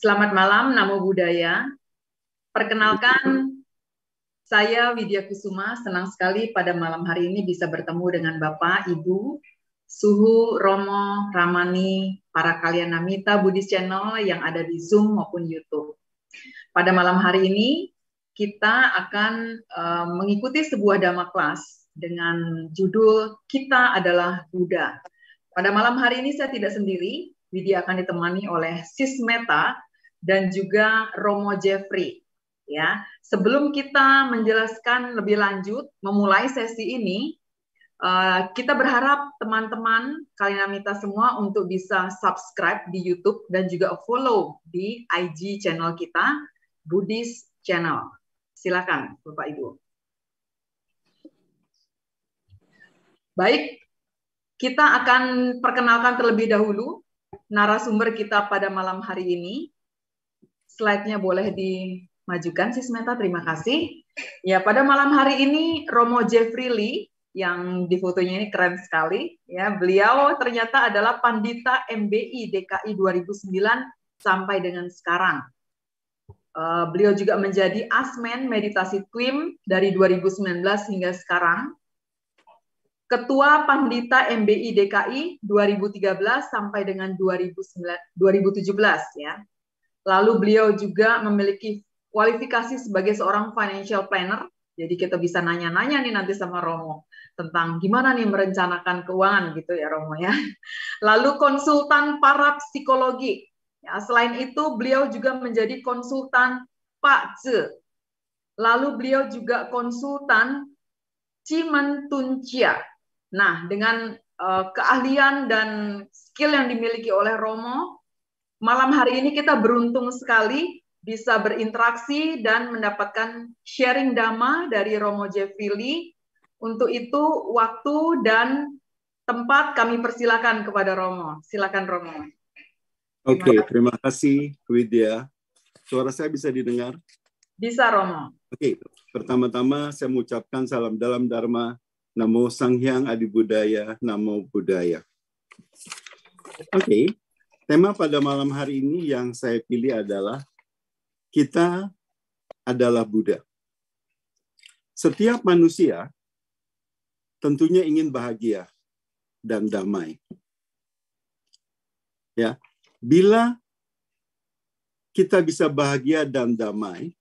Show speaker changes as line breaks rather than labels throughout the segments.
Selamat malam, Namo Buddhaya. Perkenalkan, saya Widya Kusuma, senang sekali pada malam hari ini bisa bertemu dengan Bapak, Ibu, Suhu, Romo, Ramani, para kalian Namita Buddhist Channel yang ada di Zoom maupun YouTube. Pada malam hari ini, kita akan uh, mengikuti sebuah Dhamma kelas dengan judul Kita Adalah Buddha. Pada malam hari ini saya tidak sendiri, Widya akan ditemani oleh Sis Meta dan juga Romo Jeffrey. Ya, sebelum kita menjelaskan lebih lanjut, memulai sesi ini, eh, kita berharap teman-teman kalian Kalinamita semua untuk bisa subscribe di YouTube dan juga follow di IG channel kita Buddhist Channel. Silakan Bapak Ibu. Baik, kita akan perkenalkan terlebih dahulu narasumber kita pada malam hari ini slide-nya boleh dimajukan, Sis Meta. Terima kasih. Ya, pada malam hari ini Romo Jeffrey Lee yang di fotonya ini keren sekali. Ya, beliau ternyata adalah pandita MBI DKI 2009 sampai dengan sekarang. Uh, beliau juga menjadi asmen meditasi Twim dari 2019 hingga sekarang. Ketua Pandita MBI DKI 2013 sampai dengan 2019, 2017 ya. Lalu beliau juga memiliki kualifikasi sebagai seorang financial planner. Jadi kita bisa nanya-nanya nih nanti sama Romo tentang gimana nih merencanakan keuangan gitu ya Romo ya. Lalu konsultan para psikologi. Ya, selain itu beliau juga menjadi konsultan Pak Ce. Lalu beliau juga konsultan Cimen Tuncia. Nah, dengan uh, keahlian dan skill yang dimiliki oleh Romo, malam hari ini kita beruntung sekali bisa berinteraksi dan mendapatkan sharing dhamma dari Romo Jeffili. Untuk itu, waktu dan tempat kami persilakan kepada Romo. Silakan Romo.
Oke, okay, terima kasih Widya. Suara saya bisa didengar?
Bisa Romo.
Oke, okay. pertama-tama saya mengucapkan salam dalam Dharma, Namo Sang Hyang Adi Budaya, Namo Budaya. Oke, okay. Tema pada malam hari ini yang saya pilih adalah kita adalah Buddha. Setiap manusia tentunya ingin bahagia dan damai. Ya, bila kita bisa bahagia dan damai,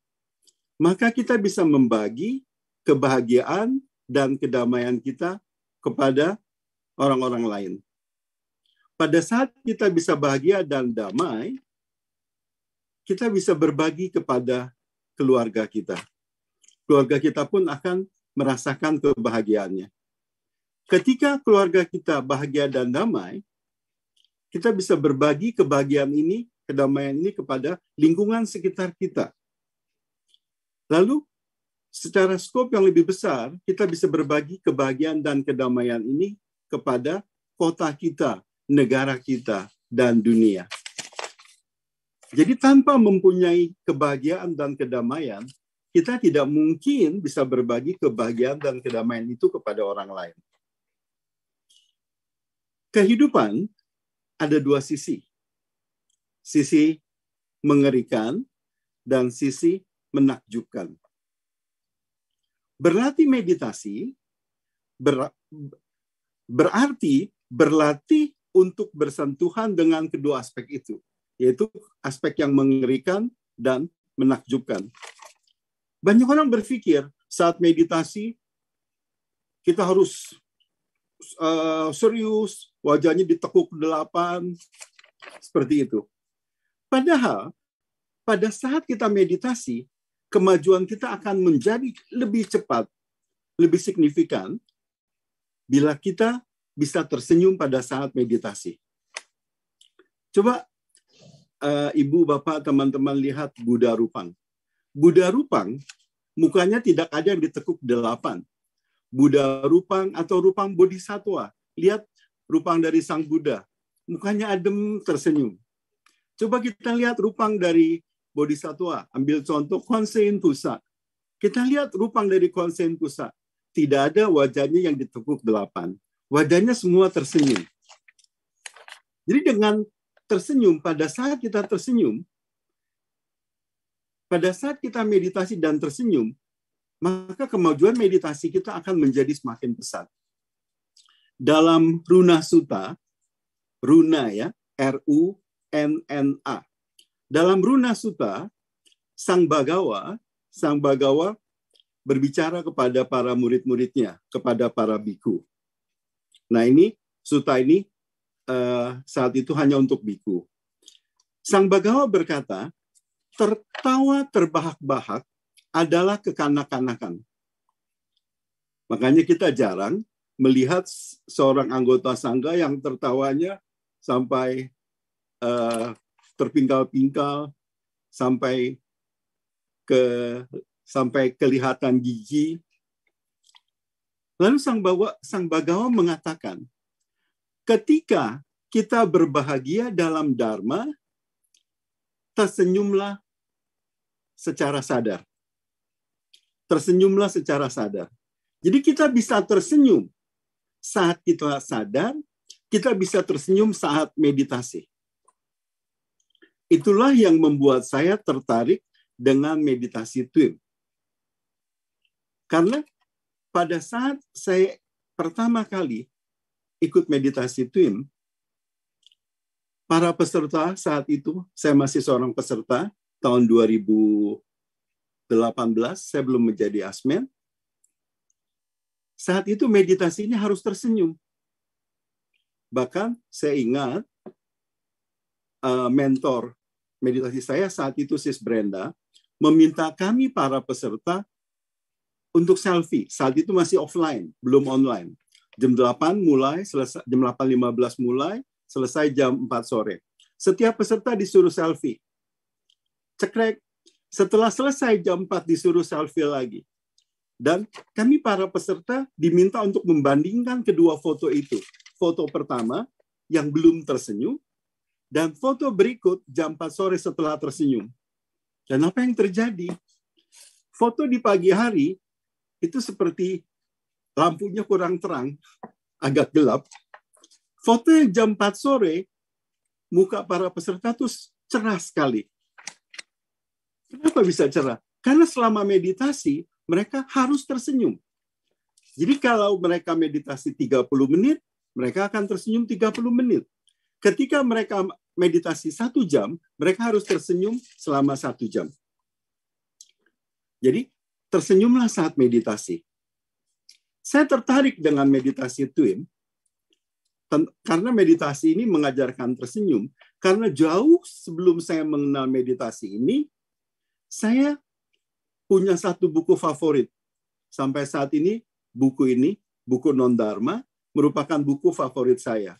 maka kita bisa membagi kebahagiaan dan kedamaian kita kepada orang-orang lain. Pada saat kita bisa bahagia dan damai, kita bisa berbagi kepada keluarga kita. Keluarga kita pun akan merasakan kebahagiaannya. Ketika keluarga kita bahagia dan damai, kita bisa berbagi kebahagiaan ini, kedamaian ini kepada lingkungan sekitar kita. Lalu secara skop yang lebih besar, kita bisa berbagi kebahagiaan dan kedamaian ini kepada kota kita, negara kita dan dunia. Jadi tanpa mempunyai kebahagiaan dan kedamaian, kita tidak mungkin bisa berbagi kebahagiaan dan kedamaian itu kepada orang lain. Kehidupan ada dua sisi. Sisi mengerikan dan sisi menakjubkan. Berlatih meditasi ber, berarti berlatih untuk bersentuhan dengan kedua aspek itu, yaitu aspek yang mengerikan dan menakjubkan. Banyak orang berpikir saat meditasi kita harus uh, serius, wajahnya ditekuk delapan, seperti itu. Padahal pada saat kita meditasi, kemajuan kita akan menjadi lebih cepat, lebih signifikan bila kita bisa tersenyum pada saat meditasi. Coba uh, Ibu, Bapak, teman-teman lihat Buddha Rupang. Buddha Rupang mukanya tidak ada yang ditekuk delapan. Buddha Rupang atau Rupang Bodhisatwa. Lihat Rupang dari Sang Buddha. Mukanya adem, tersenyum. Coba kita lihat Rupang dari Bodhisatwa. Ambil contoh Konsen Pusa. Kita lihat Rupang dari Konsen Pusa. Tidak ada wajahnya yang ditekuk delapan. Wajahnya semua tersenyum. Jadi dengan tersenyum, pada saat kita tersenyum, pada saat kita meditasi dan tersenyum, maka kemajuan meditasi kita akan menjadi semakin besar. Dalam Runa Suta, Runa ya, R-U-N-N-A. Dalam Runa Suta, Sang Bagawa, Sang Bagawa berbicara kepada para murid-muridnya, kepada para biku. Nah ini suta ini uh, saat itu hanya untuk biku. Sang Bagawa berkata, tertawa terbahak-bahak adalah kekanak-kanakan. Makanya kita jarang melihat seorang anggota sangga yang tertawanya sampai uh, terpingkal-pingkal, sampai ke sampai kelihatan gigi Lalu Sang, Bawa, Sang Bagawa mengatakan, ketika kita berbahagia dalam Dharma, tersenyumlah secara sadar. Tersenyumlah secara sadar. Jadi kita bisa tersenyum saat kita sadar, kita bisa tersenyum saat meditasi. Itulah yang membuat saya tertarik dengan meditasi twin. Karena pada saat saya pertama kali ikut meditasi twin, para peserta saat itu, saya masih seorang peserta tahun 2018, saya belum menjadi asmen. Saat itu meditasi ini harus tersenyum. Bahkan saya ingat uh, mentor meditasi saya saat itu Sis Brenda meminta kami para peserta untuk selfie. Saat itu masih offline, belum online. Jam 8 mulai, selesai, jam 8.15 mulai, selesai jam 4 sore. Setiap peserta disuruh selfie. Cekrek. Setelah selesai jam 4 disuruh selfie lagi. Dan kami para peserta diminta untuk membandingkan kedua foto itu. Foto pertama yang belum tersenyum dan foto berikut jam 4 sore setelah tersenyum. Dan apa yang terjadi? Foto di pagi hari itu seperti lampunya kurang terang, agak gelap. Foto yang jam 4 sore, muka para peserta itu cerah sekali. Kenapa bisa cerah? Karena selama meditasi, mereka harus tersenyum. Jadi kalau mereka meditasi 30 menit, mereka akan tersenyum 30 menit. Ketika mereka meditasi satu jam, mereka harus tersenyum selama satu jam. Jadi tersenyumlah saat meditasi. Saya tertarik dengan meditasi Twin karena meditasi ini mengajarkan tersenyum. Karena jauh sebelum saya mengenal meditasi ini, saya punya satu buku favorit. Sampai saat ini, buku ini, buku non-dharma, merupakan buku favorit saya.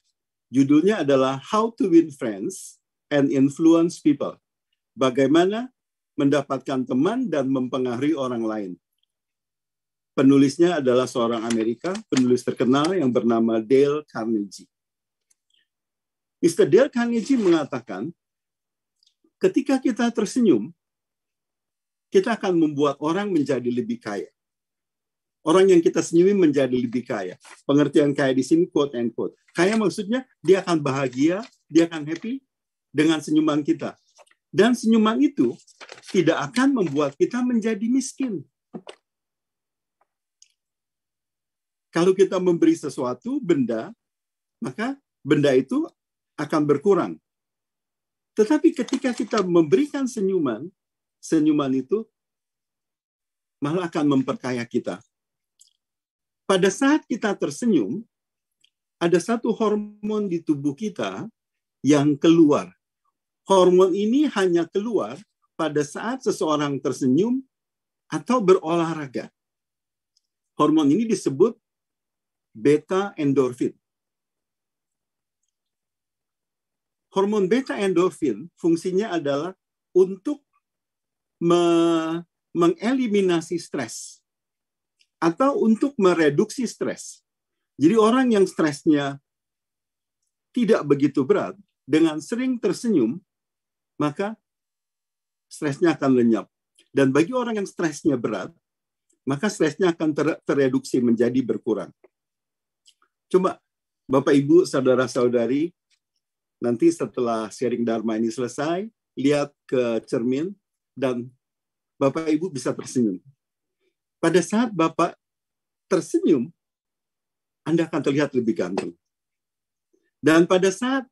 Judulnya adalah How to Win Friends and Influence People. Bagaimana mendapatkan teman dan mempengaruhi orang lain. Penulisnya adalah seorang Amerika, penulis terkenal yang bernama Dale Carnegie. Mr. Dale Carnegie mengatakan, ketika kita tersenyum, kita akan membuat orang menjadi lebih kaya. Orang yang kita senyumi menjadi lebih kaya. Pengertian kaya di sini quote and quote. Kaya maksudnya dia akan bahagia, dia akan happy dengan senyuman kita dan senyuman itu tidak akan membuat kita menjadi miskin. Kalau kita memberi sesuatu benda, maka benda itu akan berkurang. Tetapi ketika kita memberikan senyuman, senyuman itu malah akan memperkaya kita. Pada saat kita tersenyum, ada satu hormon di tubuh kita yang keluar Hormon ini hanya keluar pada saat seseorang tersenyum atau berolahraga. Hormon ini disebut beta endorfin. Hormon beta endorfin fungsinya adalah untuk me mengeliminasi stres atau untuk mereduksi stres. Jadi orang yang stresnya tidak begitu berat dengan sering tersenyum maka stresnya akan lenyap. Dan bagi orang yang stresnya berat, maka stresnya akan ter tereduksi menjadi berkurang. Coba Bapak Ibu, saudara-saudari, nanti setelah sharing dharma ini selesai, lihat ke cermin dan Bapak Ibu bisa tersenyum. Pada saat Bapak tersenyum, Anda akan terlihat lebih ganteng. Dan pada saat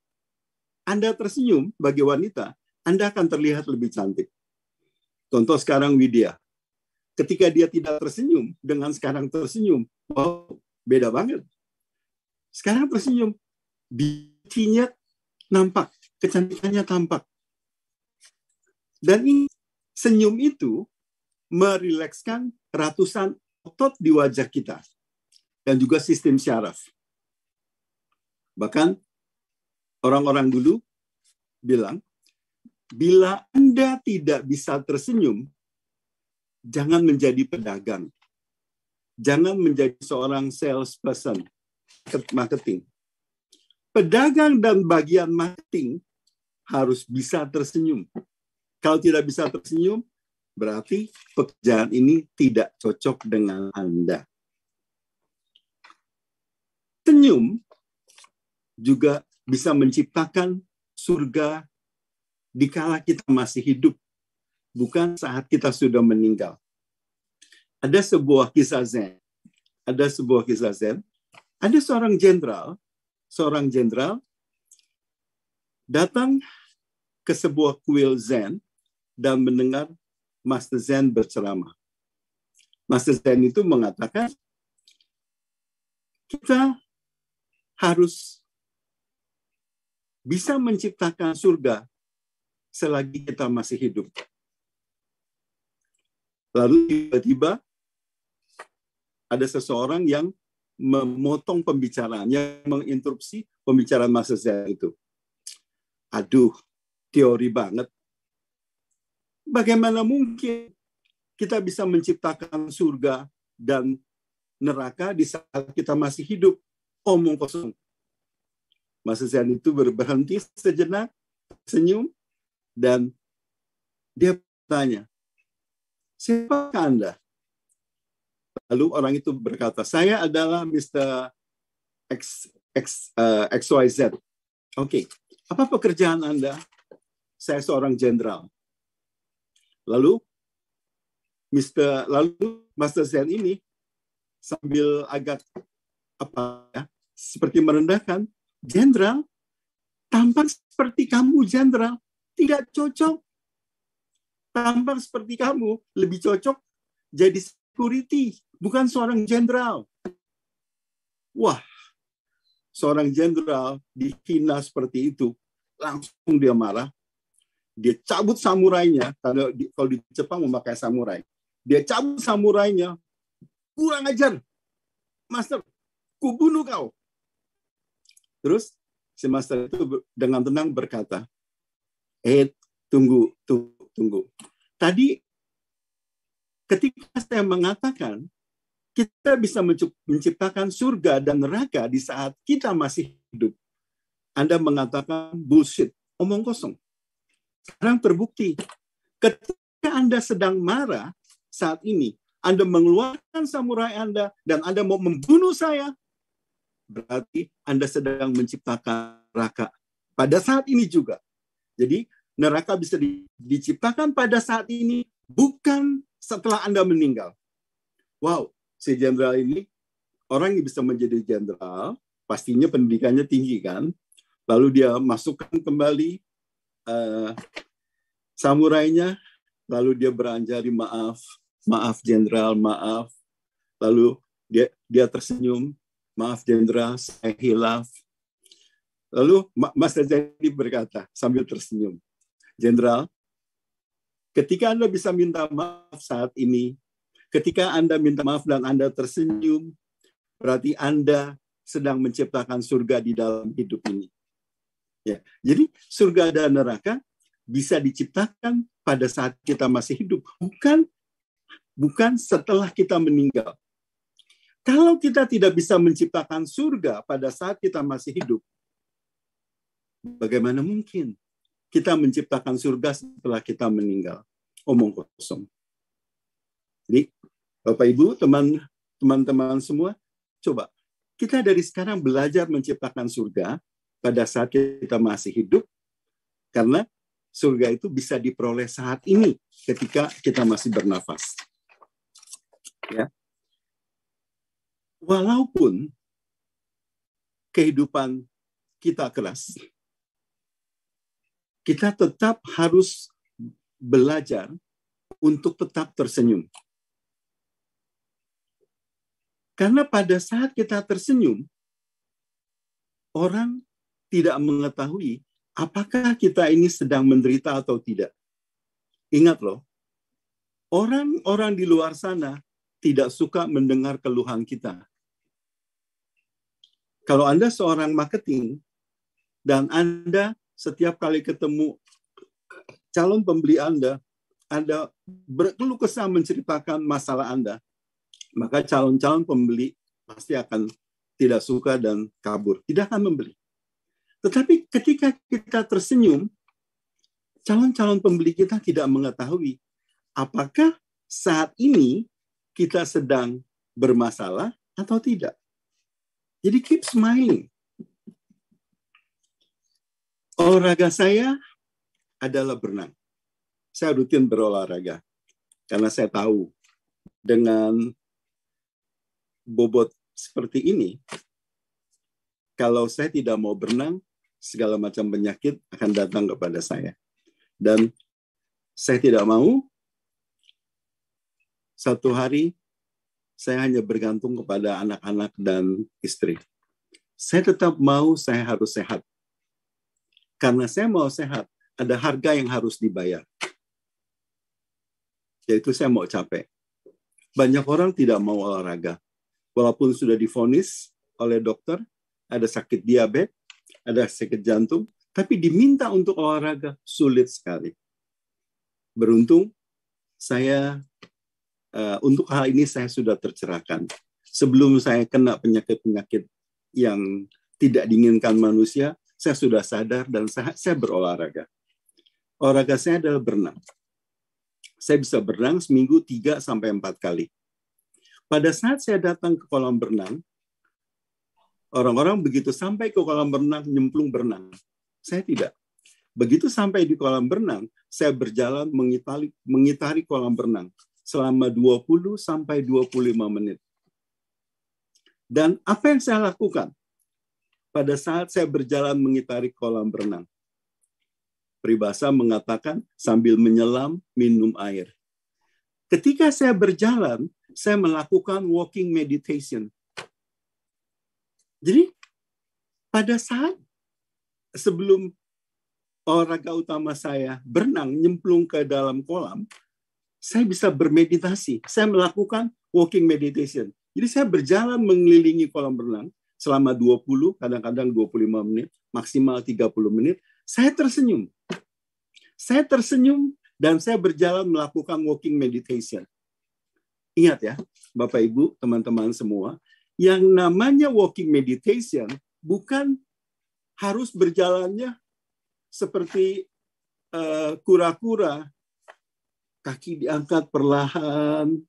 Anda tersenyum bagi wanita, anda akan terlihat lebih cantik. Contoh sekarang Widya. Ketika dia tidak tersenyum dengan sekarang tersenyum, wow, beda banget. Sekarang tersenyum, bikinnya nampak, kecantikannya tampak. Dan ini, senyum itu merilekskan ratusan otot di wajah kita dan juga sistem syaraf. Bahkan orang-orang dulu bilang Bila Anda tidak bisa tersenyum, jangan menjadi pedagang. Jangan menjadi seorang sales person, marketing. Pedagang dan bagian marketing harus bisa tersenyum. Kalau tidak bisa tersenyum, berarti pekerjaan ini tidak cocok dengan Anda. Senyum juga bisa menciptakan surga dikala kita masih hidup, bukan saat kita sudah meninggal. Ada sebuah kisah Zen, ada sebuah kisah Zen, ada seorang jenderal, seorang jenderal datang ke sebuah kuil Zen dan mendengar Master Zen berceramah. Master Zen itu mengatakan, kita harus bisa menciptakan surga selagi kita masih hidup. Lalu tiba-tiba ada seseorang yang memotong pembicaraan, yang menginterupsi pembicaraan Mas saya itu. Aduh, teori banget. Bagaimana mungkin kita bisa menciptakan surga dan neraka di saat kita masih hidup? Omong kosong. Mas saya itu berhenti sejenak, senyum, dan dia bertanya siapa Anda? Lalu orang itu berkata, saya adalah Mr. X, X, uh, eh, XYZ. Oke, okay. apa pekerjaan Anda? Saya seorang jenderal. Lalu Mr. Lalu Master Zen ini sambil agak apa ya, seperti merendahkan jenderal tampak seperti kamu jenderal tidak cocok. Tampang seperti kamu, lebih cocok jadi security, bukan seorang jenderal. Wah, seorang jenderal dihina seperti itu, langsung dia marah. Dia cabut samurainya, kalau di, kalau di Jepang memakai samurai. Dia cabut samurainya, kurang ajar. Master, kubunuh kau. Terus si master itu dengan tenang berkata, eh tunggu tunggu tunggu tadi ketika saya mengatakan kita bisa menciptakan surga dan neraka di saat kita masih hidup anda mengatakan bullshit omong kosong sekarang terbukti ketika anda sedang marah saat ini anda mengeluarkan samurai Anda dan Anda mau membunuh saya, berarti Anda sedang menciptakan neraka. Pada saat ini juga, jadi neraka bisa di, diciptakan pada saat ini bukan setelah Anda meninggal. Wow, si jenderal ini orang yang bisa menjadi jenderal pastinya pendidikannya tinggi kan. Lalu dia masukkan kembali uh, samurainya, lalu dia beranjari maaf, maaf jenderal, maaf. Lalu dia dia tersenyum, maaf jenderal, saya hilaf, Lalu Mas Rajani berkata sambil tersenyum, Jenderal, ketika Anda bisa minta maaf saat ini, ketika Anda minta maaf dan Anda tersenyum, berarti Anda sedang menciptakan surga di dalam hidup ini. Ya, jadi surga dan neraka bisa diciptakan pada saat kita masih hidup, bukan bukan setelah kita meninggal. Kalau kita tidak bisa menciptakan surga pada saat kita masih hidup, Bagaimana mungkin kita menciptakan surga setelah kita meninggal? Omong kosong. Jadi, Bapak Ibu, teman teman semua, coba kita dari sekarang belajar menciptakan surga pada saat kita masih hidup karena surga itu bisa diperoleh saat ini ketika kita masih bernafas. Ya. Walaupun kehidupan kita keras, kita tetap harus belajar untuk tetap tersenyum. Karena pada saat kita tersenyum, orang tidak mengetahui apakah kita ini sedang menderita atau tidak. Ingat loh, orang-orang di luar sana tidak suka mendengar keluhan kita. Kalau Anda seorang marketing dan Anda setiap kali ketemu calon pembeli Anda, Anda berkeluh kesah menceritakan masalah Anda, maka calon-calon pembeli pasti akan tidak suka dan kabur, tidak akan membeli. Tetapi ketika kita tersenyum, calon-calon pembeli kita tidak mengetahui apakah saat ini kita sedang bermasalah atau tidak. Jadi keep smiling. Olahraga saya adalah berenang. Saya rutin berolahraga karena saya tahu dengan bobot seperti ini, kalau saya tidak mau berenang, segala macam penyakit akan datang kepada saya. Dan saya tidak mau satu hari saya hanya bergantung kepada anak-anak dan istri. Saya tetap mau saya harus sehat. Karena saya mau sehat, ada harga yang harus dibayar. Yaitu saya mau capek. Banyak orang tidak mau olahraga. Walaupun sudah difonis oleh dokter, ada sakit diabetes, ada sakit jantung, tapi diminta untuk olahraga sulit sekali. Beruntung saya uh, untuk hal ini saya sudah tercerahkan. Sebelum saya kena penyakit-penyakit yang tidak diinginkan manusia, saya sudah sadar dan saya, saya berolahraga. Olahraga saya adalah berenang. Saya bisa berenang seminggu 3 sampai empat kali. Pada saat saya datang ke kolam berenang, orang-orang begitu sampai ke kolam berenang nyemplung berenang. Saya tidak. Begitu sampai di kolam berenang, saya berjalan mengitari, mengitari kolam berenang selama 20 sampai 25 menit. Dan apa yang saya lakukan? pada saat saya berjalan mengitari kolam renang. pribasa mengatakan sambil menyelam minum air. Ketika saya berjalan, saya melakukan walking meditation. Jadi pada saat sebelum olahraga utama saya berenang nyemplung ke dalam kolam, saya bisa bermeditasi. Saya melakukan walking meditation. Jadi saya berjalan mengelilingi kolam berenang selama 20, kadang-kadang 25 menit, maksimal 30 menit, saya tersenyum. Saya tersenyum dan saya berjalan melakukan walking meditation. Ingat ya, Bapak Ibu, teman-teman semua, yang namanya walking meditation bukan harus berjalannya seperti eh, kura-kura, uh, kaki diangkat perlahan,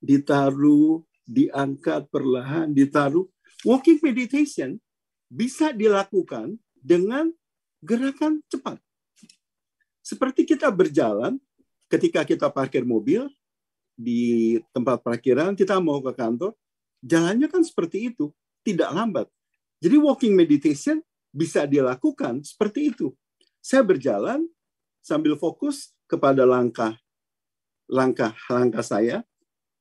ditaruh, diangkat perlahan, ditaruh. Walking meditation bisa dilakukan dengan gerakan cepat. Seperti kita berjalan ketika kita parkir mobil di tempat parkiran, kita mau ke kantor, jalannya kan seperti itu, tidak lambat. Jadi walking meditation bisa dilakukan seperti itu. Saya berjalan sambil fokus kepada langkah langkah langkah saya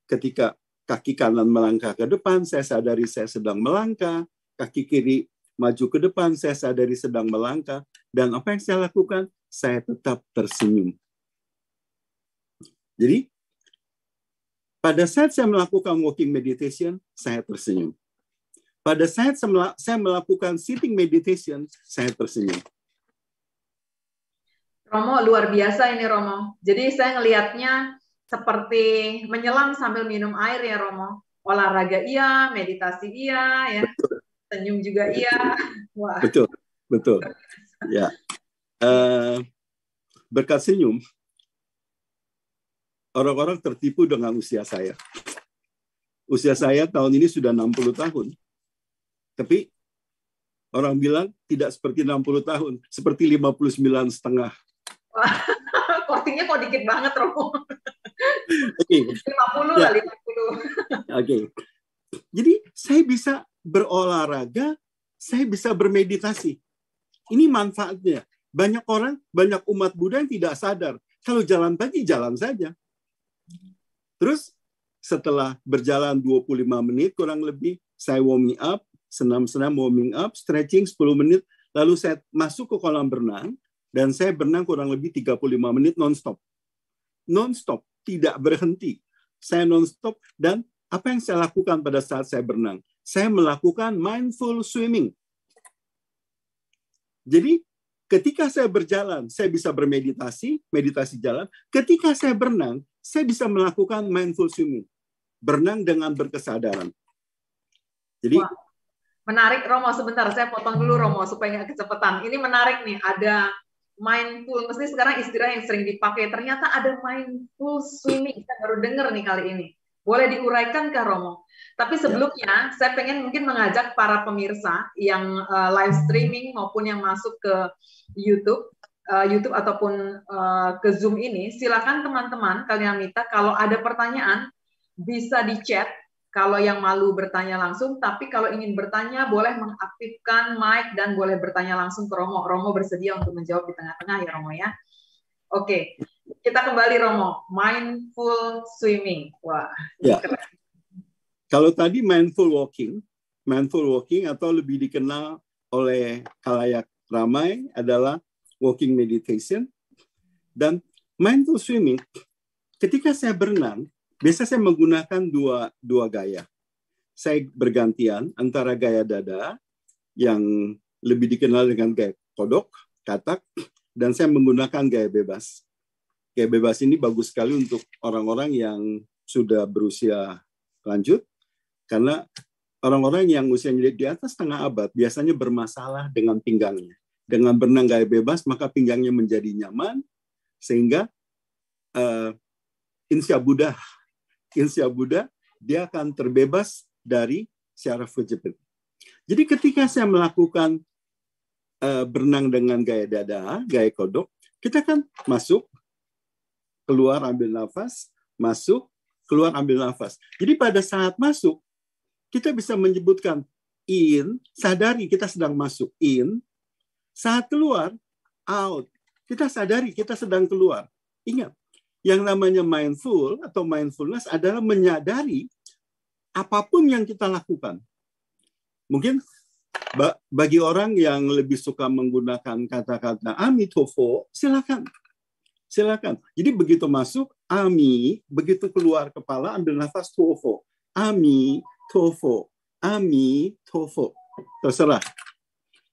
ketika kaki kanan melangkah ke depan, saya sadari saya sedang melangkah, kaki kiri maju ke depan, saya sadari sedang melangkah, dan apa yang saya lakukan? Saya tetap tersenyum. Jadi, pada saat saya melakukan walking meditation, saya tersenyum. Pada saat saya melakukan sitting meditation, saya tersenyum.
Romo luar biasa ini Romo. Jadi saya ngelihatnya seperti menyelam sambil minum air ya Romo. Olahraga iya, meditasi iya, ya. Senyum juga iya. Wah.
Betul, betul. ya. Uh, berkat senyum, orang-orang tertipu dengan usia saya. Usia saya tahun ini sudah 60 tahun. Tapi orang bilang tidak seperti 60 tahun, seperti 59 setengah.
Kortingnya kok dikit banget, Romo okay. 50 ya. lah 50. Oke.
Okay. Jadi saya bisa berolahraga, saya bisa bermeditasi. Ini manfaatnya. Banyak orang, banyak umat Buddha yang tidak sadar. Kalau jalan pagi, jalan saja. Terus setelah berjalan 25 menit kurang lebih, saya warming up, senam-senam warming up, stretching 10 menit, lalu saya masuk ke kolam berenang, dan saya berenang kurang lebih 35 menit non-stop. Non-stop tidak berhenti. Saya non-stop dan apa yang saya lakukan pada saat saya berenang? Saya melakukan mindful swimming. Jadi ketika saya berjalan, saya bisa bermeditasi, meditasi jalan. Ketika saya berenang, saya bisa melakukan mindful swimming. Berenang dengan berkesadaran. Jadi Wah,
menarik Romo sebentar, saya potong dulu Romo supaya nggak kecepatan. Ini menarik nih, ada mindful, mesti sekarang istilah yang sering dipakai, ternyata ada mindful swimming, kita baru dengar nih kali ini. Boleh diuraikan Kak Romo? Tapi ya. sebelumnya, saya pengen mungkin mengajak para pemirsa yang uh, live streaming maupun yang masuk ke YouTube, eh, YouTube ataupun eh, ke Zoom ini, silakan teman-teman kalian minta kalau ada pertanyaan bisa di chat kalau yang malu bertanya langsung, tapi kalau ingin bertanya boleh mengaktifkan mic dan boleh bertanya langsung ke Romo. Romo bersedia untuk menjawab di tengah-tengah ya Romo ya. Oke, kita kembali Romo. Mindful swimming. Wah. Ya.
Kalau tadi mindful walking, mindful walking atau lebih dikenal oleh kalayak ramai adalah walking meditation dan mindful swimming. Ketika saya berenang, biasa saya menggunakan dua, dua gaya. Saya bergantian antara gaya dada yang lebih dikenal dengan gaya kodok, katak, dan saya menggunakan gaya bebas. Gaya bebas ini bagus sekali untuk orang-orang yang sudah berusia lanjut, karena orang-orang yang usianya di atas setengah abad biasanya bermasalah dengan pinggangnya. Dengan berenang gaya bebas, maka pinggangnya menjadi nyaman, sehingga uh, insya Buddha Kinsia Buddha, dia akan terbebas dari syaraf wajib. Jadi ketika saya melakukan uh, berenang dengan gaya dada, gaya kodok, kita kan masuk, keluar ambil nafas, masuk, keluar ambil nafas. Jadi pada saat masuk, kita bisa menyebutkan in, sadari kita sedang masuk in, saat keluar out, kita sadari kita sedang keluar. Ingat, yang namanya mindful atau mindfulness adalah menyadari apapun yang kita lakukan. Mungkin bagi orang yang lebih suka menggunakan kata-kata amitofo, silakan. Silakan. Jadi begitu masuk, ami, begitu keluar kepala, ambil nafas, tofo. Ami, tofo. Ami, tofo. Terserah.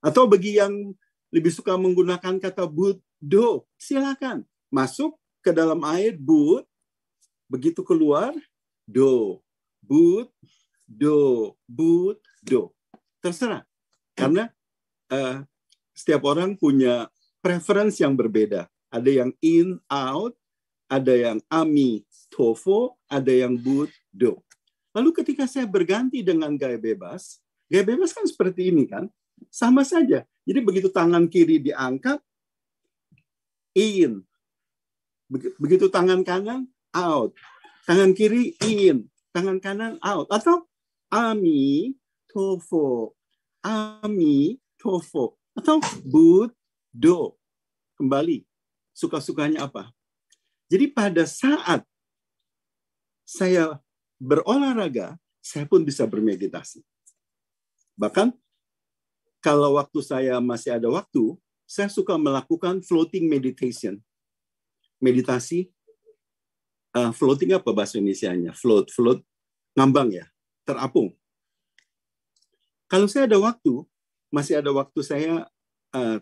Atau bagi yang lebih suka menggunakan kata budo, silakan. Masuk, ke dalam air but begitu keluar do but do but do terserah karena uh, setiap orang punya preference yang berbeda ada yang in out ada yang ami tofo ada yang but do lalu ketika saya berganti dengan gaya bebas gaya bebas kan seperti ini kan sama saja jadi begitu tangan kiri diangkat in Begitu tangan kanan out, tangan kiri in, tangan kanan out atau ami tofo, ami tofo atau but do. Kembali suka-sukanya apa? Jadi pada saat saya berolahraga, saya pun bisa bermeditasi. Bahkan kalau waktu saya masih ada waktu, saya suka melakukan floating meditation meditasi uh, floating apa bahasa Indonesia-nya? Float, float, ngambang ya, terapung. Kalau saya ada waktu, masih ada waktu saya uh,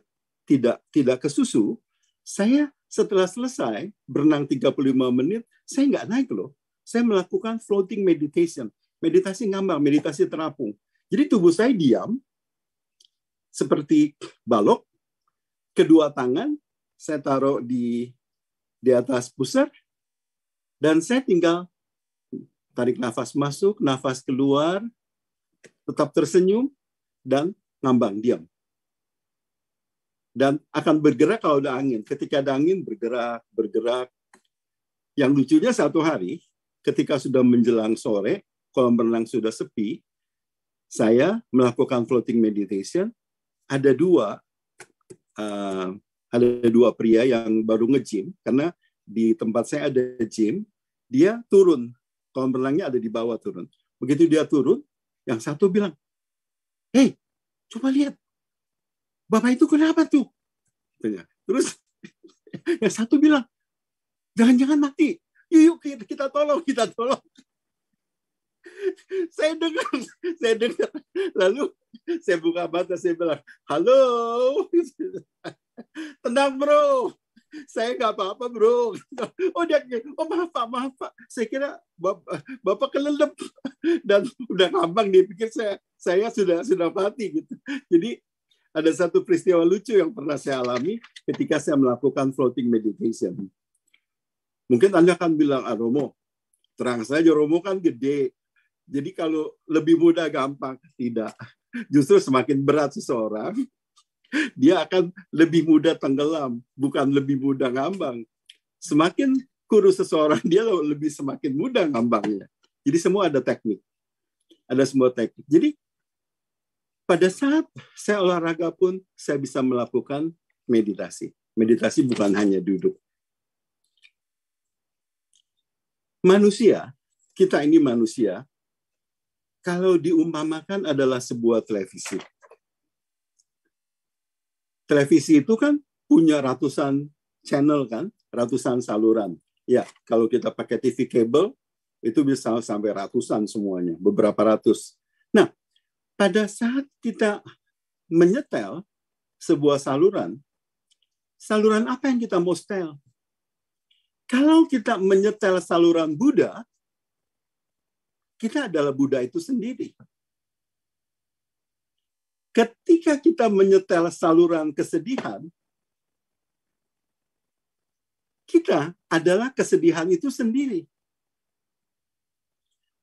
tidak tidak ke susu, saya setelah selesai berenang 35 menit, saya nggak naik loh. Saya melakukan floating meditation, meditasi ngambang, meditasi terapung. Jadi tubuh saya diam, seperti balok, kedua tangan saya taruh di di atas pusar dan saya tinggal tarik nafas masuk, nafas keluar, tetap tersenyum dan ngambang diam. Dan akan bergerak kalau ada angin. Ketika ada angin bergerak, bergerak. Yang lucunya satu hari ketika sudah menjelang sore, kolam renang sudah sepi, saya melakukan floating meditation. Ada dua uh, ada dua pria yang baru nge-gym karena di tempat saya ada gym, dia turun. Kolam renangnya ada di bawah turun. Begitu dia turun, yang satu bilang, "Hei, coba lihat. Bapak itu kenapa tuh?" Tanya. Terus yang satu bilang, "Jangan-jangan mati. Iya, yuk, yuk kita tolong, kita tolong." saya dengar, saya dengar. Lalu saya buka mata, saya bilang, "Halo." tenang bro saya nggak apa-apa bro oh dia oh maaf pak maaf pak saya kira bapak, bapak kelelep dan udah ngambang dia pikir saya saya sudah sudah mati gitu jadi ada satu peristiwa lucu yang pernah saya alami ketika saya melakukan floating meditation mungkin anda akan bilang Aromo, ah, terang saja Romo kan gede jadi kalau lebih mudah gampang tidak justru semakin berat seseorang dia akan lebih mudah tenggelam, bukan lebih mudah ngambang. Semakin kurus seseorang, dia lebih semakin mudah ngambangnya. Jadi semua ada teknik. Ada semua teknik. Jadi pada saat saya olahraga pun, saya bisa melakukan meditasi. Meditasi bukan hanya duduk. Manusia, kita ini manusia, kalau diumpamakan adalah sebuah televisi televisi itu kan punya ratusan channel kan, ratusan saluran. Ya, kalau kita pakai TV kabel itu bisa sampai ratusan semuanya, beberapa ratus. Nah, pada saat kita menyetel sebuah saluran, saluran apa yang kita mau setel? Kalau kita menyetel saluran Buddha, kita adalah Buddha itu sendiri ketika kita menyetel saluran kesedihan, kita adalah kesedihan itu sendiri.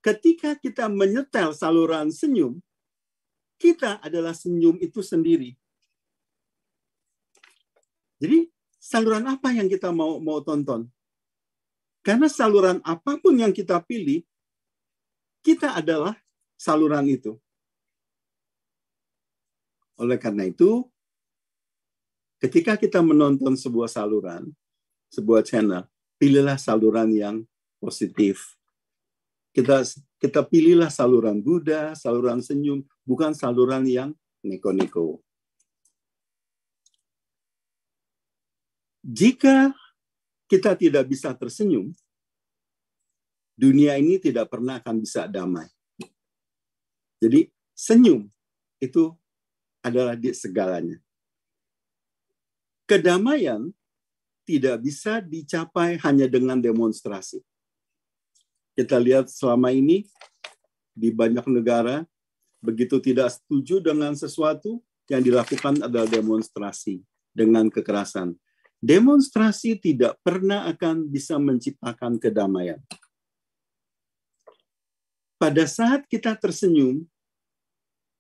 Ketika kita menyetel saluran senyum, kita adalah senyum itu sendiri. Jadi saluran apa yang kita mau mau tonton? Karena saluran apapun yang kita pilih, kita adalah saluran itu. Oleh karena itu, ketika kita menonton sebuah saluran, sebuah channel, pilihlah saluran yang positif. Kita kita pilihlah saluran Buddha, saluran senyum, bukan saluran yang neko-neko. Jika kita tidak bisa tersenyum, dunia ini tidak pernah akan bisa damai. Jadi senyum itu adalah di segalanya. Kedamaian tidak bisa dicapai hanya dengan demonstrasi. Kita lihat selama ini di banyak negara, begitu tidak setuju dengan sesuatu yang dilakukan adalah demonstrasi dengan kekerasan. Demonstrasi tidak pernah akan bisa menciptakan kedamaian. Pada saat kita tersenyum,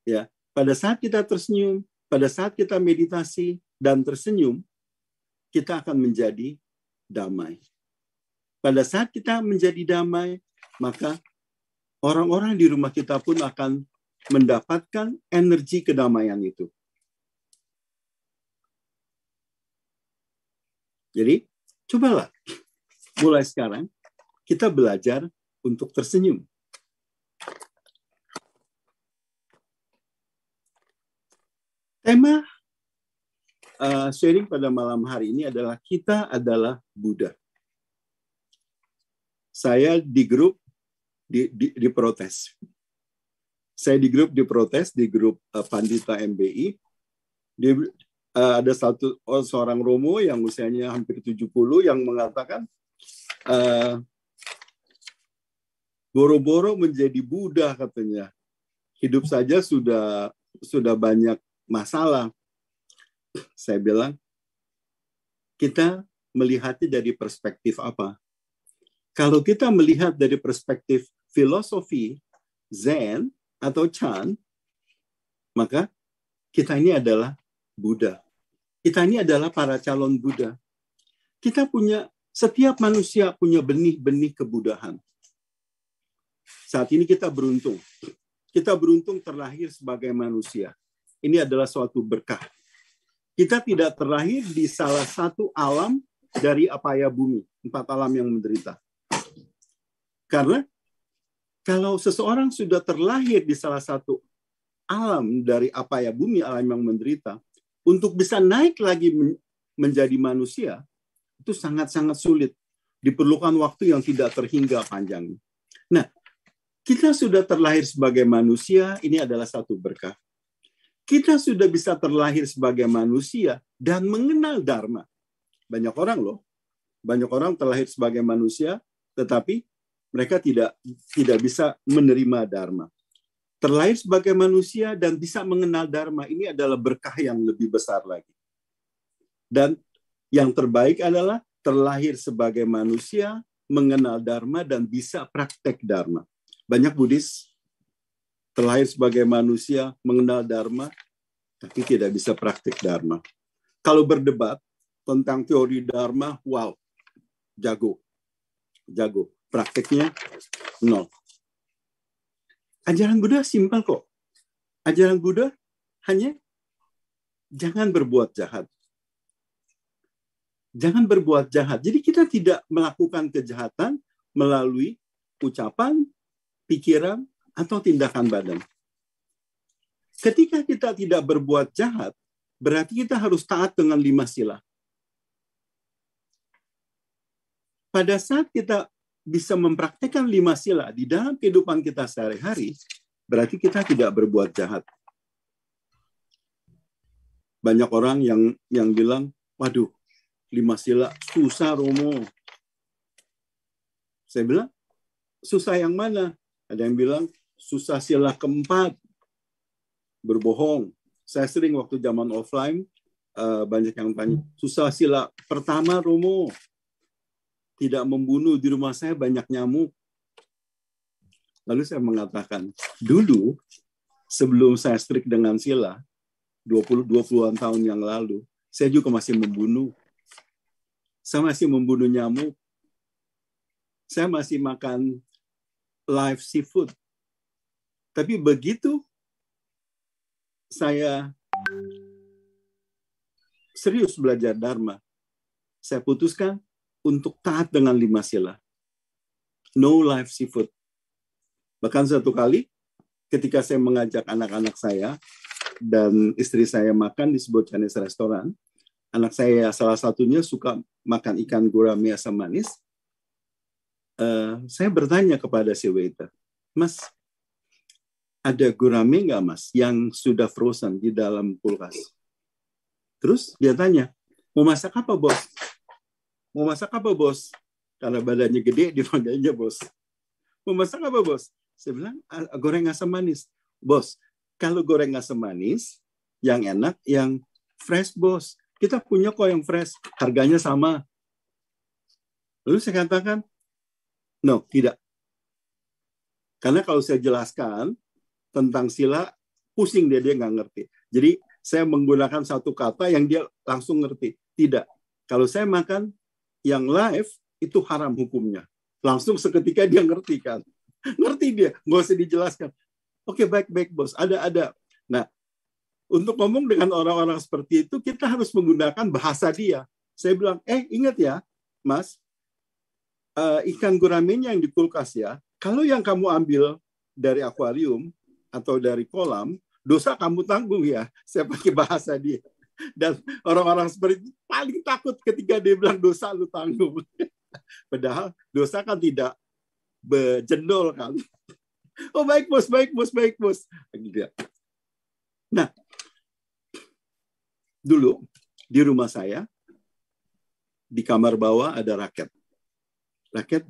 ya pada saat kita tersenyum, pada saat kita meditasi dan tersenyum, kita akan menjadi damai. Pada saat kita menjadi damai, maka orang-orang di rumah kita pun akan mendapatkan energi kedamaian itu. Jadi, cobalah mulai sekarang kita belajar untuk tersenyum. Tema uh, sharing pada malam hari ini adalah kita adalah Buddha. Saya di grup di, di, protes. Saya di grup di protes di grup uh, Pandita MBI. Di, uh, eh, ada satu oh, seorang Romo yang usianya hampir 70 yang mengatakan uh, boro-boro menjadi Buddha katanya. Hidup saja sudah sudah banyak masalah. Saya bilang, kita melihatnya dari perspektif apa? Kalau kita melihat dari perspektif filosofi, Zen, atau Chan, maka kita ini adalah Buddha. Kita ini adalah para calon Buddha. Kita punya, setiap manusia punya benih-benih kebudahan. Saat ini kita beruntung. Kita beruntung terlahir sebagai manusia ini adalah suatu berkah. Kita tidak terlahir di salah satu alam dari apa apaya bumi, empat alam yang menderita. Karena kalau seseorang sudah terlahir di salah satu alam dari apa apaya bumi, alam yang menderita, untuk bisa naik lagi menjadi manusia, itu sangat-sangat sulit. Diperlukan waktu yang tidak terhingga panjang. Nah, kita sudah terlahir sebagai manusia, ini adalah satu berkah. Kita sudah bisa terlahir sebagai manusia dan mengenal Dharma. Banyak orang loh, banyak orang terlahir sebagai manusia, tetapi mereka tidak tidak bisa menerima Dharma. Terlahir sebagai manusia dan bisa mengenal Dharma ini adalah berkah yang lebih besar lagi. Dan yang terbaik adalah terlahir sebagai manusia, mengenal Dharma, dan bisa praktek Dharma. Banyak Buddhis terlahir sebagai manusia mengenal dharma tapi tidak bisa praktik dharma. Kalau berdebat tentang teori dharma, wow, jago, jago. Praktiknya nol. Ajaran Buddha simpel kok. Ajaran Buddha hanya jangan berbuat jahat. Jangan berbuat jahat. Jadi kita tidak melakukan kejahatan melalui ucapan, pikiran, atau tindakan badan. Ketika kita tidak berbuat jahat, berarti kita harus taat dengan lima sila. Pada saat kita bisa mempraktekkan lima sila di dalam kehidupan kita sehari-hari, berarti kita tidak berbuat jahat. Banyak orang yang yang bilang, waduh, lima sila susah Romo. Saya bilang, susah yang mana? Ada yang bilang, susah sila keempat berbohong. Saya sering waktu zaman offline uh, banyak yang tanya susah sila pertama Romo tidak membunuh di rumah saya banyak nyamuk. Lalu saya mengatakan, dulu sebelum saya strik dengan Sila, 20 20-an tahun yang lalu, saya juga masih membunuh. Saya masih membunuh nyamuk. Saya masih makan live seafood tapi begitu saya serius belajar Dharma, saya putuskan untuk taat dengan lima sila. No life seafood. Bahkan satu kali ketika saya mengajak anak-anak saya dan istri saya makan di sebuah Chinese restoran, anak saya salah satunya suka makan ikan gurami asam manis. Uh, saya bertanya kepada si waiter, Mas, ada gurame nggak mas yang sudah frozen di dalam kulkas? Terus dia tanya, mau masak apa bos? Mau masak apa bos? Karena badannya gede dipanggilnya bos. Mau masak apa bos? Saya bilang ah, goreng asam manis. Bos, kalau goreng asam manis yang enak yang fresh bos. Kita punya kok yang fresh, harganya sama. Lalu saya katakan, no, tidak. Karena kalau saya jelaskan, tentang sila pusing dia dia nggak ngerti. Jadi saya menggunakan satu kata yang dia langsung ngerti. Tidak. Kalau saya makan yang live itu haram hukumnya. Langsung seketika dia ngerti kan. ngerti dia, nggak usah dijelaskan. Oke, baik-baik bos, ada ada. Nah, untuk ngomong dengan orang-orang seperti itu kita harus menggunakan bahasa dia. Saya bilang, "Eh, ingat ya, Mas, eh, ikan gurame yang di kulkas ya. Kalau yang kamu ambil dari akuarium atau dari kolam, dosa kamu tanggung ya. Saya pakai bahasa dia. Dan orang-orang seperti itu paling takut ketika dia bilang dosa lu tanggung. Padahal dosa kan tidak berjendol kan. Oh baik bos, baik bos, baik bos. Gitu. Nah, dulu di rumah saya, di kamar bawah ada raket. Raket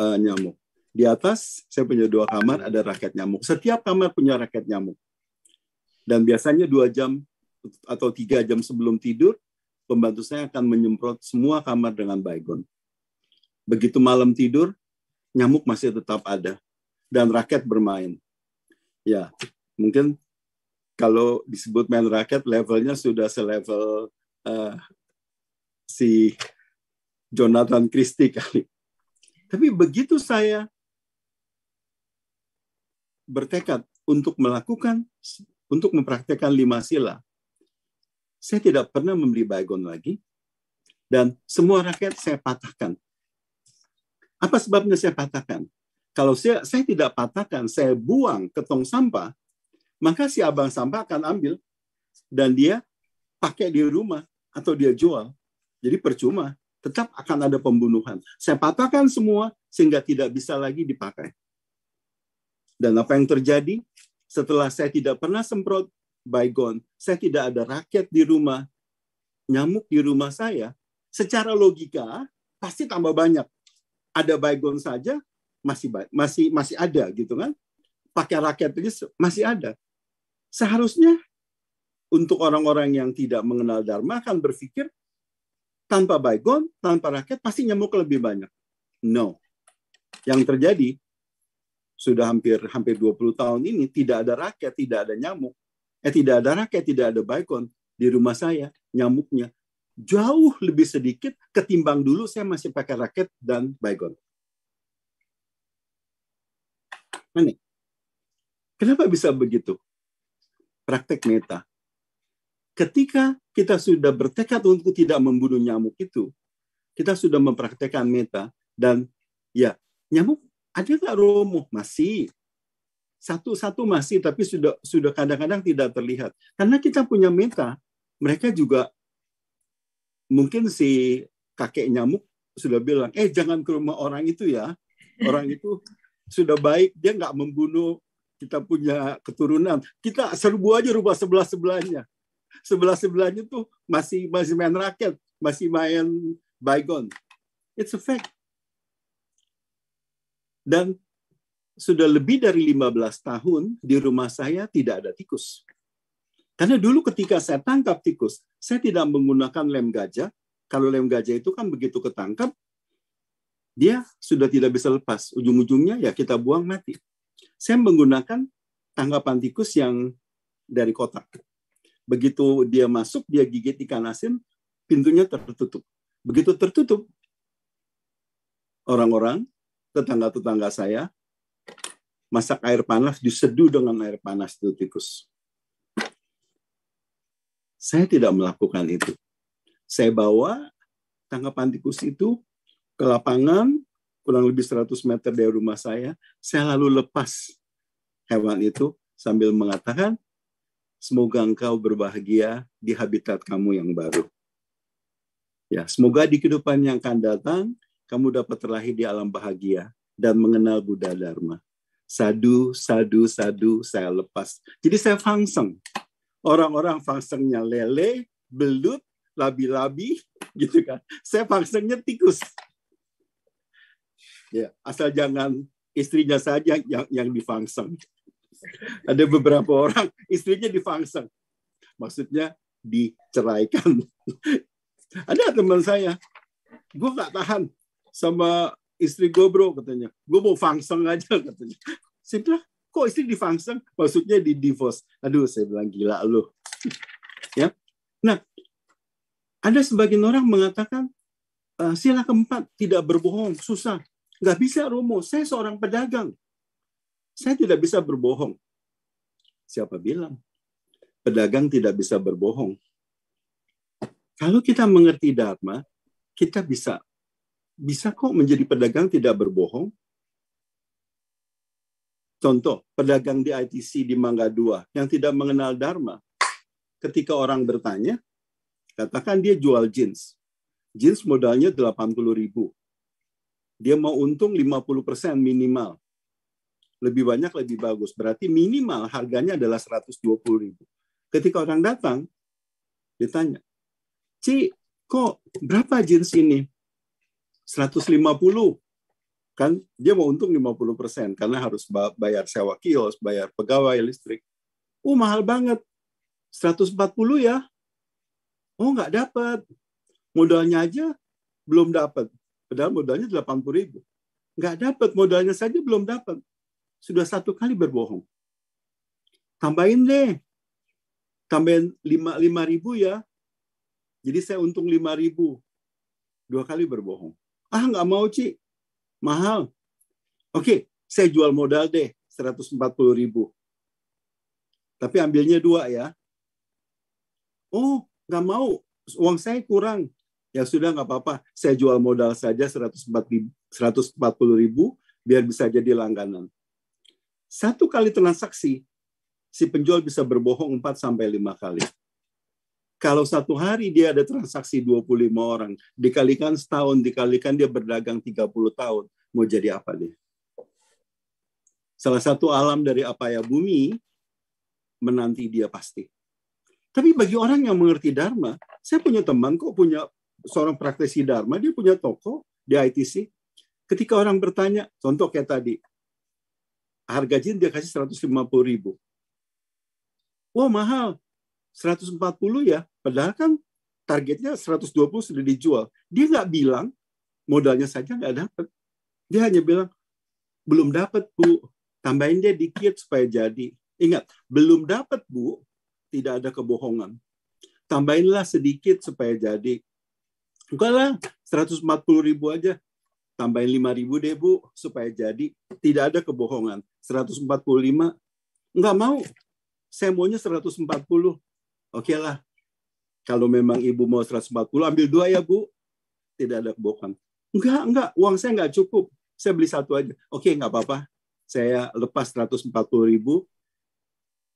uh, nyamuk. Di atas saya punya dua kamar, ada raket nyamuk. Setiap kamar punya raket nyamuk. Dan biasanya dua jam atau tiga jam sebelum tidur, pembantu saya akan menyemprot semua kamar dengan baygon. Begitu malam tidur, nyamuk masih tetap ada. Dan raket bermain. Ya, mungkin kalau disebut main raket, levelnya sudah selevel uh, si Jonathan Christie kali. Tapi begitu saya bertekad untuk melakukan, untuk mempraktekkan lima sila, saya tidak pernah membeli baygon lagi, dan semua rakyat saya patahkan. Apa sebabnya saya patahkan? Kalau saya, saya tidak patahkan, saya buang ke tong sampah, maka si abang sampah akan ambil dan dia pakai di rumah atau dia jual. Jadi percuma, tetap akan ada pembunuhan. Saya patahkan semua sehingga tidak bisa lagi dipakai. Dan apa yang terjadi? Setelah saya tidak pernah semprot Baygon, saya tidak ada rakyat di rumah, nyamuk di rumah saya, secara logika pasti tambah banyak. Ada Baygon saja masih masih masih ada gitu kan. Pakai rakyat aja masih ada. Seharusnya untuk orang-orang yang tidak mengenal Dharma akan berpikir tanpa Baygon, tanpa rakyat pasti nyamuk lebih banyak. No. Yang terjadi sudah hampir hampir 20 tahun ini tidak ada rakyat, tidak ada nyamuk. Eh tidak ada rakyat, tidak ada baikon di rumah saya nyamuknya jauh lebih sedikit ketimbang dulu saya masih pakai raket dan baygon. Aneh. Kenapa bisa begitu? Praktek meta. Ketika kita sudah bertekad untuk tidak membunuh nyamuk itu, kita sudah mempraktekkan meta dan ya nyamuk ada nggak romo? Masih. Satu-satu masih, tapi sudah sudah kadang-kadang tidak terlihat. Karena kita punya meta, mereka juga mungkin si kakek nyamuk sudah bilang, eh jangan ke rumah orang itu ya. Orang itu sudah baik, dia nggak membunuh kita punya keturunan. Kita serbu aja rumah sebelah-sebelahnya. Sebelah-sebelahnya tuh masih masih main rakyat, masih main bygone. It's a fact. Dan sudah lebih dari 15 tahun di rumah saya tidak ada tikus. Karena dulu ketika saya tangkap tikus, saya tidak menggunakan lem gajah. Kalau lem gajah itu kan begitu ketangkap, dia sudah tidak bisa lepas. Ujung-ujungnya ya kita buang mati. Saya menggunakan tangkapan tikus yang dari kotak. Begitu dia masuk, dia gigit ikan asin, pintunya tertutup. Begitu tertutup, orang-orang tetangga-tetangga saya masak air panas diseduh dengan air panas itu tikus. Saya tidak melakukan itu. Saya bawa tangkapan tikus itu ke lapangan kurang lebih 100 meter dari rumah saya. Saya lalu lepas hewan itu sambil mengatakan, semoga engkau berbahagia di habitat kamu yang baru. Ya, semoga di kehidupan yang akan datang kamu dapat terlahir di alam bahagia dan mengenal Buddha Dharma. Sadu, sadu, sadu, saya lepas. Jadi saya fangseng. Orang-orang fangsengnya lele, belut, labi-labi, gitu kan. Saya fangsengnya tikus. Ya, asal jangan istrinya saja yang yang difangseng. Ada beberapa orang istrinya difangseng. Maksudnya diceraikan. Ada teman saya, gua nggak tahan sama istri gue bro katanya. Gue mau fangseng aja katanya. Sintra kok istri di fangseng? Maksudnya di divorce. Aduh, saya bilang gila lu. ya. Nah, ada sebagian orang mengatakan eh, sila keempat tidak berbohong, susah. Nggak bisa Romo, saya seorang pedagang. Saya tidak bisa berbohong. Siapa bilang? Pedagang tidak bisa berbohong. Kalau kita mengerti Dharma, kita bisa bisa kok menjadi pedagang tidak berbohong. Contoh, pedagang di ITC di Mangga Dua yang tidak mengenal Dharma. Ketika orang bertanya, katakan dia jual jeans. Jeans modalnya 80 ribu. Dia mau untung 50% minimal. Lebih banyak lebih bagus. Berarti minimal harganya adalah 120 ribu. Ketika orang datang, ditanya, Ci, kok berapa jeans ini? 150 kan dia mau untung 50 persen karena harus bayar sewa kios, bayar pegawai listrik. Oh mahal banget, 140 ya. Oh nggak dapat, modalnya aja belum dapat. Padahal modalnya 80 ribu. Nggak dapat, modalnya saja belum dapat. Sudah satu kali berbohong. Tambahin deh, tambahin 5, 5 ribu ya. Jadi saya untung 5 ribu. Dua kali berbohong Ah, nggak mau, Ci. Mahal. Oke, saya jual modal deh, 140 ribu. Tapi ambilnya dua ya. Oh, nggak mau. Uang saya kurang. Ya sudah, nggak apa-apa. Saya jual modal saja 140 ribu, biar bisa jadi langganan. Satu kali transaksi, si penjual bisa berbohong 4 sampai 5 kali. Kalau satu hari dia ada transaksi 25 orang, dikalikan setahun, dikalikan dia berdagang 30 tahun, mau jadi apa dia? Salah satu alam dari apa ya bumi menanti dia pasti. Tapi bagi orang yang mengerti Dharma, saya punya teman kok punya seorang praktisi Dharma, dia punya toko di ITC. Ketika orang bertanya, contoh kayak tadi, harga jin dia kasih 150 ribu. Wah wow, mahal. 140 ya, padahal kan targetnya 120 sudah dijual. Dia nggak bilang modalnya saja nggak dapat. Dia hanya bilang belum dapat bu, tambahin dia dikit supaya jadi. Ingat, belum dapat bu, tidak ada kebohongan. Tambahinlah sedikit supaya jadi. Enggak lah, 140 ribu aja. Tambahin 5 ribu deh bu, supaya jadi. Tidak ada kebohongan. 145, enggak mau. Saya maunya 140. Oke okay lah, kalau memang ibu mau 140, ambil dua ya bu. Tidak ada kebohongan. Enggak, enggak, uang saya enggak cukup. Saya beli satu aja. Oke, okay, enggak apa-apa. Saya lepas 140 ribu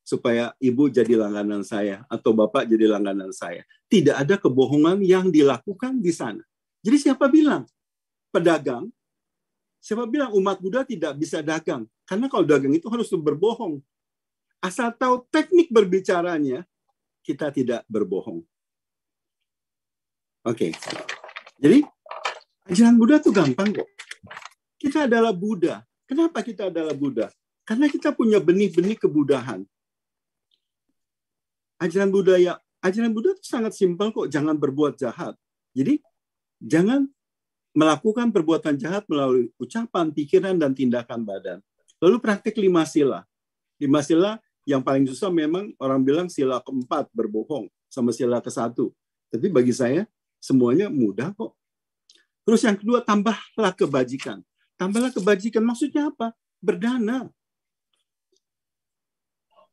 supaya ibu jadi langganan saya atau bapak jadi langganan saya. Tidak ada kebohongan yang dilakukan di sana. Jadi siapa bilang? Pedagang. Siapa bilang umat Buddha tidak bisa dagang? Karena kalau dagang itu harus berbohong. Asal tahu teknik berbicaranya, kita tidak berbohong. Oke. Okay. Jadi ajaran Buddha itu gampang kok. Kita adalah Buddha. Kenapa kita adalah Buddha? Karena kita punya benih-benih kebudahan. Ajaran budaya, ajaran Buddha itu sangat simpel kok, jangan berbuat jahat. Jadi jangan melakukan perbuatan jahat melalui ucapan, pikiran, dan tindakan badan. Lalu praktik lima sila. Lima sila yang paling susah memang orang bilang sila keempat berbohong sama sila ke satu. Tapi bagi saya semuanya mudah kok. Terus yang kedua tambahlah kebajikan. Tambahlah kebajikan maksudnya apa? Berdana.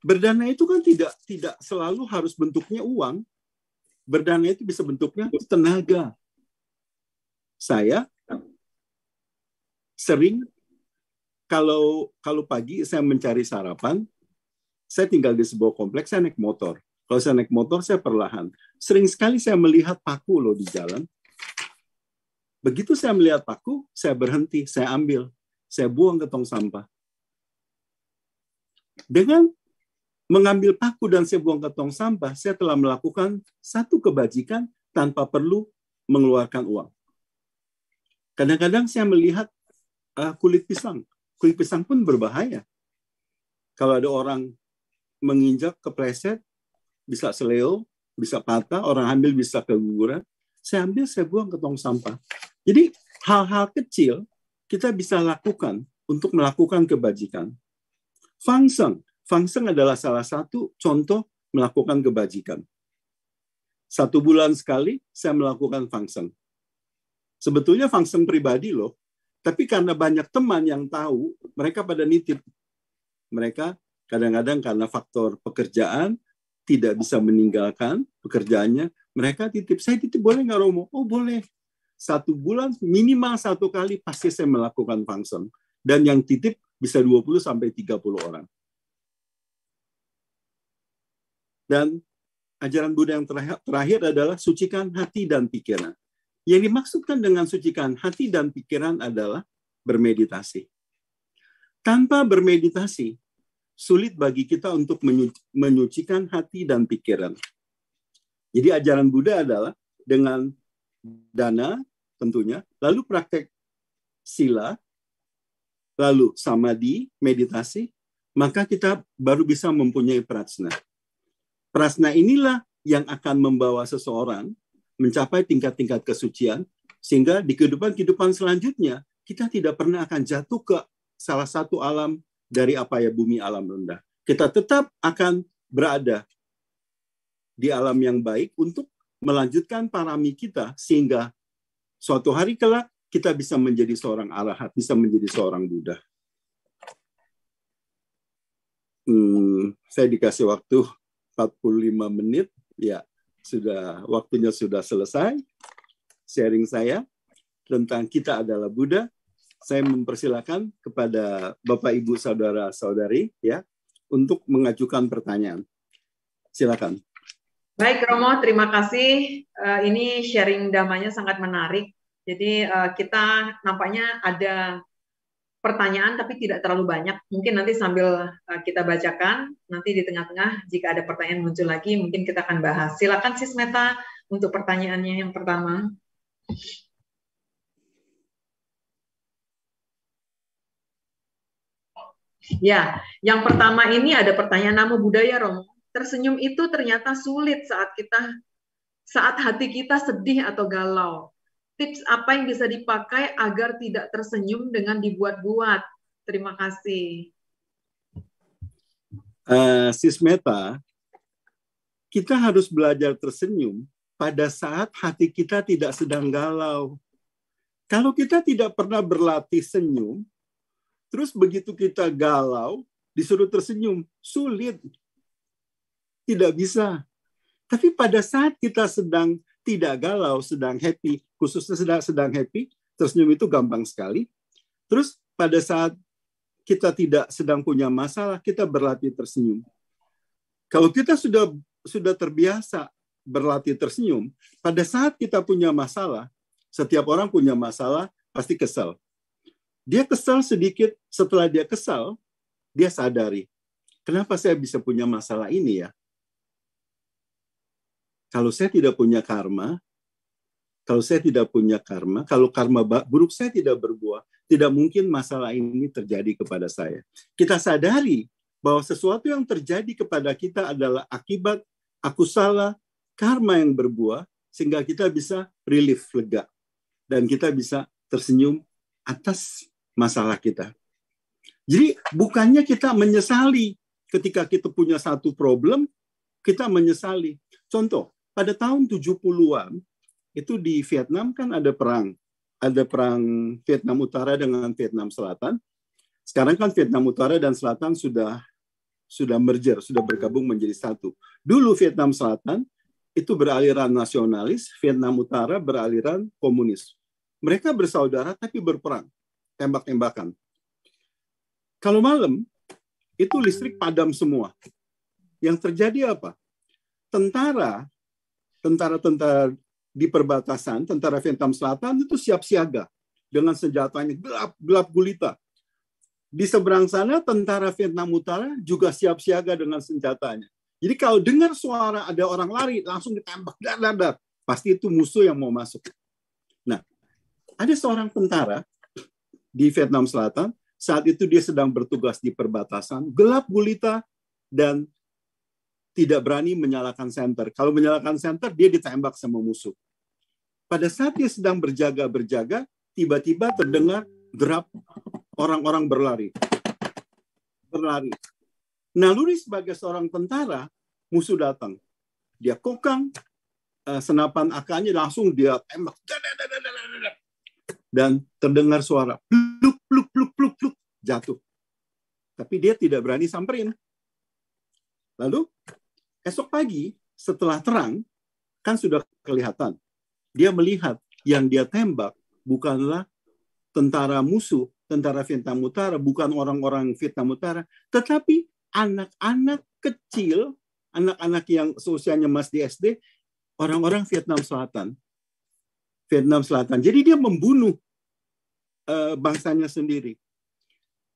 Berdana itu kan tidak tidak selalu harus bentuknya uang. Berdana itu bisa bentuknya tenaga. Saya sering kalau kalau pagi saya mencari sarapan, saya tinggal di sebuah kompleks, saya naik motor. Kalau saya naik motor, saya perlahan. Sering sekali saya melihat paku loh di jalan. Begitu saya melihat paku, saya berhenti, saya ambil, saya buang ke tong sampah. Dengan mengambil paku dan saya buang ke tong sampah, saya telah melakukan satu kebajikan tanpa perlu mengeluarkan uang. Kadang-kadang saya melihat uh, kulit pisang. Kulit pisang pun berbahaya. Kalau ada orang menginjak kepleset bisa seleo bisa patah orang hamil bisa keguguran saya ambil saya buang ke tong sampah jadi hal-hal kecil kita bisa lakukan untuk melakukan kebajikan fangseng fangseng adalah salah satu contoh melakukan kebajikan satu bulan sekali saya melakukan fangseng sebetulnya fangseng pribadi loh tapi karena banyak teman yang tahu mereka pada nitip mereka Kadang-kadang karena faktor pekerjaan tidak bisa meninggalkan pekerjaannya, mereka titip saya titip boleh nggak Romo? Oh boleh. Satu bulan minimal satu kali pasti saya melakukan function. Dan yang titip bisa 20 sampai 30 orang. Dan ajaran Buddha yang terakhir adalah sucikan hati dan pikiran. Yang dimaksudkan dengan sucikan hati dan pikiran adalah bermeditasi. Tanpa bermeditasi, sulit bagi kita untuk menyucikan hati dan pikiran. Jadi ajaran Buddha adalah dengan dana tentunya, lalu praktek sila, lalu samadhi, meditasi, maka kita baru bisa mempunyai prasna. Prasna inilah yang akan membawa seseorang mencapai tingkat-tingkat kesucian sehingga di kehidupan-kehidupan selanjutnya kita tidak pernah akan jatuh ke salah satu alam dari apa ya bumi alam rendah. Kita tetap akan berada di alam yang baik untuk melanjutkan parami kita sehingga suatu hari kelak kita bisa menjadi seorang arahat, bisa menjadi seorang Buddha. Hmm, saya dikasih waktu 45 menit, ya sudah waktunya sudah selesai sharing saya tentang kita adalah Buddha saya mempersilahkan kepada Bapak Ibu Saudara Saudari ya untuk mengajukan pertanyaan. Silakan.
Baik Romo, terima kasih. Eh, ini sharing damanya sangat menarik. Jadi eh, kita nampaknya ada pertanyaan tapi tidak terlalu banyak. Mungkin nanti sambil eh, kita bacakan, nanti di tengah-tengah jika ada pertanyaan muncul lagi, mungkin kita akan bahas. Silakan Sis Meta untuk pertanyaannya yang pertama. Ya, yang pertama ini ada pertanyaan nama budaya Romo. Tersenyum itu ternyata sulit saat kita saat hati kita sedih atau galau. Tips apa yang bisa dipakai agar tidak tersenyum dengan dibuat-buat? Terima kasih.
Uh, Sis Meta, kita harus belajar tersenyum pada saat hati kita tidak sedang galau. Kalau kita tidak pernah berlatih senyum, Terus begitu kita galau, disuruh tersenyum, sulit. Tidak bisa. Tapi pada saat kita sedang tidak galau, sedang happy, khususnya sedang sedang happy, tersenyum itu gampang sekali. Terus pada saat kita tidak sedang punya masalah, kita berlatih tersenyum. Kalau kita sudah sudah terbiasa berlatih tersenyum, pada saat kita punya masalah, setiap orang punya masalah, pasti kesel. Dia kesal sedikit, setelah dia kesal, dia sadari, kenapa saya bisa punya masalah ini ya? Kalau saya tidak punya karma, kalau saya tidak punya karma, kalau karma buruk saya tidak berbuah, tidak mungkin masalah ini terjadi kepada saya. Kita sadari bahwa sesuatu yang terjadi kepada kita adalah akibat aku salah, karma yang berbuah, sehingga kita bisa relief lega dan kita bisa tersenyum atas masalah kita. Jadi bukannya kita menyesali ketika kita punya satu problem, kita menyesali. Contoh, pada tahun 70-an itu di Vietnam kan ada perang. Ada perang Vietnam Utara dengan Vietnam Selatan. Sekarang kan Vietnam Utara dan Selatan sudah sudah merger, sudah bergabung menjadi satu. Dulu Vietnam Selatan itu beraliran nasionalis, Vietnam Utara beraliran komunis. Mereka bersaudara tapi berperang tembak-tembakan. Kalau malam, itu listrik padam semua. Yang terjadi apa? Tentara, tentara-tentara di perbatasan, tentara Vietnam Selatan itu siap siaga dengan senjatanya gelap gelap gulita. Di seberang sana tentara Vietnam Utara juga siap siaga dengan senjatanya. Jadi kalau dengar suara ada orang lari langsung ditembak dar dar dar. Pasti itu musuh yang mau masuk. Nah, ada seorang tentara di Vietnam Selatan. Saat itu dia sedang bertugas di perbatasan, gelap gulita dan tidak berani menyalakan senter. Kalau menyalakan senter, dia ditembak sama musuh. Pada saat dia sedang berjaga-berjaga, tiba-tiba terdengar derap orang-orang berlari. Berlari. Naluri sebagai seorang tentara, musuh datang. Dia kokang, eh, senapan ak langsung dia tembak dan terdengar suara pluk pluk pluk pluk pluk jatuh. Tapi dia tidak berani samperin. Lalu esok pagi setelah terang kan sudah kelihatan. Dia melihat yang dia tembak bukanlah tentara musuh, tentara Vietnam Utara, bukan orang-orang Vietnam Utara, tetapi anak-anak kecil, anak-anak yang seusianya Mas di SD, orang-orang Vietnam Selatan. Vietnam Selatan. Jadi dia membunuh Eh, bangsanya sendiri.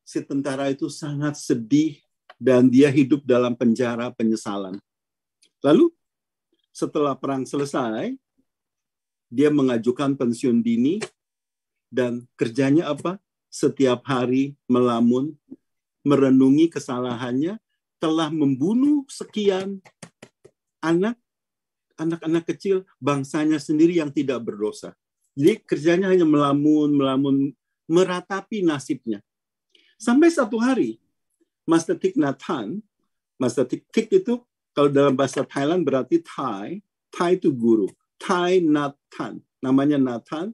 Si tentara itu sangat sedih dan dia hidup dalam penjara penyesalan. Lalu setelah perang selesai, dia mengajukan pensiun dini dan kerjanya apa? Setiap hari melamun, merenungi kesalahannya, telah membunuh sekian anak anak-anak kecil bangsanya sendiri yang tidak berdosa. Jadi kerjanya hanya melamun, melamun, meratapi nasibnya. Sampai satu hari, Master Thich Nhat Hanh, Master Thich, Thich itu kalau dalam bahasa Thailand berarti Thai, Thai itu guru, Thai Nhat Nathan, namanya Nhat Nathan.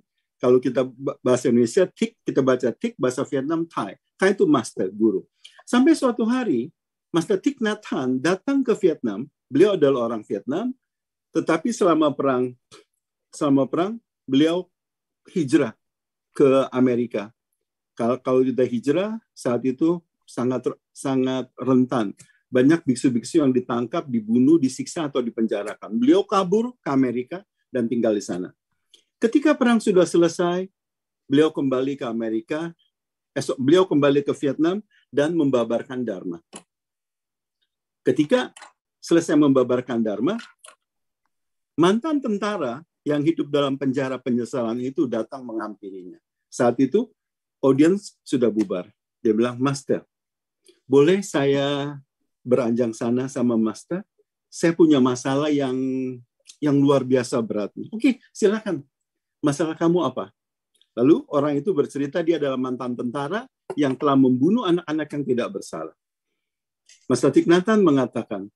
Kalau kita bahasa Indonesia Thich, kita baca Thich, bahasa Vietnam Thai. Thai itu master, guru. Sampai suatu hari, Master Thich Nhat Hanh datang ke Vietnam. Beliau adalah orang Vietnam, tetapi selama perang, selama perang, beliau hijrah ke Amerika. Kalau kalau sudah hijrah saat itu sangat sangat rentan. Banyak biksu-biksu yang ditangkap, dibunuh, disiksa atau dipenjarakan. Beliau kabur ke Amerika dan tinggal di sana. Ketika perang sudah selesai, beliau kembali ke Amerika, esok beliau kembali ke Vietnam dan membabarkan Dharma. Ketika selesai membabarkan Dharma, mantan tentara yang hidup dalam penjara penyesalan itu datang menghampirinya. Saat itu, audiens sudah bubar. Dia bilang, Master, boleh saya beranjang sana sama Master? Saya punya masalah yang yang luar biasa berat. Oke, okay, silakan. Masalah kamu apa? Lalu orang itu bercerita dia adalah mantan tentara yang telah membunuh anak-anak yang tidak bersalah. Mas Tignatan mengatakan,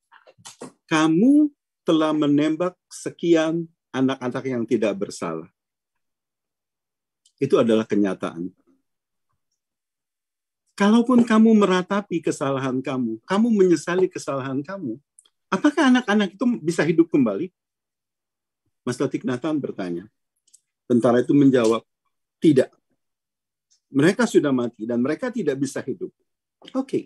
kamu telah menembak sekian anak-anak yang tidak bersalah. Itu adalah kenyataan. Kalaupun kamu meratapi kesalahan kamu, kamu menyesali kesalahan kamu, apakah anak-anak itu bisa hidup kembali? Mas Tatik Nathan bertanya. Tentara itu menjawab, tidak. Mereka sudah mati dan mereka tidak bisa hidup. Oke, okay.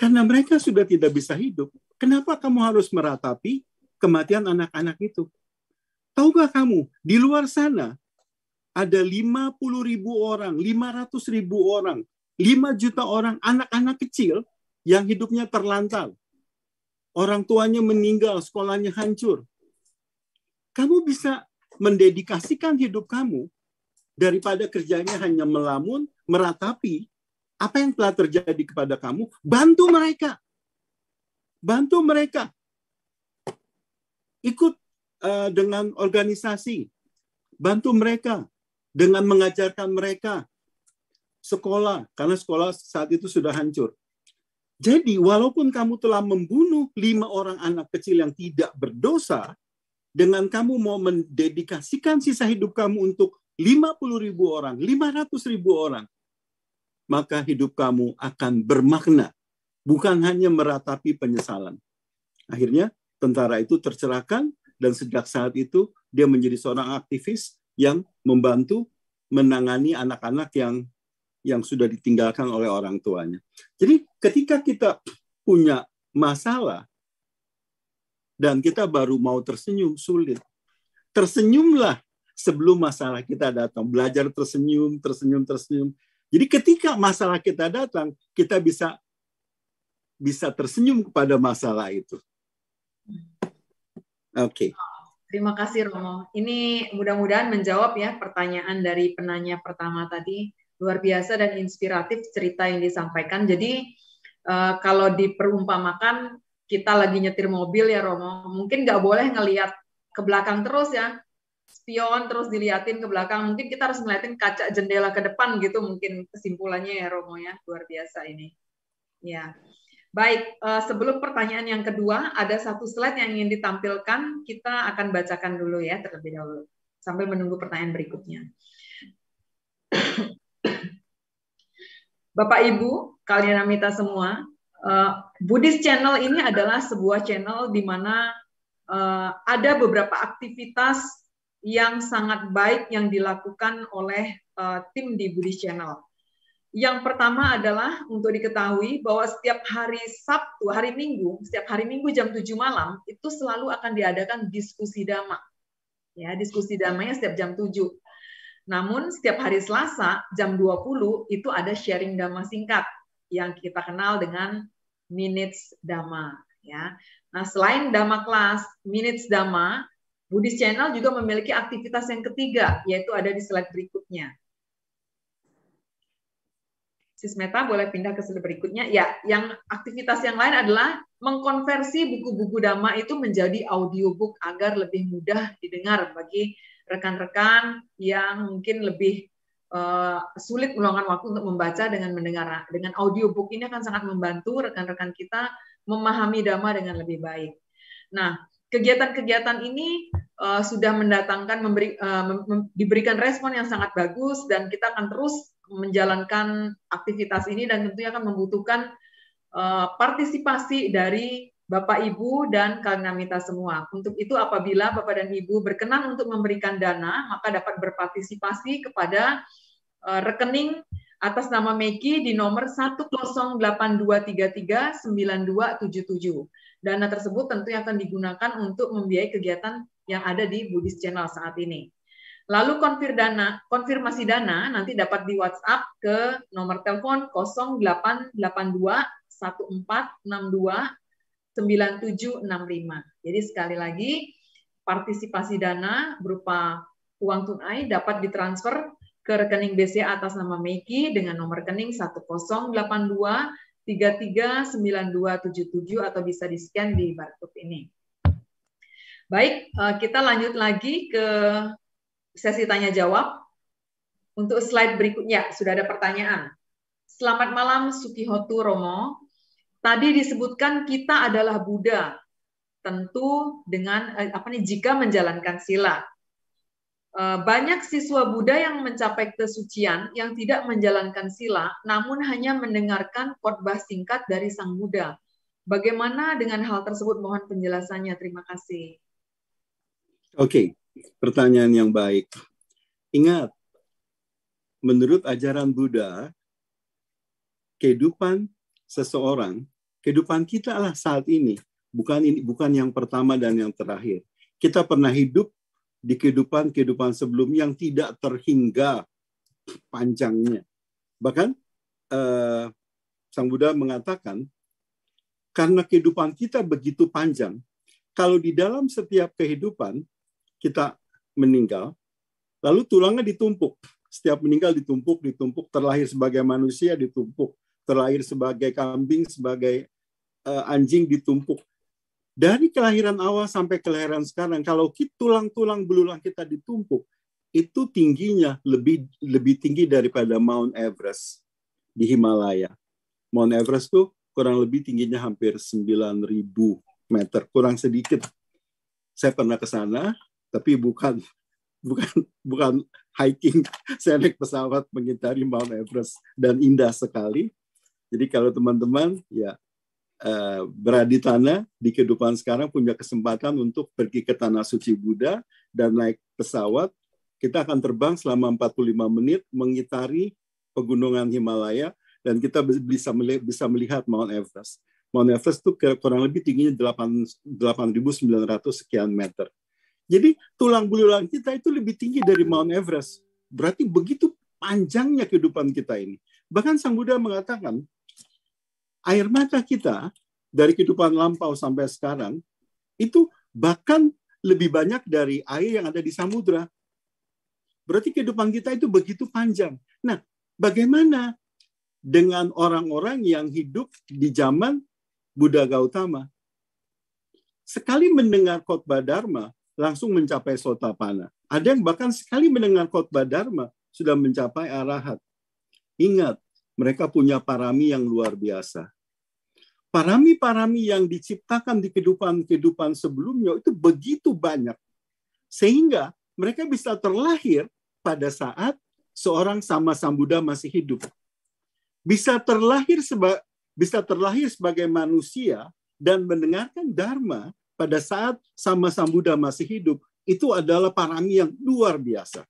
karena mereka sudah tidak bisa hidup, kenapa kamu harus meratapi kematian anak-anak itu? Tahukah kamu, di luar sana ada 50 ribu orang, 500 ribu orang, 5 juta orang, anak-anak kecil yang hidupnya terlantar. Orang tuanya meninggal, sekolahnya hancur. Kamu bisa mendedikasikan hidup kamu daripada kerjanya hanya melamun, meratapi apa yang telah terjadi kepada kamu, bantu mereka. Bantu mereka. Ikut Eh, dengan organisasi, bantu mereka dengan mengajarkan mereka sekolah karena sekolah saat itu sudah hancur. Jadi walaupun kamu telah membunuh lima orang anak kecil yang tidak berdosa, dengan kamu mau mendedikasikan sisa hidup kamu untuk 50 ribu orang, 500 ribu orang, maka hidup kamu akan bermakna, bukan hanya meratapi penyesalan. Akhirnya tentara itu tercerahkan, dan sejak saat itu dia menjadi seorang aktivis yang membantu menangani anak-anak yang yang sudah ditinggalkan oleh orang tuanya. Jadi ketika kita punya masalah dan kita baru mau tersenyum sulit. Tersenyumlah sebelum masalah kita datang. Belajar tersenyum, tersenyum, tersenyum. Jadi ketika masalah kita datang, kita bisa bisa tersenyum kepada masalah itu. Oke. Okay.
Terima kasih Romo. Ini mudah-mudahan menjawab ya pertanyaan dari penanya pertama tadi. Luar biasa dan inspiratif cerita yang disampaikan. Jadi uh, kalau diperumpamakan kita lagi nyetir mobil ya Romo, mungkin nggak boleh ngelihat ke belakang terus ya. Spion terus diliatin ke belakang. Mungkin kita harus ngeliatin kaca jendela ke depan gitu mungkin kesimpulannya ya Romo ya. Luar biasa ini. Ya. Baik, eh, sebelum pertanyaan yang kedua, ada satu slide yang ingin ditampilkan. Kita akan bacakan dulu ya terlebih dahulu sambil menunggu pertanyaan berikutnya. Bapak Ibu, kalian amita semua, uh, Buddhist Channel ini adalah sebuah channel di mana eh, ada beberapa aktivitas yang sangat baik yang dilakukan oleh uh, tim di Buddhist Channel yang pertama adalah untuk diketahui bahwa setiap hari Sabtu, hari Minggu, setiap hari Minggu jam 7 malam itu selalu akan diadakan diskusi dama. Ya, diskusi damanya setiap jam 7. Namun setiap hari Selasa jam 20 itu ada sharing dama singkat yang kita kenal dengan minutes dama ya. Nah, selain dama kelas, minutes dama, Buddhist Channel juga memiliki aktivitas yang ketiga yaitu ada di slide berikutnya Sismeta boleh pindah ke slide berikutnya. Ya, yang aktivitas yang lain adalah mengkonversi buku-buku Dama itu menjadi audiobook agar lebih mudah didengar bagi rekan-rekan yang mungkin lebih uh, sulit meluangkan waktu untuk membaca dengan mendengar. Nah, dengan audiobook ini akan sangat membantu rekan-rekan kita memahami Dama dengan lebih baik. Nah, kegiatan-kegiatan ini uh, sudah mendatangkan memberi, uh, mem, diberikan respon yang sangat bagus dan kita akan terus menjalankan aktivitas ini dan tentunya akan membutuhkan uh, partisipasi dari Bapak Ibu dan Namita semua. Untuk itu apabila Bapak dan Ibu berkenan untuk memberikan dana, maka dapat berpartisipasi kepada uh, rekening atas nama Meki di nomor 1082339277. Dana tersebut tentu akan digunakan untuk membiayai kegiatan yang ada di Buddhist Channel saat ini. Lalu konfir dana, konfirmasi dana nanti dapat di WhatsApp ke nomor telepon 0882 1462 9765. Jadi sekali lagi partisipasi dana berupa uang tunai dapat ditransfer ke rekening BCA atas nama Meiki dengan nomor rekening 1082 339277 atau bisa di scan di barcode ini. Baik, eh, kita lanjut lagi ke sesi tanya jawab. Untuk slide berikutnya sudah ada pertanyaan. Selamat malam Suki Sukihotu Romo. Tadi disebutkan kita adalah Buddha. Tentu dengan eh, apa nih jika menjalankan sila. Eh, banyak siswa Buddha yang mencapai kesucian yang tidak menjalankan sila, namun hanya mendengarkan khotbah singkat dari Sang Buddha. Bagaimana dengan hal tersebut? Mohon penjelasannya. Terima kasih.
Oke, okay pertanyaan yang baik. Ingat, menurut ajaran Buddha, kehidupan seseorang, kehidupan kita lah saat ini, bukan ini bukan yang pertama dan yang terakhir. Kita pernah hidup di kehidupan-kehidupan sebelum yang tidak terhingga panjangnya. Bahkan eh, Sang Buddha mengatakan, karena kehidupan kita begitu panjang, kalau di dalam setiap kehidupan kita meninggal, lalu tulangnya ditumpuk. Setiap meninggal ditumpuk, ditumpuk, terlahir sebagai manusia ditumpuk, terlahir sebagai kambing, sebagai uh, anjing ditumpuk. Dari kelahiran awal sampai kelahiran sekarang, kalau tulang-tulang belulang kita ditumpuk, itu tingginya lebih lebih tinggi daripada Mount Everest di Himalaya. Mount Everest tuh kurang lebih tingginya hampir 9.000 meter, kurang sedikit. Saya pernah ke sana, tapi bukan bukan bukan hiking saya naik pesawat mengitari Mount Everest dan indah sekali jadi kalau teman-teman ya eh, berada di tanah di kehidupan sekarang punya kesempatan untuk pergi ke tanah suci Buddha dan naik pesawat kita akan terbang selama 45 menit mengitari pegunungan Himalaya dan kita bisa melihat, bisa melihat Mount Everest. Mount Everest itu kurang lebih tingginya 8.900 sekian meter jadi tulang belulang kita itu lebih tinggi dari Mount Everest. Berarti begitu panjangnya kehidupan kita ini. Bahkan Sang Buddha mengatakan, air mata kita dari kehidupan lampau sampai sekarang itu bahkan lebih banyak dari air yang ada di samudra. Berarti kehidupan kita itu begitu panjang. Nah, bagaimana dengan orang-orang yang hidup di zaman Buddha Gautama? Sekali mendengar khotbah Dharma, langsung mencapai sota sotapana. Ada yang bahkan sekali mendengar khotbah dharma sudah mencapai arahat. Ingat, mereka punya parami yang luar biasa. Parami-parami yang diciptakan di kehidupan-kehidupan sebelumnya itu begitu banyak. Sehingga mereka bisa terlahir pada saat seorang sama Buddha masih hidup. Bisa terlahir seba, bisa terlahir sebagai manusia dan mendengarkan dharma pada saat sama Buddha masih hidup, itu adalah parami yang luar biasa.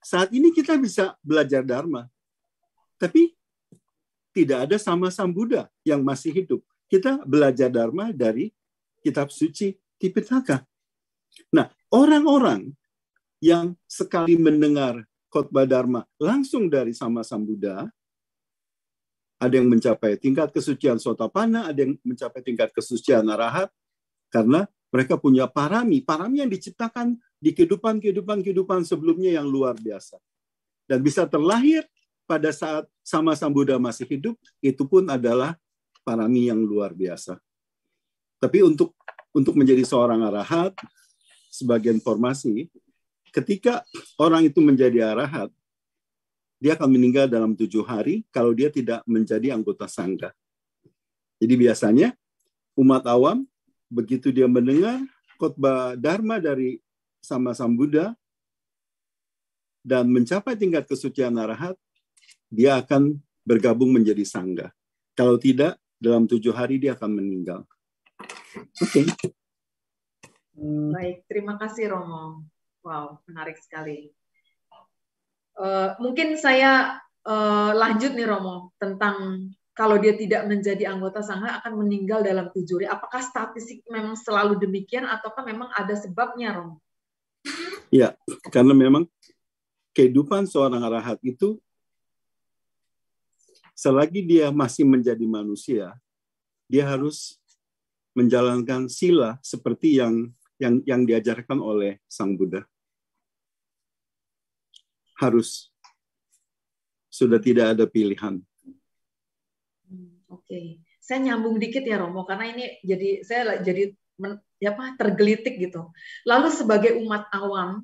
Saat ini kita bisa belajar Dharma, tapi tidak ada sama Buddha yang masih hidup. Kita belajar Dharma dari kitab suci Tipitaka. Nah, orang-orang yang sekali mendengar khotbah Dharma langsung dari sama Buddha, ada yang mencapai tingkat kesucian Sotapana, ada yang mencapai tingkat kesucian Arahat, karena mereka punya parami, parami yang diciptakan di kehidupan-kehidupan-kehidupan sebelumnya yang luar biasa. Dan bisa terlahir pada saat sama sang Buddha masih hidup, itu pun adalah parami yang luar biasa. Tapi untuk untuk menjadi seorang arahat, sebagai informasi, ketika orang itu menjadi arahat, dia akan meninggal dalam tujuh hari kalau dia tidak menjadi anggota sangga. Jadi biasanya umat awam begitu dia mendengar khotbah dharma dari sama Sam Buddha dan mencapai tingkat kesucian arahat, dia akan bergabung menjadi sangga. Kalau tidak, dalam tujuh hari dia akan meninggal. Oke.
Okay. Baik, terima kasih Romo. Wow, menarik sekali. Uh, mungkin saya uh, lanjut nih Romo tentang kalau dia tidak menjadi anggota sangha akan meninggal dalam tujuh hari. Apakah statistik memang selalu demikian ataukah memang ada sebabnya, Rom?
Ya, karena memang kehidupan seorang arahat itu selagi dia masih menjadi manusia, dia harus menjalankan sila seperti yang yang yang diajarkan oleh Sang Buddha. Harus sudah tidak ada pilihan
Oke, okay. saya nyambung dikit ya Romo karena ini jadi saya jadi men, ya apa tergelitik gitu. Lalu sebagai umat awam,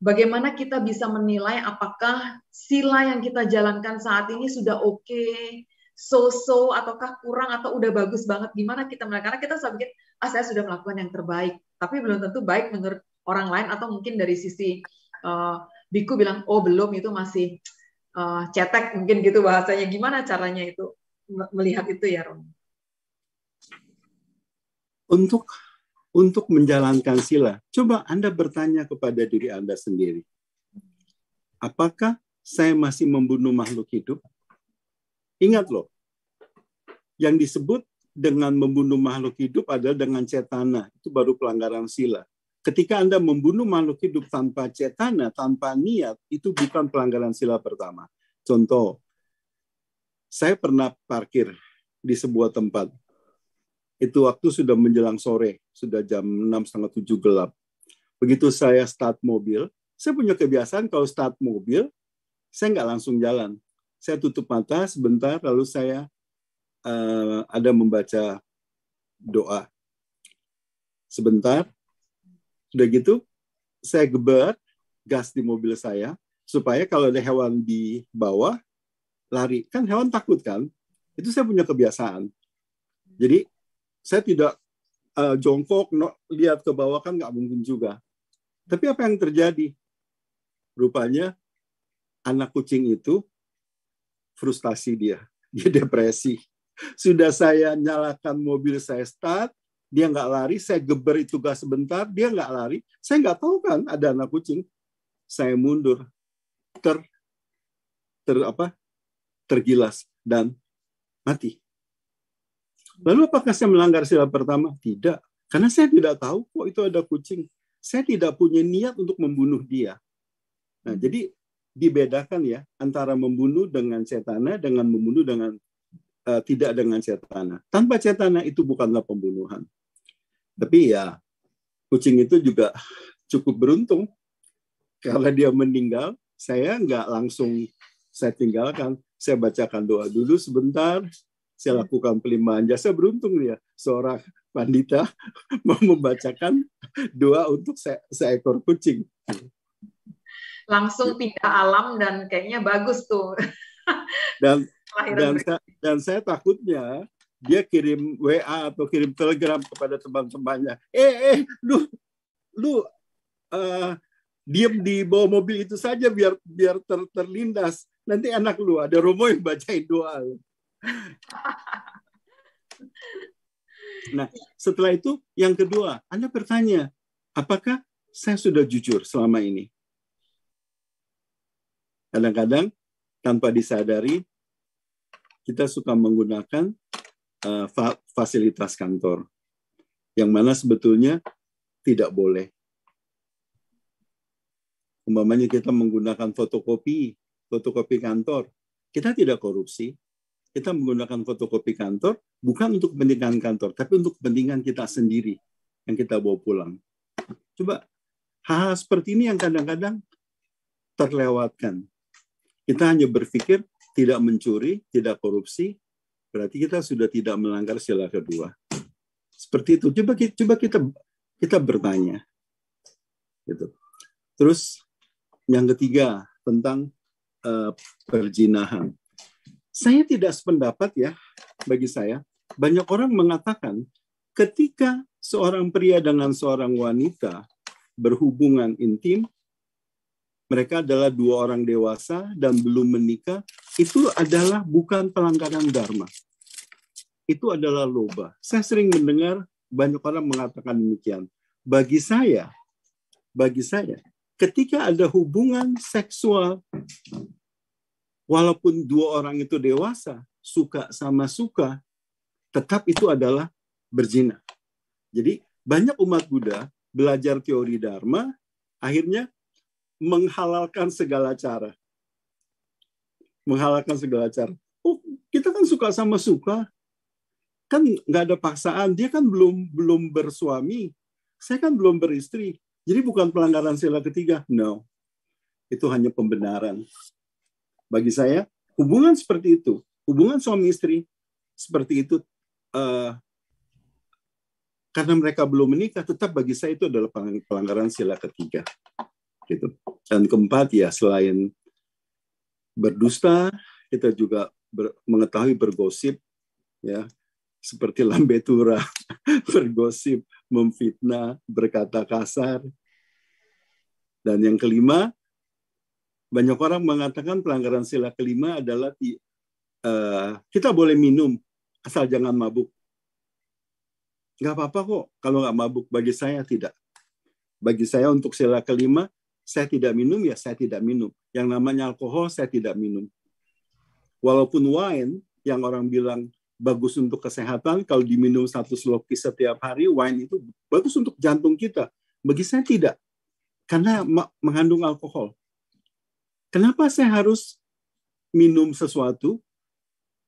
bagaimana kita bisa menilai apakah sila yang kita jalankan saat ini sudah oke, okay, so-so ataukah kurang atau udah bagus banget? Gimana kita karena kita sebagai ah saya sudah melakukan yang terbaik, tapi belum tentu baik menurut orang lain atau mungkin dari sisi uh, biku bilang oh belum itu masih uh, cetek mungkin gitu bahasanya gimana caranya itu melihat itu ya Rom.
Untuk untuk menjalankan sila, coba Anda bertanya kepada diri Anda sendiri. Apakah saya masih membunuh makhluk hidup? Ingat loh, yang disebut dengan membunuh makhluk hidup adalah dengan cetana. Itu baru pelanggaran sila. Ketika Anda membunuh makhluk hidup tanpa cetana, tanpa niat, itu bukan pelanggaran sila pertama. Contoh, saya pernah parkir di sebuah tempat. Itu waktu sudah menjelang sore, sudah jam enam setengah tujuh gelap. Begitu saya start mobil, saya punya kebiasaan kalau start mobil, saya nggak langsung jalan. Saya tutup mata sebentar, lalu saya uh, ada membaca doa. Sebentar, sudah gitu, saya geber gas di mobil saya supaya kalau ada hewan di bawah lari. Kan hewan takut kan? Itu saya punya kebiasaan. Jadi saya tidak uh, jongkok, no, lihat ke bawah kan nggak mungkin juga. Tapi apa yang terjadi? Rupanya anak kucing itu frustasi dia, dia depresi. Sudah saya nyalakan mobil saya start, dia nggak lari, saya geber itu gas sebentar, dia nggak lari. Saya nggak tahu kan ada anak kucing. Saya mundur, ter, ter apa tergilas, dan mati. Lalu apakah saya melanggar sila pertama? Tidak. Karena saya tidak tahu kok itu ada kucing. Saya tidak punya niat untuk membunuh dia. Nah, jadi dibedakan ya antara membunuh dengan setanah dengan membunuh dengan uh, tidak dengan setanah. Tanpa setanah itu bukanlah pembunuhan. Tapi ya kucing itu juga cukup beruntung kalau dia meninggal. Saya nggak langsung saya tinggalkan, saya bacakan doa dulu sebentar. Saya lakukan pelimpahan jasa beruntung dia. Ya, seorang pandita mau membacakan doa untuk se seekor kucing.
Langsung pindah alam dan kayaknya bagus tuh.
Dan dan saya, dan saya takutnya dia kirim WA atau kirim telegram kepada teman-temannya. Eh eh lu lu uh, diem di bawah mobil itu saja biar biar ter, terlindas nanti anak lu ada Romo yang bacain doa lu. Nah, setelah itu yang kedua, Anda bertanya, apakah saya sudah jujur selama ini? Kadang-kadang tanpa disadari kita suka menggunakan uh, fa fasilitas kantor yang mana sebetulnya tidak boleh. Umpamanya kita menggunakan fotokopi fotokopi kantor. Kita tidak korupsi. Kita menggunakan fotokopi kantor bukan untuk kepentingan kantor, tapi untuk kepentingan kita sendiri yang kita bawa pulang. Coba hal-hal seperti ini yang kadang-kadang terlewatkan. Kita hanya berpikir tidak mencuri, tidak korupsi, berarti kita sudah tidak melanggar sila kedua. Seperti itu. Coba kita, coba kita kita bertanya. Gitu. Terus yang ketiga tentang uh, eh, perzinahan. Saya tidak sependapat ya bagi saya. Banyak orang mengatakan ketika seorang pria dengan seorang wanita berhubungan intim, mereka adalah dua orang dewasa dan belum menikah, itu adalah bukan pelanggaran dharma. Itu adalah loba. Saya sering mendengar banyak orang mengatakan demikian. Bagi saya, bagi saya, ketika ada hubungan seksual, walaupun dua orang itu dewasa, suka sama suka, tetap itu adalah berzina. Jadi banyak umat Buddha belajar teori Dharma, akhirnya menghalalkan segala cara. Menghalalkan segala cara. Oh, kita kan suka sama suka. Kan nggak ada paksaan. Dia kan belum belum bersuami. Saya kan belum beristri. Jadi bukan pelanggaran sila ketiga, no. Itu hanya pembenaran. Bagi saya, hubungan seperti itu, hubungan suami istri seperti itu, uh, karena mereka belum menikah, tetap bagi saya itu adalah pelanggaran sila ketiga. Gitu. Dan keempat ya selain berdusta, kita juga ber, mengetahui bergosip, ya seperti lambetura, bergosip, memfitnah, berkata kasar. Dan yang kelima, banyak orang mengatakan pelanggaran sila kelima adalah uh, kita boleh minum asal jangan mabuk. Nggak apa-apa kok kalau nggak mabuk. Bagi saya tidak. Bagi saya untuk sila kelima, saya tidak minum ya saya tidak minum. Yang namanya alkohol saya tidak minum. Walaupun wine yang orang bilang bagus untuk kesehatan. Kalau diminum satu sloki setiap hari, wine itu bagus untuk jantung kita. Bagi saya tidak, karena mengandung alkohol. Kenapa saya harus minum sesuatu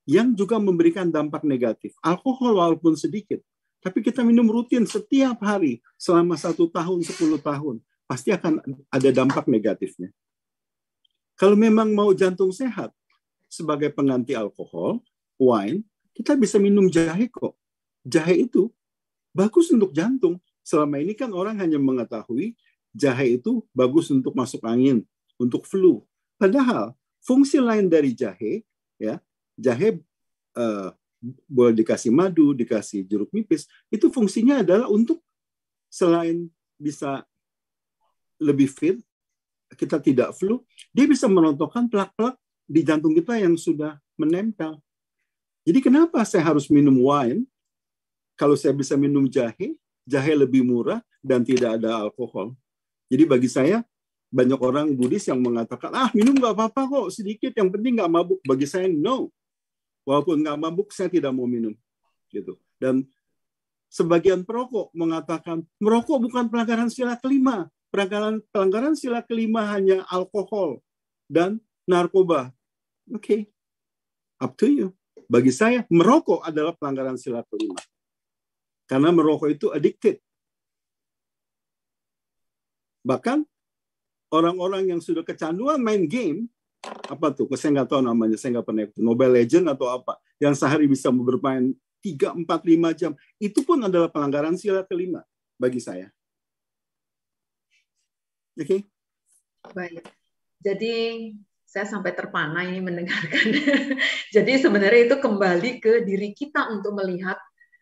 yang juga memberikan dampak negatif? Alkohol walaupun sedikit, tapi kita minum rutin setiap hari selama satu tahun, sepuluh tahun, pasti akan ada dampak negatifnya. Kalau memang mau jantung sehat, sebagai pengganti alkohol, wine, kita bisa minum jahe kok. Jahe itu bagus untuk jantung. Selama ini kan orang hanya mengetahui jahe itu bagus untuk masuk angin, untuk flu. Padahal fungsi lain dari jahe, ya jahe eh, boleh dikasih madu, dikasih jeruk nipis, itu fungsinya adalah untuk selain bisa lebih fit, kita tidak flu, dia bisa merontokkan plak-plak di jantung kita yang sudah menempel. Jadi kenapa saya harus minum wine kalau saya bisa minum jahe? Jahe lebih murah dan tidak ada alkohol. Jadi bagi saya banyak orang Buddhis yang mengatakan ah minum nggak apa-apa kok sedikit yang penting nggak mabuk. Bagi saya no, walaupun nggak mabuk saya tidak mau minum gitu. Dan sebagian perokok mengatakan merokok bukan pelanggaran sila kelima. Pelanggaran pelanggaran sila kelima hanya alkohol dan narkoba. Oke, okay. up to you. Bagi saya, merokok adalah pelanggaran sila kelima. Karena merokok itu addicted. Bahkan orang-orang yang sudah kecanduan main game, apa tuh, saya nggak tahu namanya, saya nggak pernah itu Mobile Legend atau apa, yang sehari bisa bermain 3, 4, 5 jam, itu pun adalah pelanggaran sila kelima bagi saya. Oke? Okay?
Baik. Jadi saya sampai terpana ini mendengarkan. Jadi sebenarnya itu kembali ke diri kita untuk melihat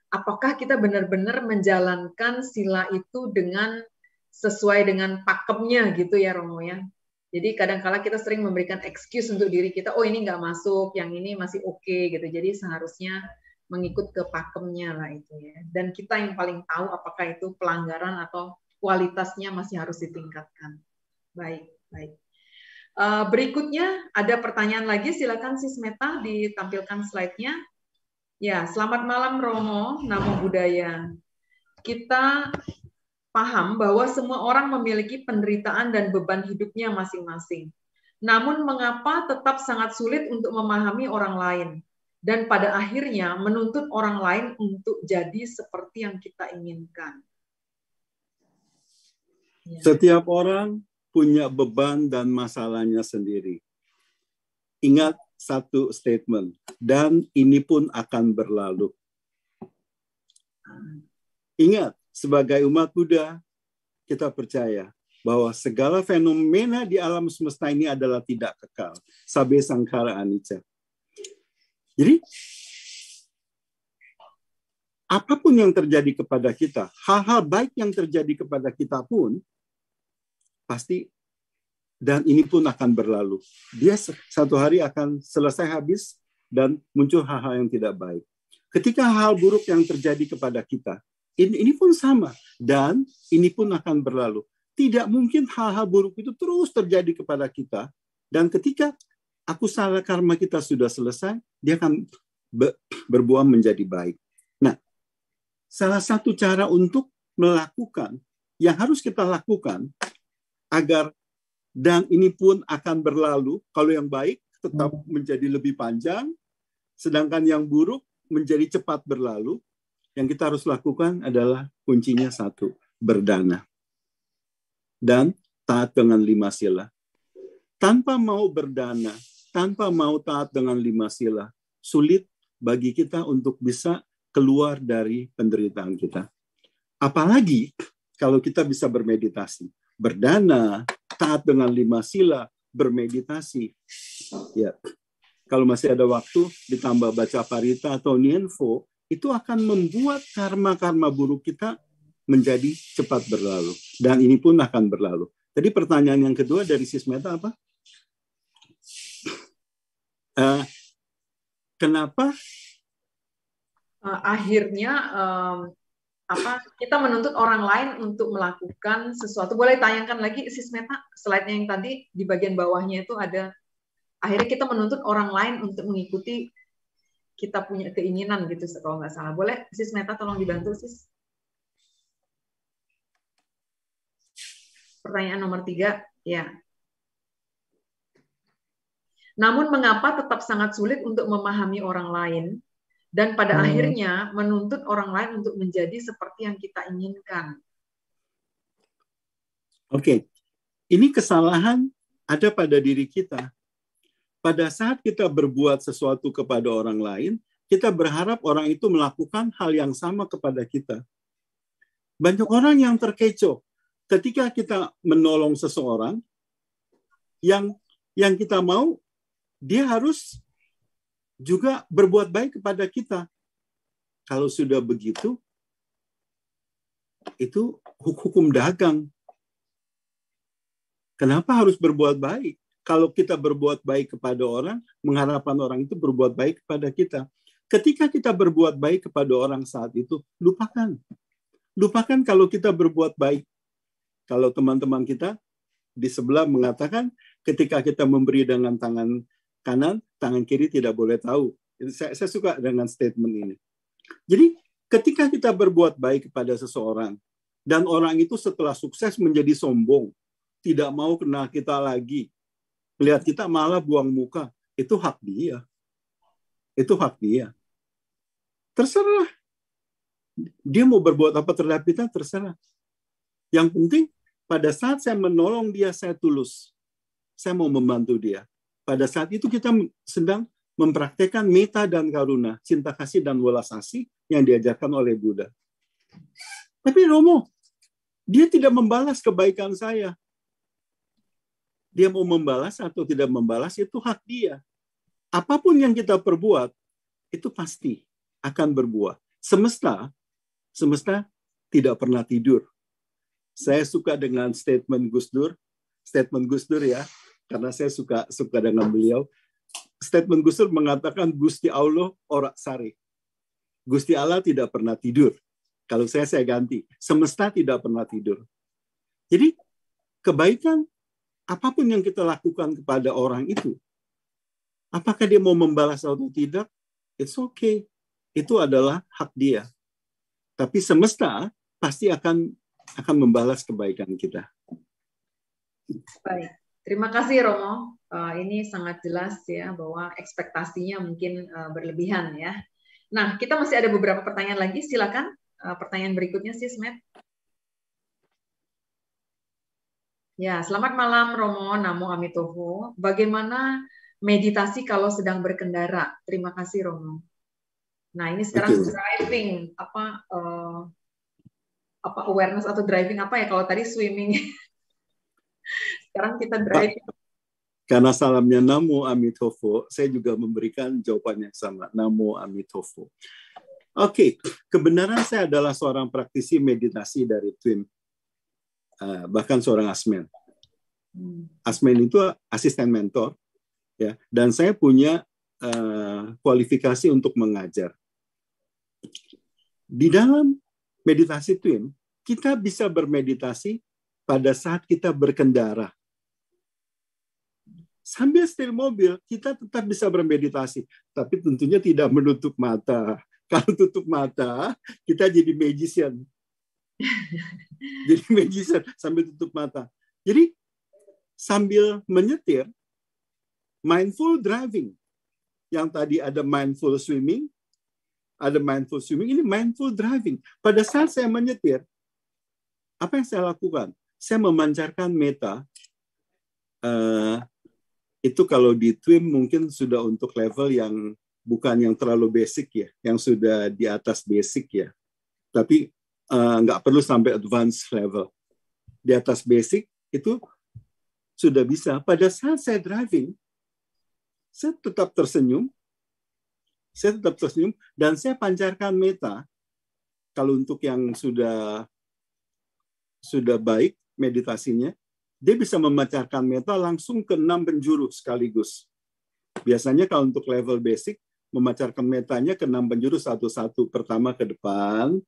apakah kita benar-benar menjalankan sila itu dengan sesuai dengan pakemnya gitu ya Romo ya. Jadi kadangkala kita sering memberikan excuse untuk diri kita, oh ini nggak masuk, yang ini masih oke okay, gitu. Jadi seharusnya mengikut ke pakemnya lah itu ya. Dan kita yang paling tahu apakah itu pelanggaran atau kualitasnya masih harus ditingkatkan. Baik, baik. Eh, berikutnya ada pertanyaan lagi, silakan Sis Meta ditampilkan slide-nya. Ya, selamat malam Romo, Namo Buddhaya. Kita paham bahwa semua orang memiliki penderitaan dan beban hidupnya masing-masing. Namun mengapa tetap sangat sulit untuk memahami orang lain dan pada akhirnya menuntut orang lain untuk jadi seperti yang kita inginkan.
Ya. Setiap orang punya beban dan masalahnya sendiri. Ingat satu statement, dan ini pun akan berlalu. Ingat, sebagai umat Buddha, kita percaya bahwa segala fenomena di alam semesta ini adalah tidak kekal. Sabe sangkara anicca. Jadi, apapun yang terjadi kepada kita, hal-hal baik yang terjadi kepada kita pun pasti dan ini pun akan berlalu. Dia satu hari akan selesai habis dan muncul hal-hal yang tidak baik. Ketika hal buruk yang terjadi kepada kita, ini, ini pun sama dan ini pun akan berlalu. Tidak mungkin hal-hal buruk itu terus terjadi kepada kita dan ketika aku salah karma kita sudah selesai, dia akan berbuah menjadi baik. Nah, salah satu cara untuk melakukan yang harus kita lakukan agar dan ini pun akan berlalu. Kalau yang baik tetap hmm. menjadi lebih panjang, sedangkan yang buruk menjadi cepat berlalu. Yang kita harus lakukan adalah kuncinya satu, berdana. Dan taat dengan lima sila. Tanpa mau berdana, tanpa mau taat dengan lima sila, sulit bagi kita untuk bisa keluar dari penderitaan kita. Apalagi kalau kita bisa bermeditasi berdana, taat dengan lima sila, bermeditasi. Ya. Kalau masih ada waktu, ditambah baca parita atau nienfo, itu akan membuat karma-karma buruk kita menjadi cepat berlalu. Dan ini pun akan berlalu. jadi pertanyaan yang kedua dari Sismeta apa? Uh, kenapa?
Uh, akhirnya um, apa kita menuntut orang lain untuk melakukan sesuatu. Boleh tayangkan lagi Sis Meta slide-nya yang tadi di bagian bawahnya itu ada akhirnya kita menuntut orang lain untuk mengikuti kita punya keinginan gitu kalau nggak salah. Boleh Sis Meta tolong dibantu Sis? Pertanyaan nomor tiga, ya. Namun mengapa tetap sangat sulit untuk memahami orang lain dan pada hmm. akhirnya menuntut orang lain untuk menjadi seperti yang kita inginkan.
Oke, okay. ini kesalahan ada pada diri kita. Pada saat kita berbuat sesuatu kepada orang lain, kita berharap orang itu melakukan hal yang sama kepada kita. Banyak orang yang terkecoh ketika kita menolong seseorang yang yang kita mau dia harus juga berbuat baik kepada kita. Kalau sudah begitu, itu hukum dagang. Kenapa harus berbuat baik? Kalau kita berbuat baik kepada orang, mengharapkan orang itu berbuat baik kepada kita. Ketika kita berbuat baik kepada orang saat itu, lupakan. Lupakan kalau kita berbuat baik. Kalau teman-teman kita di sebelah mengatakan, ketika kita memberi dengan tangan kanan, tangan kiri tidak boleh tahu. Saya, saya suka dengan statement ini. Jadi ketika kita berbuat baik kepada seseorang dan orang itu setelah sukses menjadi sombong, tidak mau kenal kita lagi, melihat kita malah buang muka, itu hak dia. Itu hak dia. Terserah. Dia mau berbuat apa terhadap kita, terserah. Yang penting, pada saat saya menolong dia, saya tulus. Saya mau membantu dia pada saat itu kita sedang mempraktekkan meta dan karuna, cinta kasih dan welas asih yang diajarkan oleh Buddha. Tapi Romo, dia tidak membalas kebaikan saya. Dia mau membalas atau tidak membalas itu hak dia. Apapun yang kita perbuat itu pasti akan berbuah. Semesta semesta tidak pernah tidur. Saya suka dengan statement Gus Dur, statement Gus Dur ya, karena saya suka suka dengan beliau. Statement Gus mengatakan Gusti Allah ora sari. Gusti Allah tidak pernah tidur. Kalau saya saya ganti, semesta tidak pernah tidur. Jadi kebaikan apapun yang kita lakukan kepada orang itu, apakah dia mau membalas atau tidak, it's okay. Itu adalah hak dia. Tapi semesta pasti akan akan membalas kebaikan kita.
Baik. Terima kasih Romo. Uh, ini sangat jelas ya bahwa ekspektasinya mungkin uh, berlebihan ya. Nah, kita masih ada beberapa pertanyaan lagi. Silakan uh, pertanyaan berikutnya sih, Smet. Ya, selamat malam Romo, Namo Amitoho. Bagaimana meditasi kalau sedang berkendara? Terima kasih Romo. Nah, ini sekarang okay. driving apa uh, apa awareness atau driving apa ya kalau tadi swimming Sekarang kita berada
karena salamnya Namo Amitofo, saya juga memberikan jawaban yang sama, Namo Amitofo. Oke, okay. kebenaran saya adalah seorang praktisi meditasi dari Twin, eh, bahkan seorang asmen. Hmm. Asmen itu asisten mentor, ya. Dan saya punya eh, kualifikasi untuk mengajar. Di dalam meditasi Twin, kita bisa bermeditasi pada saat kita berkendara sambil setir mobil kita tetap bisa bermeditasi, tapi tentunya tidak menutup mata. Kalau tutup mata, kita jadi magician. jadi magician sambil tutup mata. Jadi sambil menyetir, mindful driving. Yang tadi ada mindful swimming, ada mindful swimming, ini mindful driving. Pada saat saya menyetir, apa yang saya lakukan? Saya memancarkan meta uh, itu kalau di twin mungkin sudah untuk level yang bukan yang terlalu basic ya, yang sudah di atas basic ya. Tapi uh, nggak perlu sampai advance level. Di atas basic itu sudah bisa. Pada saat saya driving, saya tetap tersenyum, saya tetap tersenyum dan saya pancarkan meta kalau untuk yang sudah sudah baik meditasinya dia bisa memancarkan meta langsung ke enam penjuru sekaligus. Biasanya kalau untuk level basic, memancarkan metanya ke enam penjuru satu-satu. Pertama ke depan,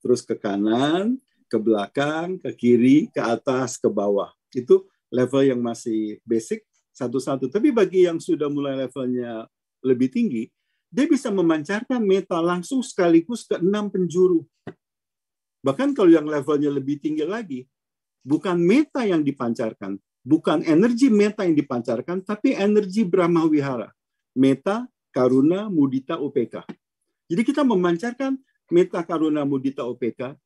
terus ke kanan, ke belakang, ke kiri, ke atas, ke bawah. Itu level yang masih basic satu-satu. Tapi bagi yang sudah mulai levelnya lebih tinggi, dia bisa memancarkan meta langsung sekaligus ke enam penjuru. Bahkan kalau yang levelnya lebih tinggi lagi, bukan meta yang dipancarkan, bukan energi meta yang dipancarkan, tapi energi Brahma Wihara. Meta, Karuna, Mudita, OPK. Jadi kita memancarkan meta Karuna Mudita OPK.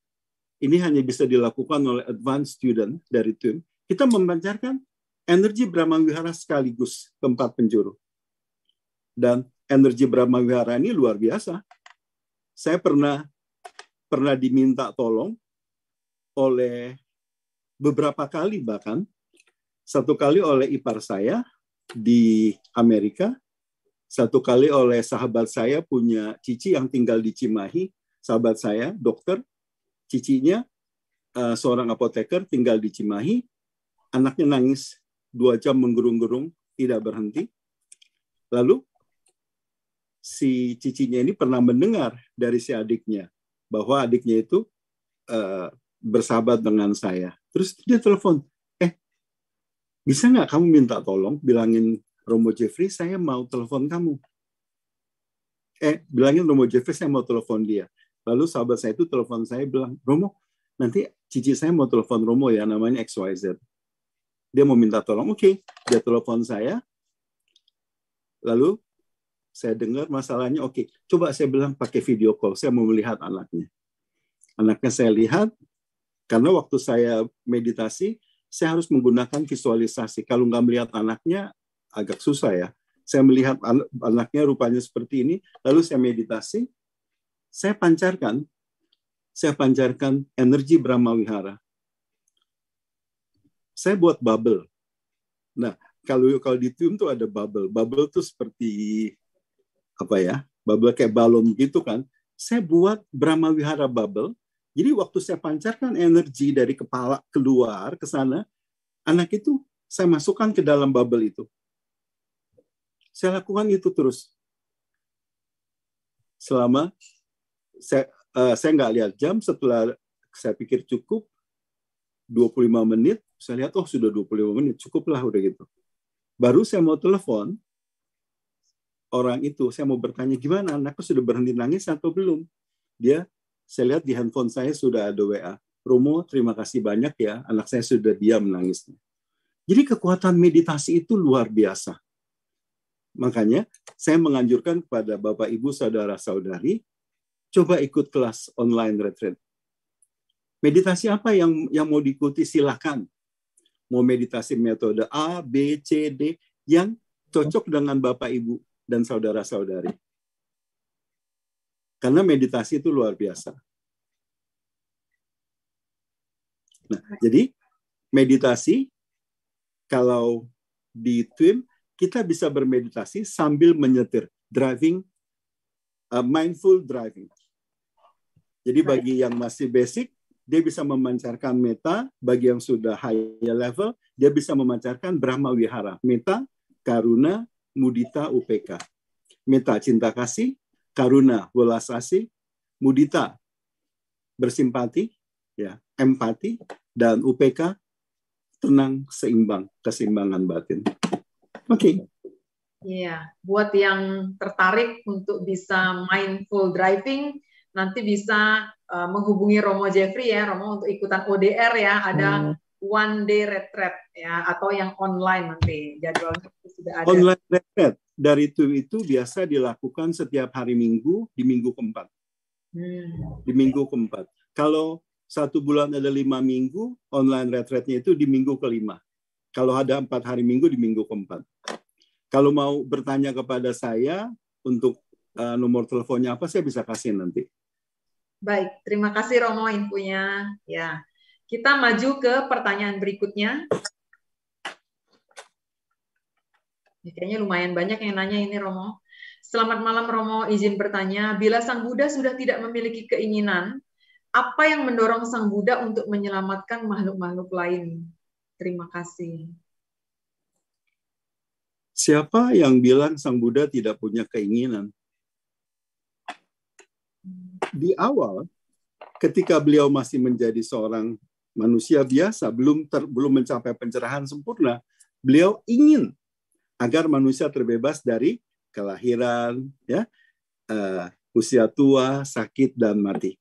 Ini hanya bisa dilakukan oleh advanced student dari tim. Kita memancarkan energi Brahma Wihara sekaligus ke empat penjuru. Dan energi Brahma Wihara ini luar biasa. Saya pernah pernah diminta tolong oleh beberapa kali bahkan satu kali oleh ipar saya di Amerika, satu kali oleh sahabat saya punya cici yang tinggal di Cimahi, sahabat saya dokter, cicinya eh, seorang apoteker tinggal di Cimahi, anaknya nangis dua jam menggerung-gerung tidak berhenti. Lalu si cicinya ini pernah mendengar dari si adiknya bahwa adiknya itu uh, bersahabat dengan saya. Terus dia telepon, eh bisa nggak kamu minta tolong bilangin Romo Jeffrey saya mau telepon kamu. Eh bilangin Romo Jeffrey saya mau telepon dia. Lalu sahabat saya itu telepon saya bilang, Romo nanti cici saya mau telepon Romo ya namanya XYZ. Dia mau minta tolong, oke. Okay. Dia telepon saya. Lalu saya dengar masalahnya oke okay, coba saya bilang pakai video call saya mau melihat anaknya anaknya saya lihat karena waktu saya meditasi, saya harus menggunakan visualisasi. Kalau nggak melihat anaknya, agak susah ya. Saya melihat anaknya rupanya seperti ini, lalu saya meditasi, saya pancarkan, saya pancarkan energi Brahma Wihara. Saya buat bubble. Nah, kalau kalau di tim tuh ada bubble. Bubble tuh seperti apa ya? Bubble kayak balon gitu kan. Saya buat Brahma Wihara bubble. Jadi waktu saya pancarkan energi dari kepala keluar ke sana, anak itu saya masukkan ke dalam bubble itu. Saya lakukan itu terus. Selama saya uh, saya nggak lihat jam setelah saya pikir cukup 25 menit, saya lihat oh sudah 25 menit, cukuplah udah gitu. Baru saya mau telepon orang itu, saya mau bertanya gimana anakku sudah berhenti nangis atau belum? Dia saya lihat di handphone saya sudah ada WA. Romo, terima kasih banyak ya, anak saya sudah diam nangisnya. Jadi kekuatan meditasi itu luar biasa. Makanya saya menganjurkan kepada Bapak Ibu Saudara Saudari, coba ikut kelas online retreat. Meditasi apa yang yang mau diikuti silahkan. Mau meditasi metode A, B, C, D yang cocok dengan Bapak Ibu dan saudara-saudari. Karena meditasi itu luar biasa. Nah, jadi meditasi kalau di twin kita bisa bermeditasi sambil menyetir, driving uh, mindful driving. Jadi bagi yang masih basic dia bisa memancarkan meta, bagi yang sudah high level dia bisa memancarkan Brahma Wihara, meta, karuna, mudita, upk, Meta cinta kasih, karuna welas asih, mudita bersimpati, ya, empati dan UPK tenang seimbang keseimbangan batin. Oke.
Okay. Iya, buat yang tertarik untuk bisa mindful driving nanti bisa uh, menghubungi Romo Jeffrey ya, Romo untuk ikutan ODR ya, ada hmm. one day retreat ya atau yang online nanti jadwalnya sudah ada. Online
retreat dari itu itu biasa dilakukan setiap hari Minggu di minggu keempat.
Hmm.
Di minggu keempat. Kalau satu bulan ada lima minggu, online retretnya itu di minggu kelima. Kalau ada empat hari minggu di minggu keempat. Kalau mau bertanya kepada saya untuk uh, nomor teleponnya apa, saya bisa kasih nanti.
Baik, terima kasih Romo infonya. Ya, kita maju ke pertanyaan berikutnya. Ya, kayaknya lumayan banyak yang nanya ini Romo. Selamat malam Romo, izin bertanya, bila Sang Buddha sudah tidak memiliki keinginan, apa yang mendorong Sang Buddha untuk menyelamatkan makhluk-makhluk lain? Terima kasih.
Siapa yang bilang Sang Buddha tidak punya keinginan? Di awal, ketika beliau masih menjadi seorang manusia biasa, belum ter, belum mencapai pencerahan sempurna, beliau ingin agar manusia terbebas dari kelahiran, ya, uh, usia tua, sakit dan mati.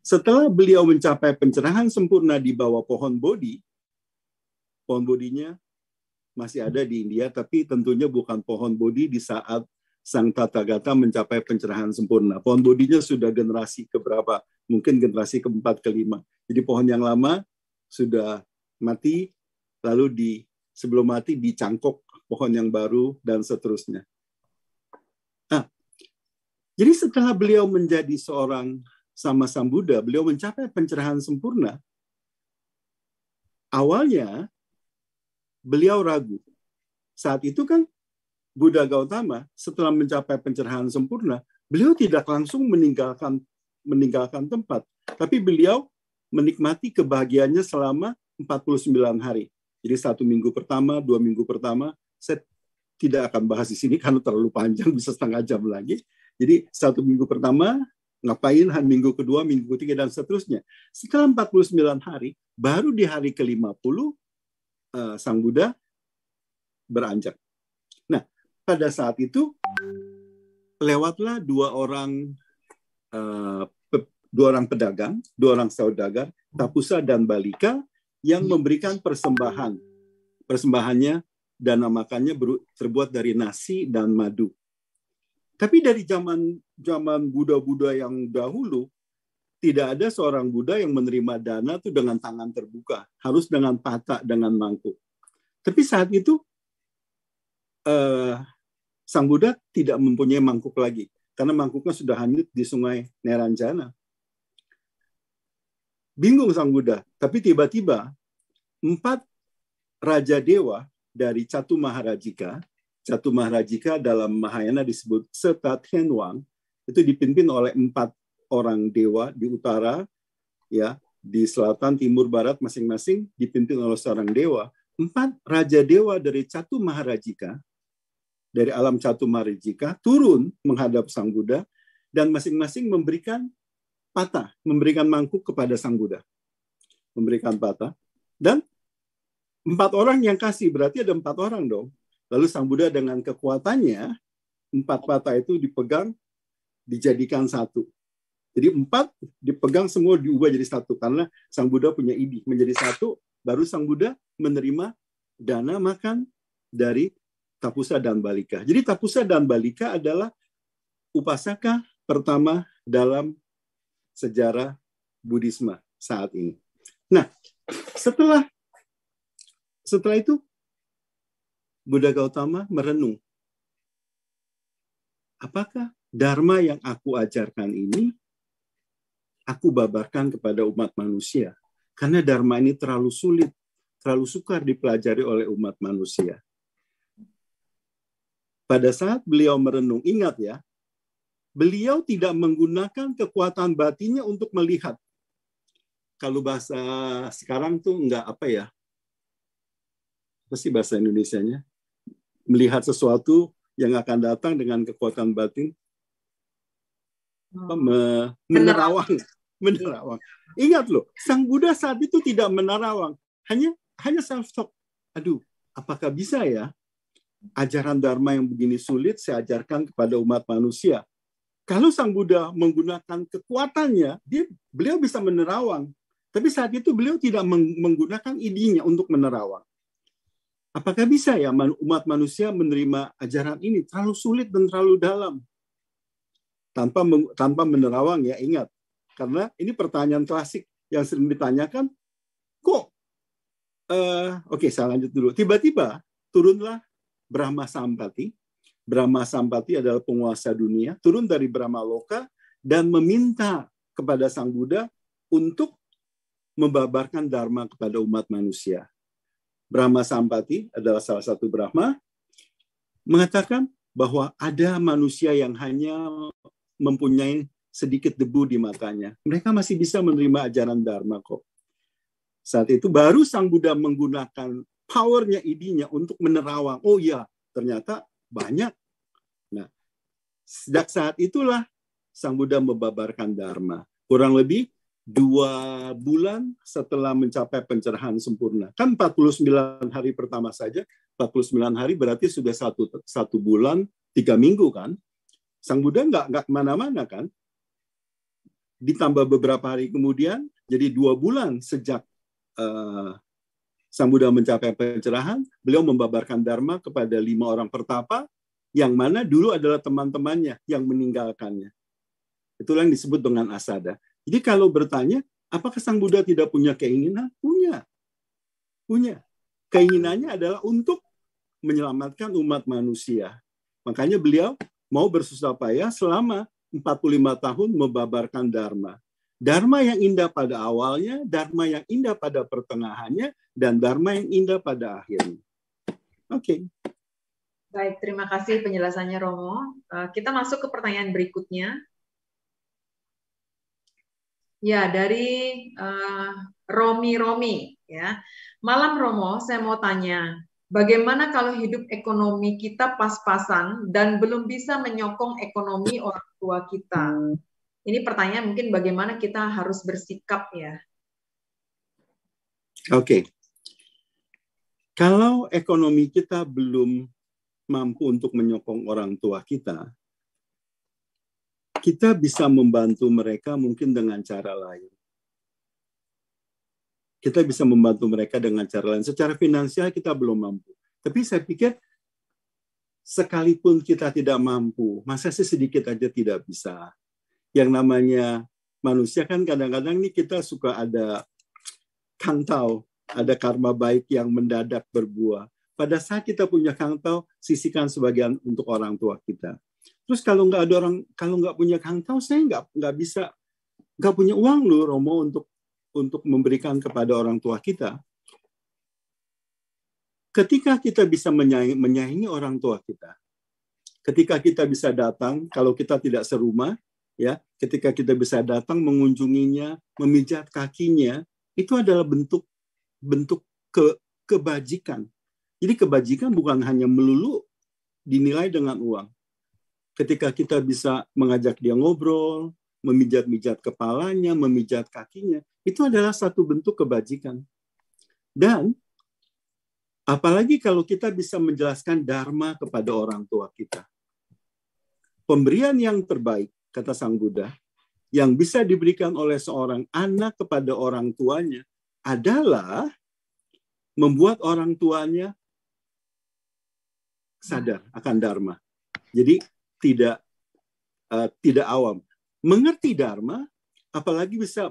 Setelah beliau mencapai pencerahan sempurna di bawah pohon bodi, pohon bodinya masih ada di India, tapi tentunya bukan pohon bodi di saat Sang Tathagata mencapai pencerahan sempurna. Pohon bodinya sudah generasi keberapa? Mungkin generasi keempat, kelima. Jadi pohon yang lama sudah mati, lalu di sebelum mati dicangkok pohon yang baru, dan seterusnya. Nah, jadi setelah beliau menjadi seorang sama Sang Buddha, beliau mencapai pencerahan sempurna. Awalnya, beliau ragu. Saat itu kan Buddha Gautama setelah mencapai pencerahan sempurna, beliau tidak langsung meninggalkan meninggalkan tempat, tapi beliau menikmati kebahagiaannya selama 49 hari. Jadi satu minggu pertama, dua minggu pertama, saya tidak akan bahas di sini karena terlalu panjang, bisa setengah jam lagi. Jadi satu minggu pertama ngapain minggu kedua, minggu ketiga, dan seterusnya. Setelah 49 hari, baru di hari ke-50, uh, eh, Sang Buddha beranjak. Nah, pada saat itu, lewatlah dua orang uh, dua orang pedagang, dua orang saudagar, Tapusa dan Balika, yang memberikan persembahan. Persembahannya dan makannya terbuat dari nasi dan madu. Tapi dari zaman zaman Buddha-Buddha yang dahulu, tidak ada seorang Buddha yang menerima dana itu dengan tangan terbuka, harus dengan pata, dengan mangkuk. Tapi saat itu eh, Sang Buddha tidak mempunyai mangkuk lagi karena mangkuknya sudah hanyut di Sungai Neranjana. Bingung Sang Buddha, tapi tiba-tiba empat raja dewa dari Catu Maharajika. Catu Maharajika dalam Mahayana disebut Seta Tenwang, itu dipimpin oleh empat orang dewa di utara, ya di selatan, timur, barat masing-masing dipimpin oleh seorang dewa. Empat raja dewa dari Catu Maharajika, dari alam Catu Maharajika, turun menghadap Sang Buddha, dan masing-masing memberikan patah, memberikan mangkuk kepada Sang Buddha. Memberikan patah. Dan Empat orang yang kasih berarti ada empat orang dong. Lalu Sang Buddha dengan kekuatannya empat patah itu dipegang dijadikan satu. Jadi empat dipegang semua diubah jadi satu karena Sang Buddha punya ide menjadi satu. Baru Sang Buddha menerima dana makan dari Tapusa dan Balika. Jadi Tapusa dan Balika adalah upasaka pertama dalam sejarah Budisme saat ini. Nah, setelah setelah itu, Buddha Gautama merenung. Apakah dharma yang aku ajarkan ini aku babarkan kepada umat manusia? Karena dharma ini terlalu sulit, terlalu sukar dipelajari oleh umat manusia. Pada saat beliau merenung, ingat ya, beliau tidak menggunakan kekuatan batinnya untuk melihat. Kalau bahasa sekarang tuh enggak apa ya, apa sih bahasa nya melihat sesuatu yang akan datang dengan kekuatan batin Hmm. menerawang menerawang ingat loh sang Buddha saat itu tidak menerawang hanya hanya self talk aduh apakah bisa ya ajaran dharma yang begini sulit saya ajarkan kepada umat manusia kalau sang Buddha menggunakan kekuatannya dia beliau bisa menerawang tapi saat itu beliau tidak menggunakan idenya untuk menerawang Apakah bisa ya umat manusia menerima ajaran ini? Terlalu sulit dan terlalu dalam. Tanpa tanpa menerawang ya, ingat. Karena ini pertanyaan klasik yang sering ditanyakan, kok uh, oke okay, saya lanjut dulu. Tiba-tiba turunlah Brahma Sampati. Brahma Sampati adalah penguasa dunia, turun dari Brahma Loka dan meminta kepada Sang Buddha untuk membabarkan dharma kepada umat manusia. Brahma Sampati adalah salah satu Brahma, mengatakan bahwa ada manusia yang hanya mempunyai sedikit debu di matanya. Mereka masih bisa menerima ajaran Dharma kok. Saat itu baru Sang Buddha menggunakan powernya, idinya untuk menerawang. Oh iya, ternyata banyak. Nah, sejak saat itulah Sang Buddha membabarkan Dharma. Kurang lebih dua bulan setelah mencapai pencerahan sempurna. Kan 49 hari pertama saja, 49 hari berarti sudah satu, satu bulan, tiga minggu kan. Sang Buddha nggak nggak kemana-mana kan. Ditambah beberapa hari kemudian, jadi dua bulan sejak uh, Sang Buddha mencapai pencerahan, beliau membabarkan Dharma kepada lima orang pertapa, yang mana dulu adalah teman-temannya yang meninggalkannya. Itulah yang disebut dengan asada. Jadi kalau bertanya, apakah Sang Buddha tidak punya keinginan? Punya. Punya. Keinginannya adalah untuk menyelamatkan umat manusia. Makanya beliau mau bersusah payah selama 45 tahun membabarkan Dharma. Dharma yang indah pada awalnya, Dharma yang indah pada pertengahannya, dan Dharma yang indah pada akhirnya. Oke. Okay.
Baik, terima kasih penjelasannya Romo. Eh, kita masuk ke pertanyaan berikutnya. Ya, dari uh, Romi Romi ya. Malam Romo, saya mau tanya, bagaimana kalau hidup ekonomi kita pas-pasan dan belum bisa menyokong ekonomi orang tua kita? Hmm. Ini pertanyaan mungkin bagaimana kita harus bersikap ya.
Oke. Okay. Kalau ekonomi kita belum mampu untuk menyokong orang tua kita, kita bisa membantu mereka mungkin dengan cara lain. Kita bisa membantu mereka dengan cara lain. Secara finansial kita belum mampu. Tapi saya pikir sekalipun kita tidak mampu, masa sih sedikit aja tidak bisa. Yang namanya manusia kan kadang-kadang nih kita suka ada kantau, ada karma baik yang mendadak berbuah. Pada saat kita punya kantau, sisihkan sebagian untuk orang tua kita. Terus kalau nggak ada orang, kalau nggak punya kang tao, saya nggak nggak bisa nggak punya uang loh Romo untuk untuk memberikan kepada orang tua kita. Ketika kita bisa menyayangi menyaingi orang tua kita, ketika kita bisa datang, kalau kita tidak serumah, ya, ketika kita bisa datang mengunjunginya, memijat kakinya, itu adalah bentuk bentuk ke, kebajikan. Jadi kebajikan bukan hanya melulu dinilai dengan uang, ketika kita bisa mengajak dia ngobrol, memijat-mijat kepalanya, memijat kakinya, itu adalah satu bentuk kebajikan. Dan apalagi kalau kita bisa menjelaskan dharma kepada orang tua kita. Pemberian yang terbaik, kata Sang Buddha, yang bisa diberikan oleh seorang anak kepada orang tuanya adalah membuat orang tuanya sadar akan dharma. Jadi tidak uh, tidak awam. Mengerti dharma, apalagi bisa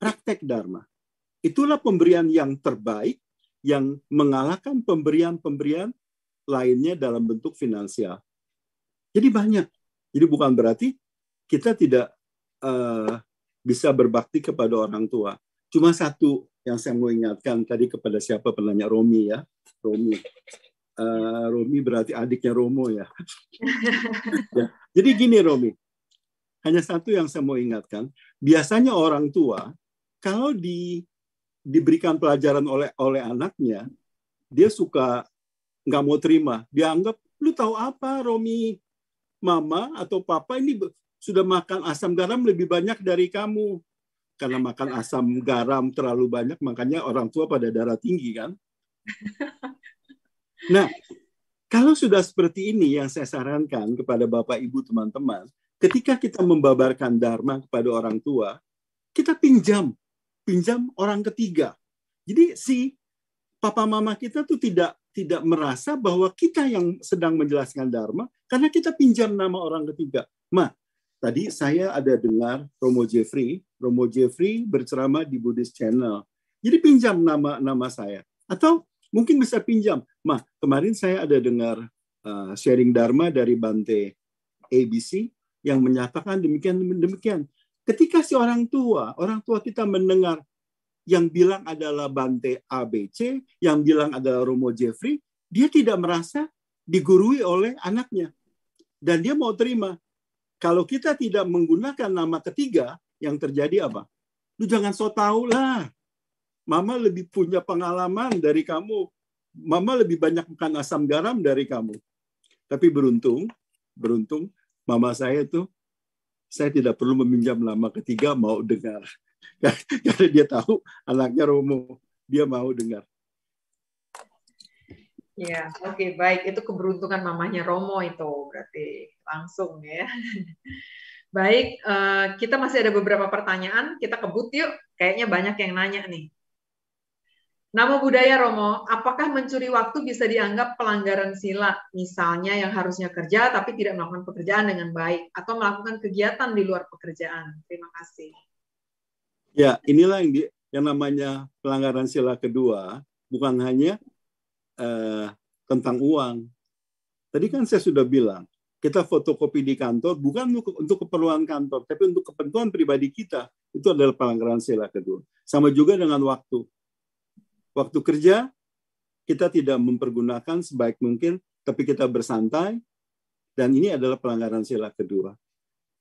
praktek dharma. Itulah pemberian yang terbaik yang mengalahkan pemberian-pemberian lainnya dalam bentuk finansial. Jadi banyak. Jadi bukan berarti kita tidak uh, bisa berbakti kepada orang tua. Cuma satu yang saya mau ingatkan tadi kepada siapa penanya Romi ya, Romi. Eh, Romi berarti adiknya Romo ya. ya. Jadi gini Romi, hanya satu yang saya mau ingatkan. Biasanya orang tua kalau di diberikan pelajaran oleh oleh anaknya, dia suka nggak mau terima. Dia anggap lu tahu apa Romi, mama atau papa ini sudah makan asam garam lebih banyak dari kamu karena makan asam garam terlalu banyak makanya orang tua pada darah tinggi kan Nah, kalau sudah seperti ini yang saya sarankan kepada Bapak Ibu teman-teman, ketika kita membabarkan dharma kepada orang tua, kita pinjam, pinjam orang ketiga. Jadi si papa mama kita tuh tidak tidak merasa bahwa kita yang sedang menjelaskan dharma karena kita pinjam nama orang ketiga. Ma, tadi saya ada dengar Romo Jeffrey, Romo Jeffrey berceramah di Buddhist Channel. Jadi pinjam nama nama saya atau mungkin bisa pinjam. Mah, kemarin saya ada dengar uh, sharing Dharma dari Bante ABC yang menyatakan demikian demikian. Ketika si orang tua, orang tua kita mendengar yang bilang adalah Bante ABC, yang bilang adalah Romo Jeffrey, dia tidak merasa digurui oleh anaknya. Dan dia mau terima. Kalau kita tidak menggunakan nama ketiga, yang terjadi apa? Lu jangan so tau lah. Mama lebih punya pengalaman dari kamu. Mama lebih banyak makan asam garam dari kamu. Tapi beruntung, beruntung mama saya itu saya tidak perlu meminjam lama ketiga mau dengar. Karena dia tahu anaknya Romo, dia mau dengar.
Ya, oke okay, baik. Itu keberuntungan mamanya Romo itu berarti langsung ya. Baik, eh, kita masih ada beberapa pertanyaan. Kita kebut yuk. Kayaknya banyak yang nanya nih. Nama budaya Romo, apakah mencuri waktu bisa dianggap pelanggaran sila? Misalnya yang harusnya kerja tapi tidak melakukan pekerjaan dengan baik atau melakukan kegiatan di luar pekerjaan. Terima kasih.
Ya, inilah yang, di, yang namanya pelanggaran sila kedua, bukan hanya eh, tentang uang. Tadi kan saya sudah bilang, kita fotokopi di kantor bukan untuk keperluan kantor, tapi untuk kepentingan pribadi kita. Itu adalah pelanggaran sila kedua. Sama juga dengan waktu Waktu kerja, kita tidak mempergunakan sebaik mungkin, tapi kita bersantai, dan ini adalah pelanggaran sila kedua.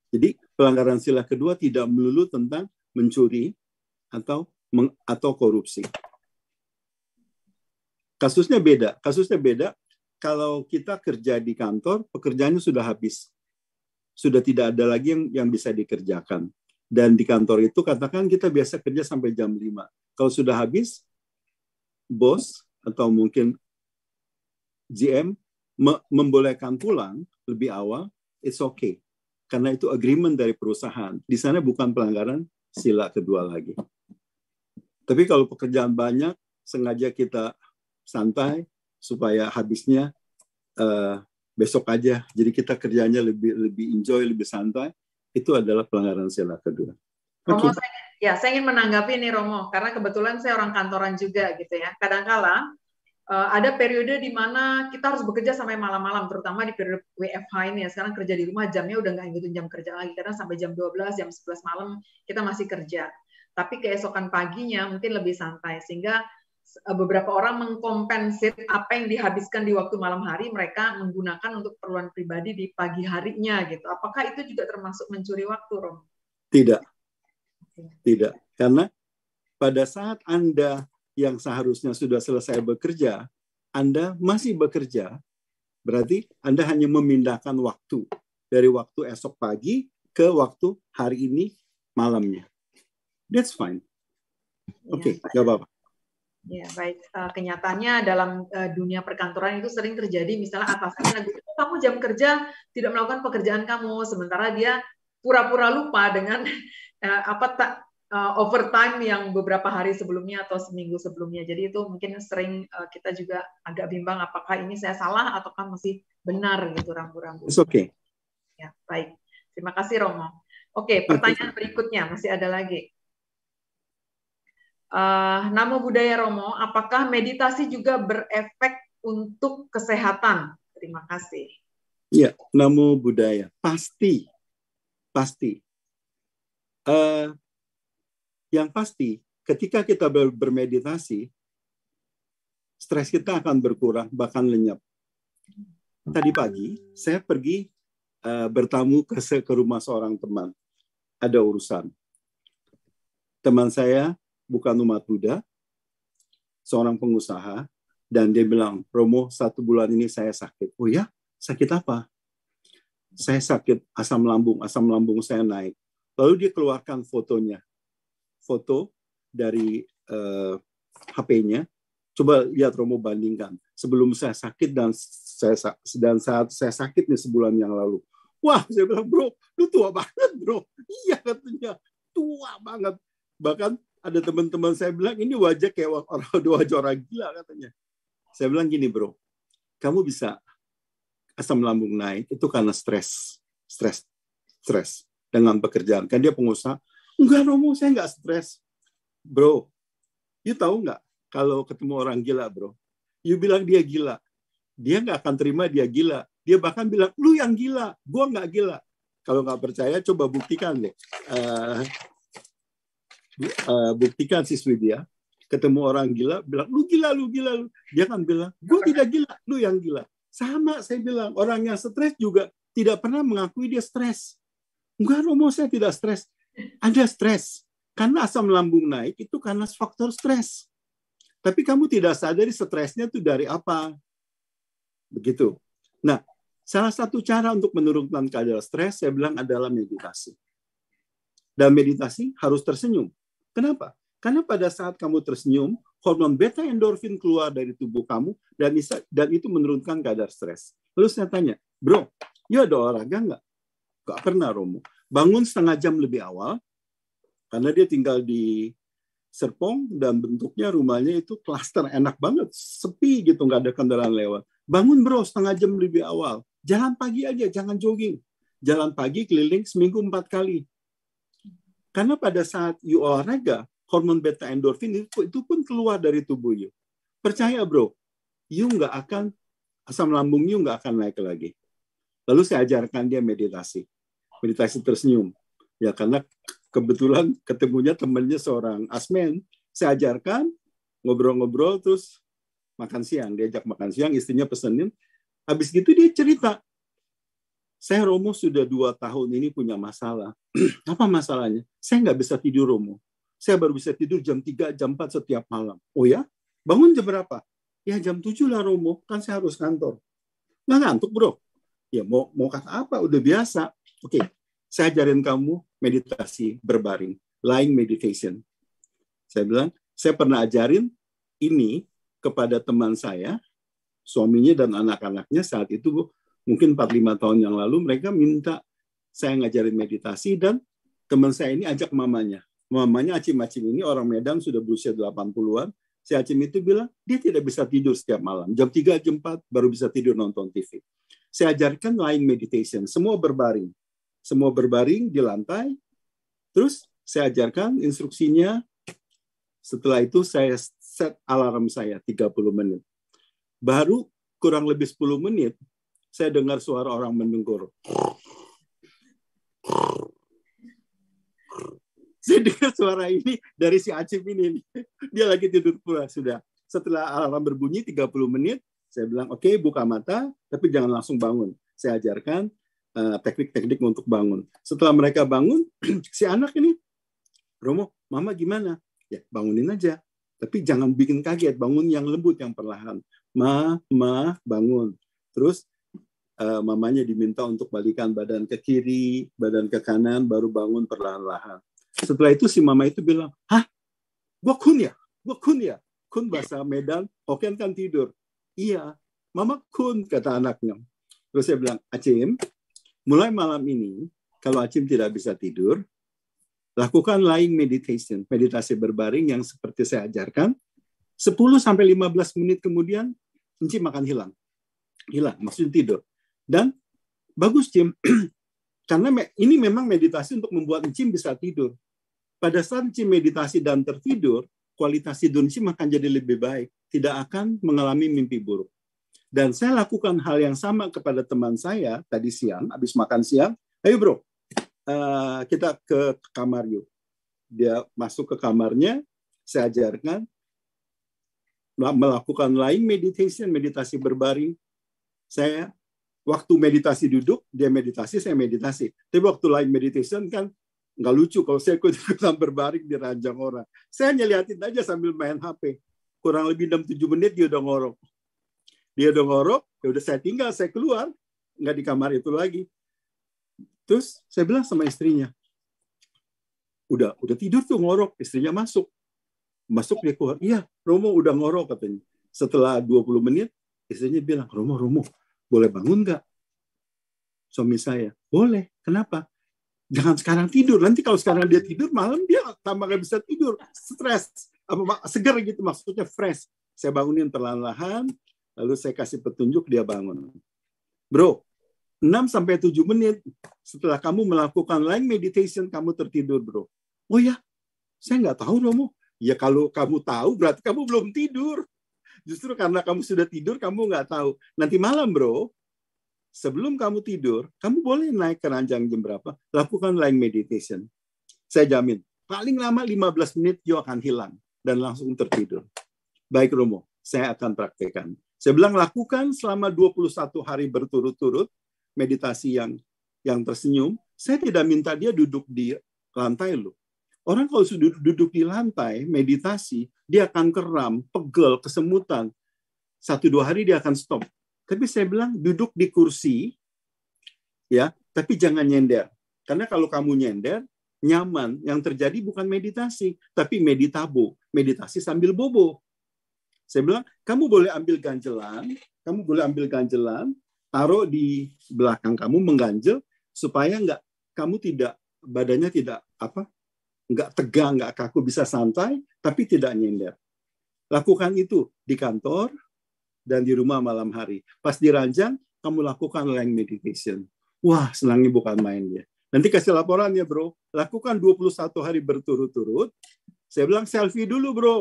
Jadi pelanggaran sila kedua tidak melulu tentang mencuri atau meng, atau korupsi. Kasusnya beda. Kasusnya beda kalau kita kerja di kantor, pekerjaannya sudah habis. Sudah tidak ada lagi yang yang bisa dikerjakan. Dan di kantor itu katakan kita biasa kerja sampai jam 5. Kalau sudah habis, bos atau mungkin GM me membolehkan pulang lebih awal, it's okay. Karena itu agreement dari perusahaan. Di sana bukan pelanggaran sila kedua lagi. Tapi kalau pekerjaan banyak, sengaja kita santai supaya habisnya uh, besok aja. Jadi kita kerjanya lebih lebih enjoy, lebih santai. Itu adalah pelanggaran sila kedua. Okay.
Oh, Ya, saya ingin menanggapi ini Romo, karena kebetulan saya orang kantoran juga gitu ya. Kadangkala uh, ada periode di mana kita harus bekerja sampai malam-malam, terutama di periode WFH ini ya. Sekarang kerja di rumah jamnya udah nggak ngikutin jam kerja lagi, karena sampai jam 12, jam 11 malam kita masih kerja. Tapi keesokan paginya mungkin lebih santai, sehingga eh, beberapa orang mengkompensir apa yang dihabiskan di waktu malam hari mereka menggunakan untuk keperluan pribadi di pagi harinya gitu. Apakah itu juga termasuk mencuri waktu, Romo?
Tidak tidak. Karena pada saat Anda yang seharusnya sudah selesai bekerja, Anda masih bekerja, berarti Anda hanya memindahkan waktu dari waktu esok pagi ke waktu hari ini malamnya. That's fine. Iya, Oke, okay, ya, apa-apa.
Ya baik. Eh, kenyataannya dalam eh, dunia perkantoran itu sering terjadi misalnya atasannya oh, kamu jam kerja tidak melakukan pekerjaan kamu sementara dia pura-pura lupa dengan uh, apa tak uh, eh, overtime yang beberapa hari sebelumnya atau seminggu sebelumnya. Jadi itu mungkin sering uh, kita juga agak bimbang apakah ini saya salah ataukah masih benar gitu rambu-rambu. Oke. Okay. Ya, baik. Terima kasih Romo. Oke, okay, pertanyaan berikutnya masih ada lagi. Uh, Namo Budaya Romo, apakah meditasi juga berefek untuk kesehatan? Terima kasih.
Ya, Namo Budaya. Pasti. Pasti Eh, yang pasti, ketika kita bermeditasi, stres kita akan berkurang, bahkan lenyap. Tadi pagi, saya pergi uh, bertamu ke, ke rumah seorang teman. Ada urusan. Teman saya bukan umat Buddha, seorang pengusaha, dan dia bilang, Romo, satu bulan ini saya sakit. Oh ya? Sakit apa? Saya sakit asam lambung. Asam lambung saya naik Lalu dia keluarkan fotonya, foto dari uh, eh, HP-nya. Coba lihat Romo bandingkan. Sebelum saya sakit dan saya dan saat saya sakit nih sebulan yang lalu. Wah, saya bilang bro, lu tua banget bro. Iya katanya tua banget. Bahkan ada teman-teman saya bilang ini wajah kayak orang dua wajah orang gila katanya. Saya bilang gini bro, kamu bisa asam lambung naik itu karena stres, stres, stres dengan pekerjaan. Kan dia pengusaha. Enggak, Romo, saya enggak stres. Bro, you tahu enggak kalau ketemu orang gila, bro? You bilang dia gila. Dia enggak akan terima dia gila. Dia bahkan bilang, lu yang gila, gua enggak gila. Kalau enggak percaya, coba buktikan deh. Uh, uh, buktikan siswi dia ketemu orang gila bilang lu gila lu gila lu dia kan bilang gue tidak gila lu yang gila sama saya bilang orang yang stres juga tidak pernah mengakui dia stres Enggak, Romo, saya tidak stres. Anda stres. Karena asam lambung naik itu karena faktor stres. Tapi kamu tidak sadari stresnya itu dari apa. Begitu. Nah, salah satu cara untuk menurunkan kadar stres, saya bilang adalah meditasi. Dan meditasi harus tersenyum. Kenapa? Karena pada saat kamu tersenyum, hormon beta endorfin keluar dari tubuh kamu dan itu menurunkan kadar stres. Lalu saya tanya, bro, ya ada olahraga nggak? Gak pernah Romo. Bangun setengah jam lebih awal, karena dia tinggal di Serpong dan bentuknya rumahnya itu klaster enak banget, sepi gitu nggak ada kendaraan lewat. Bangun bro setengah jam lebih awal, jalan pagi aja, jangan jogging. Jalan pagi keliling seminggu empat kali. Karena pada saat you olahraga, hormon beta endorfin itu, itu pun keluar dari tubuh you. Percaya bro, you nggak akan asam lambung you nggak akan naik lagi. Lalu saya ajarkan dia meditasi meditasi tersenyum ya karena kebetulan ketemunya temannya seorang asmen saya ajarkan ngobrol-ngobrol terus makan siang diajak makan siang istrinya pesenin habis gitu dia cerita saya Romo sudah dua tahun ini punya masalah apa masalahnya saya nggak bisa tidur Romo saya baru bisa tidur jam 3, jam 4 setiap malam. Oh ya? Bangun jam berapa? Ya jam 7 lah Romo, kan saya harus kantor. Nggak ngantuk bro. Ya mau, mau kata apa, udah biasa. Oke, okay, saya ajarin kamu meditasi berbaring, lying meditation. Saya bilang, saya pernah ajarin ini kepada teman saya, suaminya dan anak-anaknya saat itu mungkin lima tahun yang lalu mereka minta saya ngajarin meditasi dan teman saya ini ajak mamanya. Mamanya Acim-Acim ini orang Medan sudah berusia 80-an. Si Acim itu bilang, dia tidak bisa tidur setiap malam. Jam 3, jam 4 baru bisa tidur nonton TV. Saya ajarkan lying meditation, semua berbaring semua berbaring di lantai. Terus saya ajarkan instruksinya. Setelah itu saya set alarm saya 30 menit. Baru kurang lebih 10 menit saya dengar suara orang mendengkur. Saya dengar suara ini dari si Acim ini. Dia lagi tidur pula sudah. Setelah alarm berbunyi 30 menit, saya bilang, oke okay, buka mata, tapi jangan langsung bangun. Saya ajarkan Eh, teknik-teknik untuk bangun. Setelah mereka bangun, si anak ini, Romo, mama gimana? Ya bangunin aja. Tapi jangan bikin kaget, bangun yang lembut, yang perlahan. Mama bangun. Terus uh, mamanya diminta untuk balikan badan ke kiri, badan ke kanan, baru bangun perlahan-lahan. Setelah itu si mama itu bilang, hah, gua kun ya, gua kun ya. Kun bahasa Medan, Hokian kan tidur. Iya, mama kun, kata anaknya. Terus saya bilang, Acim, mulai malam ini, kalau Acim tidak bisa tidur, lakukan lying meditation, meditasi berbaring yang seperti saya ajarkan. 10 sampai 15 menit kemudian Cim akan hilang. Hilang, maksudnya tidur. Dan bagus Cim, karena ini memang meditasi untuk membuat Cim bisa tidur. Pada saat Cim meditasi dan tertidur, kualitas tidur Cim akan jadi lebih baik. Tidak akan mengalami mimpi buruk. Dan saya lakukan hal yang sama kepada teman saya tadi siang, habis makan siang. Ayo bro, uh, kita ke kamar yuk. Dia masuk ke kamarnya, saya ajarkan melakukan lain meditation, meditasi berbaring. Saya waktu meditasi duduk, dia meditasi, saya meditasi. Tapi waktu lain meditation kan nggak lucu kalau saya ikut ikutan berbaring di ranjang orang. Saya nyeliatin aja sambil main HP. Kurang lebih 6-7 menit dia udah ngorok dia udah ngorok ya udah saya tinggal saya keluar nggak di kamar itu lagi terus saya bilang sama istrinya udah udah tidur tuh ngorok istrinya masuk masuk dia keluar iya Romo udah ngorok katanya setelah 20 menit istrinya bilang Romo Romo boleh bangun nggak suami saya boleh kenapa jangan sekarang tidur. Nanti kalau sekarang dia tidur, malam dia tambah nggak bisa tidur. Stres, apa, segar gitu maksudnya fresh. Saya bangunin perlahan-lahan, lalu saya kasih petunjuk dia bangun. Bro, 6 sampai 7 menit setelah kamu melakukan line meditation kamu tertidur, Bro. Oh ya, saya nggak tahu Romo. Ya kalau kamu tahu berarti kamu belum tidur. Justru karena kamu sudah tidur kamu nggak tahu. Nanti malam, Bro, sebelum kamu tidur, kamu boleh naik ke ranjang jam berapa, lakukan line meditation. Saya jamin, paling lama 15 menit you akan hilang dan langsung tertidur. Baik Romo, saya akan praktekkan. Saya bilang lakukan selama 21 hari berturut-turut meditasi yang yang tersenyum. Saya tidak minta dia duduk di lantai loh. Orang kalau sudah duduk di lantai, meditasi, dia akan keram, pegel, kesemutan. Satu dua hari dia akan stop. Tapi saya bilang duduk di kursi, ya, tapi jangan nyender. Karena kalau kamu nyender, nyaman. Yang terjadi bukan meditasi, tapi meditabo. Meditasi sambil bobo. Saya bilang, kamu boleh ambil ganjelan, kamu boleh ambil ganjelan, taruh di belakang kamu mengganjel supaya nggak kamu tidak badannya tidak apa nggak tegang nggak kaku bisa santai tapi tidak nyender lakukan itu di kantor dan di rumah malam hari pas diranjang kamu lakukan lang meditation wah senangnya bukan main ya nanti kasih laporannya bro lakukan 21 hari berturut-turut saya bilang selfie dulu bro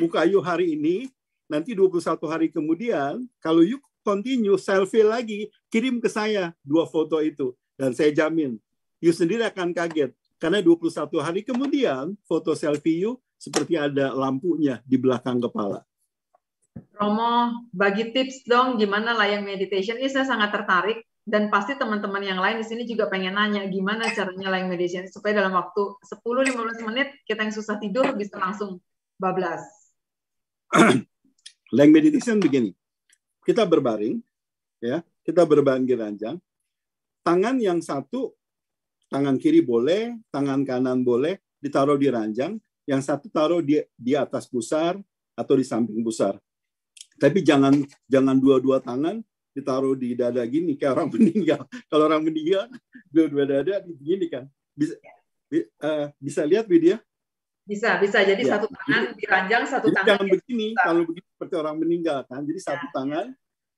buka you hari ini, nanti 21 hari kemudian, kalau you continue selfie lagi, kirim ke saya dua foto itu. Dan saya jamin, you sendiri akan kaget. Karena 21 hari kemudian, foto selfie you seperti ada lampunya di belakang kepala.
Romo, bagi tips dong gimana layang meditation. Ini saya sangat tertarik dan pasti teman-teman yang lain di sini juga pengen nanya gimana caranya layang meditation supaya dalam waktu 10-15 menit kita yang susah tidur bisa langsung
Lang meditation begini. Kita berbaring, ya, kita berbaring di ranjang. Tangan yang satu, tangan kiri boleh, tangan kanan boleh, ditaruh di ranjang. Yang satu taruh di, di atas pusar atau di samping pusar. Tapi jangan jangan dua-dua tangan ditaruh di dada gini kayak orang meninggal. Kalau orang meninggal dua-dua dada begini kan. Bisa, uh, bisa lihat video? Bisa, bisa. Jadi ya. satu tangan diranjang, satu jadi tangan. Jangan begini, bisa. kalau begini seperti orang meninggal kan. Jadi ya. satu tangan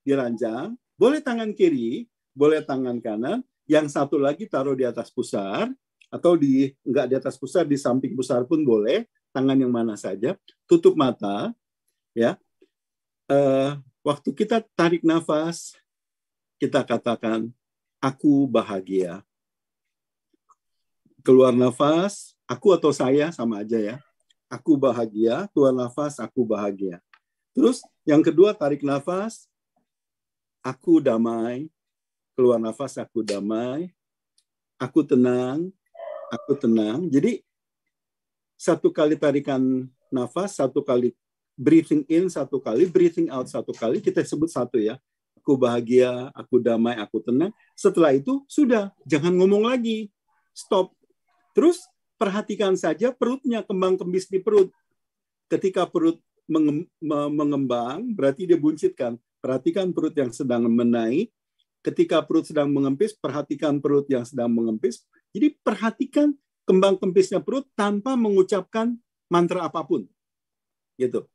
diranjang, boleh tangan kiri, boleh tangan kanan, yang satu lagi taruh di atas pusar atau di enggak di atas pusar di samping pusar pun boleh, tangan yang mana saja, tutup mata ya. Uh, waktu kita tarik nafas, kita katakan aku bahagia. Keluar nafas, Aku atau saya sama aja ya. Aku bahagia, tuan nafas, aku bahagia. Terus yang kedua tarik nafas, aku damai, keluar nafas aku damai, aku tenang, aku tenang. Jadi satu kali tarikan nafas, satu kali breathing in, satu kali breathing out, satu kali kita sebut satu ya. Aku bahagia, aku damai, aku tenang. Setelah itu sudah, jangan ngomong lagi. Stop. Terus perhatikan saja perutnya kembang kembis di perut. Ketika perut mengembang, berarti dia buncitkan. Perhatikan perut yang sedang menaik. Ketika perut sedang mengempis, perhatikan perut yang sedang mengempis. Jadi perhatikan kembang kempisnya perut tanpa mengucapkan mantra apapun. Gitu.